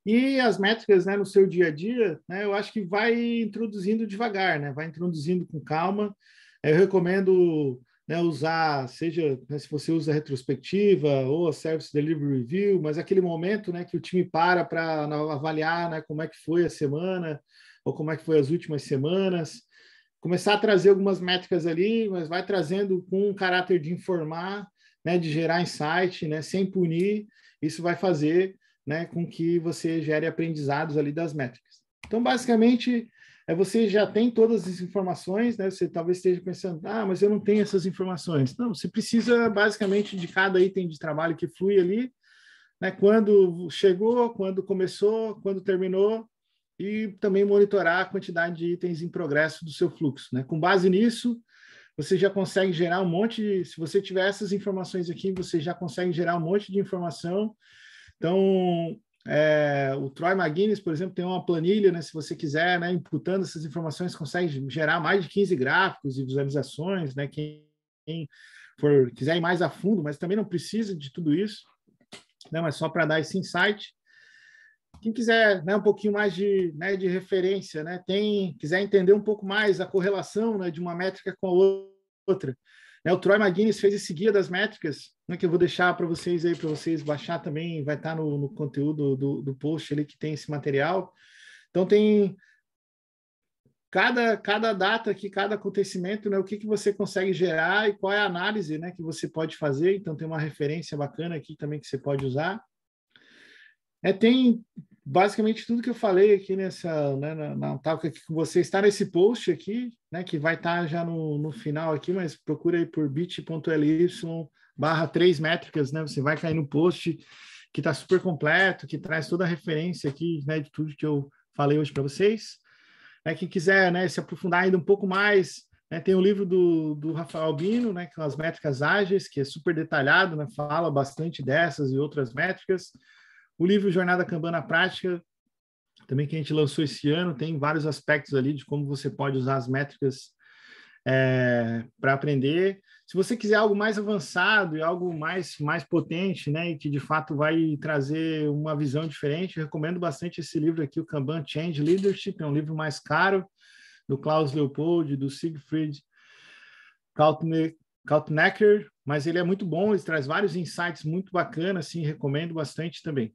E as métricas né, no seu dia a dia, né, eu acho que vai introduzindo devagar, né, vai introduzindo com calma. É, eu recomendo né, usar, seja né, se você usa retrospectiva ou a Service Delivery Review, mas aquele momento né, que o time para para avaliar né, como é que foi a semana ou como é que foi as últimas semanas começar a trazer algumas métricas ali, mas vai trazendo com um caráter de informar né, de gerar insight, né, sem punir, isso vai fazer né, com que você gere aprendizados ali das métricas. Então, basicamente, é, você já tem todas as informações, né? Você talvez esteja pensando, ah, mas eu não tenho essas informações. Não, você precisa basicamente de cada item de trabalho que flui ali, né? Quando chegou, quando começou, quando terminou e também monitorar a quantidade de itens em progresso do seu fluxo, né? Com base nisso, você já consegue gerar um monte de, se você tiver essas informações aqui, você já consegue gerar um monte de informação. Então, é, o Troy McGuinness, por exemplo, tem uma planilha, né, se você quiser, né, imputando essas informações, consegue gerar mais de 15 gráficos e visualizações, né, quem, quem for, quiser ir mais a fundo, mas também não precisa de tudo isso, né, mas só para dar esse insight quem quiser né, um pouquinho mais de, né, de referência, né, tem, quiser entender um pouco mais a correlação né, de uma métrica com a outra. Né, o Troy McGuinness fez esse guia das métricas, né, que eu vou deixar para vocês aí, para vocês baixar também, vai estar tá no, no, conteúdo do, do post ali que tem esse material. Então tem cada, cada data aqui, cada acontecimento, né, o que, que você consegue gerar e qual é a análise né, que você pode fazer. Então tem uma referência bacana aqui também que você pode usar. É, tem, basicamente tudo que eu falei aqui nessa né, na, na tábua com você está nesse post aqui, né, que vai estar tá já no, no final aqui, mas procura aí por bit.ly barra três métricas, né? Você vai cair no post que está super completo, que traz toda a referência aqui né, de tudo que eu falei hoje para vocês. É, quem quiser né, se aprofundar ainda um pouco mais, né, tem o livro do, do Rafael Albino, né, que são as métricas ágeis, que é super detalhado, né, fala bastante dessas e outras métricas. O livro Jornada Kanban na Prática, também que a gente lançou esse ano, tem vários aspectos ali de como você pode usar as métricas é, para aprender. Se você quiser algo mais avançado e algo mais, mais potente, né, e que de fato vai trazer uma visão diferente, recomendo bastante esse livro aqui, o Kanban Change Leadership, é um livro mais caro, do Klaus Leopold, do Siegfried Kaltnecker, mas ele é muito bom, ele traz vários insights muito bacanas, assim, recomendo bastante também.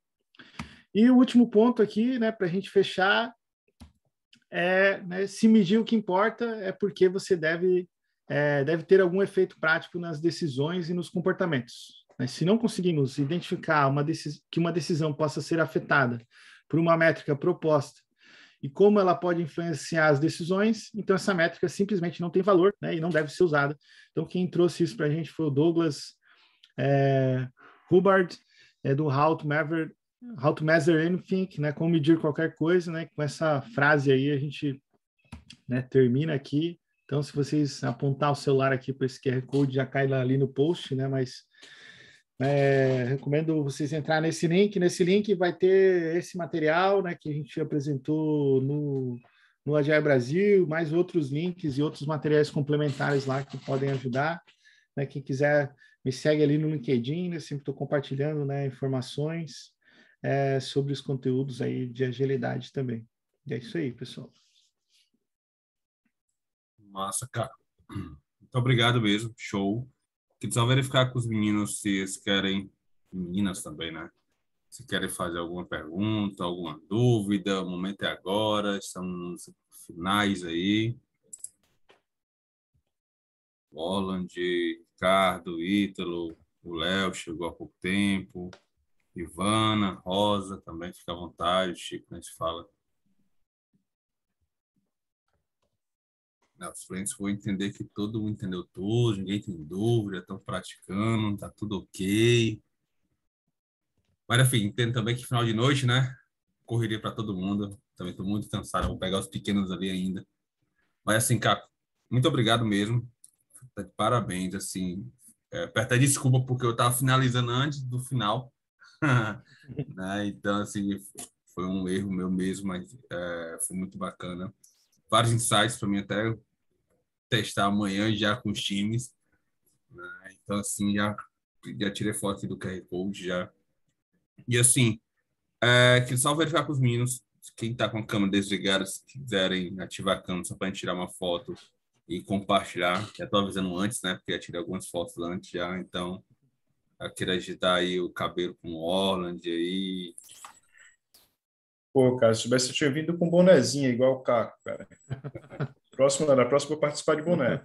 E o último ponto aqui, né, para a gente fechar, é né, se medir o que importa é porque você deve, é, deve ter algum efeito prático nas decisões e nos comportamentos. Né? Se não conseguimos identificar uma que uma decisão possa ser afetada por uma métrica proposta e como ela pode influenciar as decisões, então essa métrica simplesmente não tem valor né, e não deve ser usada. Então, quem trouxe isso para a gente foi o Douglas é, Hubbard, é, do How to Measure, How to Measure Anything, né? Como medir qualquer coisa, né? Com essa frase aí a gente né, termina aqui. Então, se vocês apontar o celular aqui para esse QR Code, já cai lá, ali no post, né? Mas é, recomendo vocês entrar nesse link. Nesse link vai ter esse material né, que a gente apresentou no, no Agile Brasil, mais outros links e outros materiais complementares lá que podem ajudar. Né? Quem quiser, me segue ali no LinkedIn, né? sempre estou compartilhando né, informações é, sobre os conteúdos aí de agilidade também. E é isso aí, pessoal. Massa, cara. Muito obrigado mesmo, show. Queria só verificar com os meninos se eles querem, meninas também, né? Se querem fazer alguma pergunta, alguma dúvida, o momento é agora, estamos nos finais aí. Roland, Ricardo, Ítalo, o Léo chegou há pouco tempo. Ivana, Rosa, também fica à vontade, Chico, né, a gente fala. Na frente vou entender que todo mundo entendeu tudo, ninguém tem dúvida, estão praticando, está tudo ok. Mas, enfim, entendo também que final de noite, né? Correria para todo mundo. Também estou muito cansado, vou pegar os pequenos ali ainda. Mas, assim, Caco, muito obrigado mesmo. Parabéns, assim. É, até desculpa porque eu estava finalizando antes do final <laughs> né? Então, assim, foi um erro meu mesmo, mas é, foi muito bacana. Vários insights para mim até testar amanhã já com os times. Né? Então, assim, já, já tirei foto do QR Code já. E, assim, é, que só verificar com os meninos, quem está com a câmera desligada, se quiserem ativar a câmera só para tirar uma foto e compartilhar. Já estou avisando antes, né? Porque já tirei algumas fotos antes já, então queria ajudar agitar aí o cabelo com Orland aí. Pô, cara, se soubesse, eu tinha vindo com bonezinha, igual o Caco, cara. <laughs> Próximo, na próxima vou participar de boné.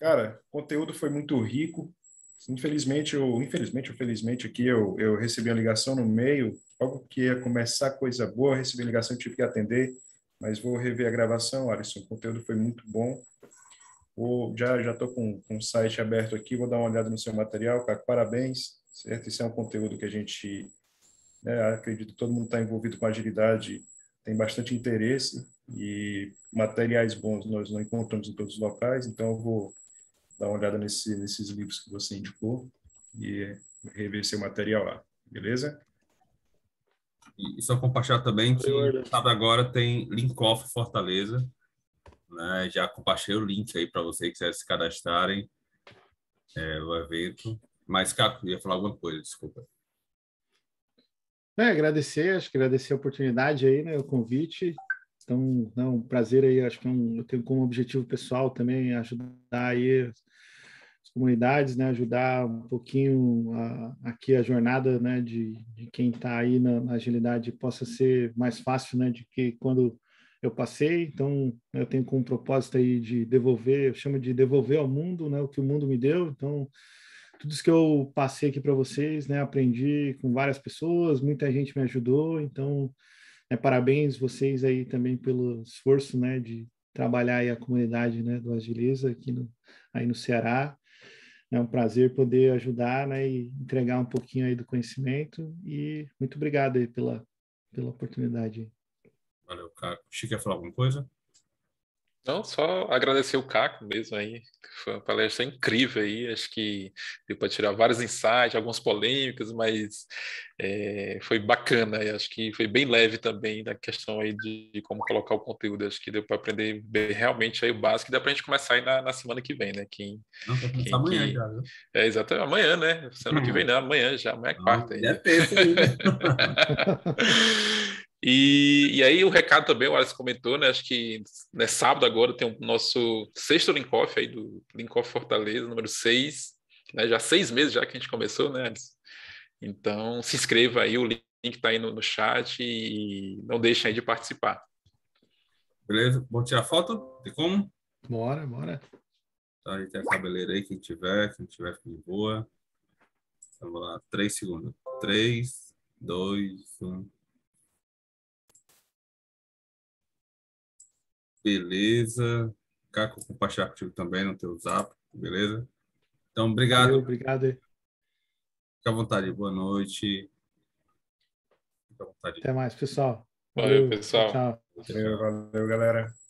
Cara, o conteúdo foi muito rico. Infelizmente, ou infelizmente ou felizmente aqui, eu, eu recebi a ligação no meio. Algo que ia começar coisa boa, recebi a ligação, tive que atender. Mas vou rever a gravação, Alisson. O conteúdo foi muito bom. Vou, já já estou com, com o site aberto aqui, vou dar uma olhada no seu material, cara. Parabéns, certo? Esse é um conteúdo que a gente, né, acredito que todo mundo está envolvido com agilidade, tem bastante interesse e materiais bons nós não encontramos em todos os locais, então eu vou dar uma olhada nesse, nesses livros que você indicou e rever seu material lá, beleza? E só compartilhar também que, sabe, agora tem Linkoff Fortaleza, né? Já compartilhei o link aí para vocês que quiserem se cadastrarem é, o evento. Mas, Caco, ia falar alguma coisa, desculpa. É, agradecer, acho que agradecer a oportunidade aí, né, o convite. Então, é um prazer aí, acho que é um, eu tenho como objetivo pessoal também ajudar aí as comunidades, né, ajudar um pouquinho a, aqui a jornada, né, de, de quem está aí na, na, agilidade possa ser mais fácil, né, de que quando eu passei, então né, eu tenho como propósito aí de devolver, eu chamo de devolver ao mundo, né, o que o mundo me deu. Então, tudo isso que eu passei aqui para vocês, né, aprendi com várias pessoas, muita gente me ajudou, então, né, parabéns vocês aí também pelo esforço, né, de trabalhar aí a comunidade, né, do Agiliza aqui no, aí no Ceará. É um prazer poder ajudar, né, e entregar um pouquinho aí do conhecimento e muito obrigado aí pela pela oportunidade. Valeu, Caco. Chico, quer falar alguma coisa? Não, só agradecer o Caco mesmo aí, foi uma palestra incrível aí, acho que deu para tirar vários insights, algumas polêmicas, mas é, foi bacana, e acho que foi bem leve também na questão aí de, de como colocar o conteúdo, acho que deu para aprender bem, realmente aí o básico, e dá para a gente começar aí na, na, semana que vem, né? Quem, não, quem, amanhã que... já, né? É, exatamente, amanhã, né? Semana hum. que vem não, amanhã já, amanhã é quarta. ainda. É terça e, e aí o recado também, o Alisson comentou, né? Acho que né, sábado agora tem o nosso sexto Linkoff aí do Linkoff Fortaleza, número 6. Né, já seis meses já que a gente começou, né, Alisson? Então se inscreva aí, o link está aí no, no, chat e não deixe aí de participar. Beleza? Vou tirar foto? Tem como? Bora, bora. Tá, a gente tem a cabeleira aí, quem tiver, quem tiver fica de boa. Então, vamos lá, três segundos. Três, dois, um. Beleza. Caco, compartilhar contigo também no teu zap, beleza? Então, obrigado. Valeu, obrigado. Fica à vontade. Boa noite. Fica à vontade. Até mais, pessoal. Valeu, Valeu pessoal. Tchau. Valeu, galera.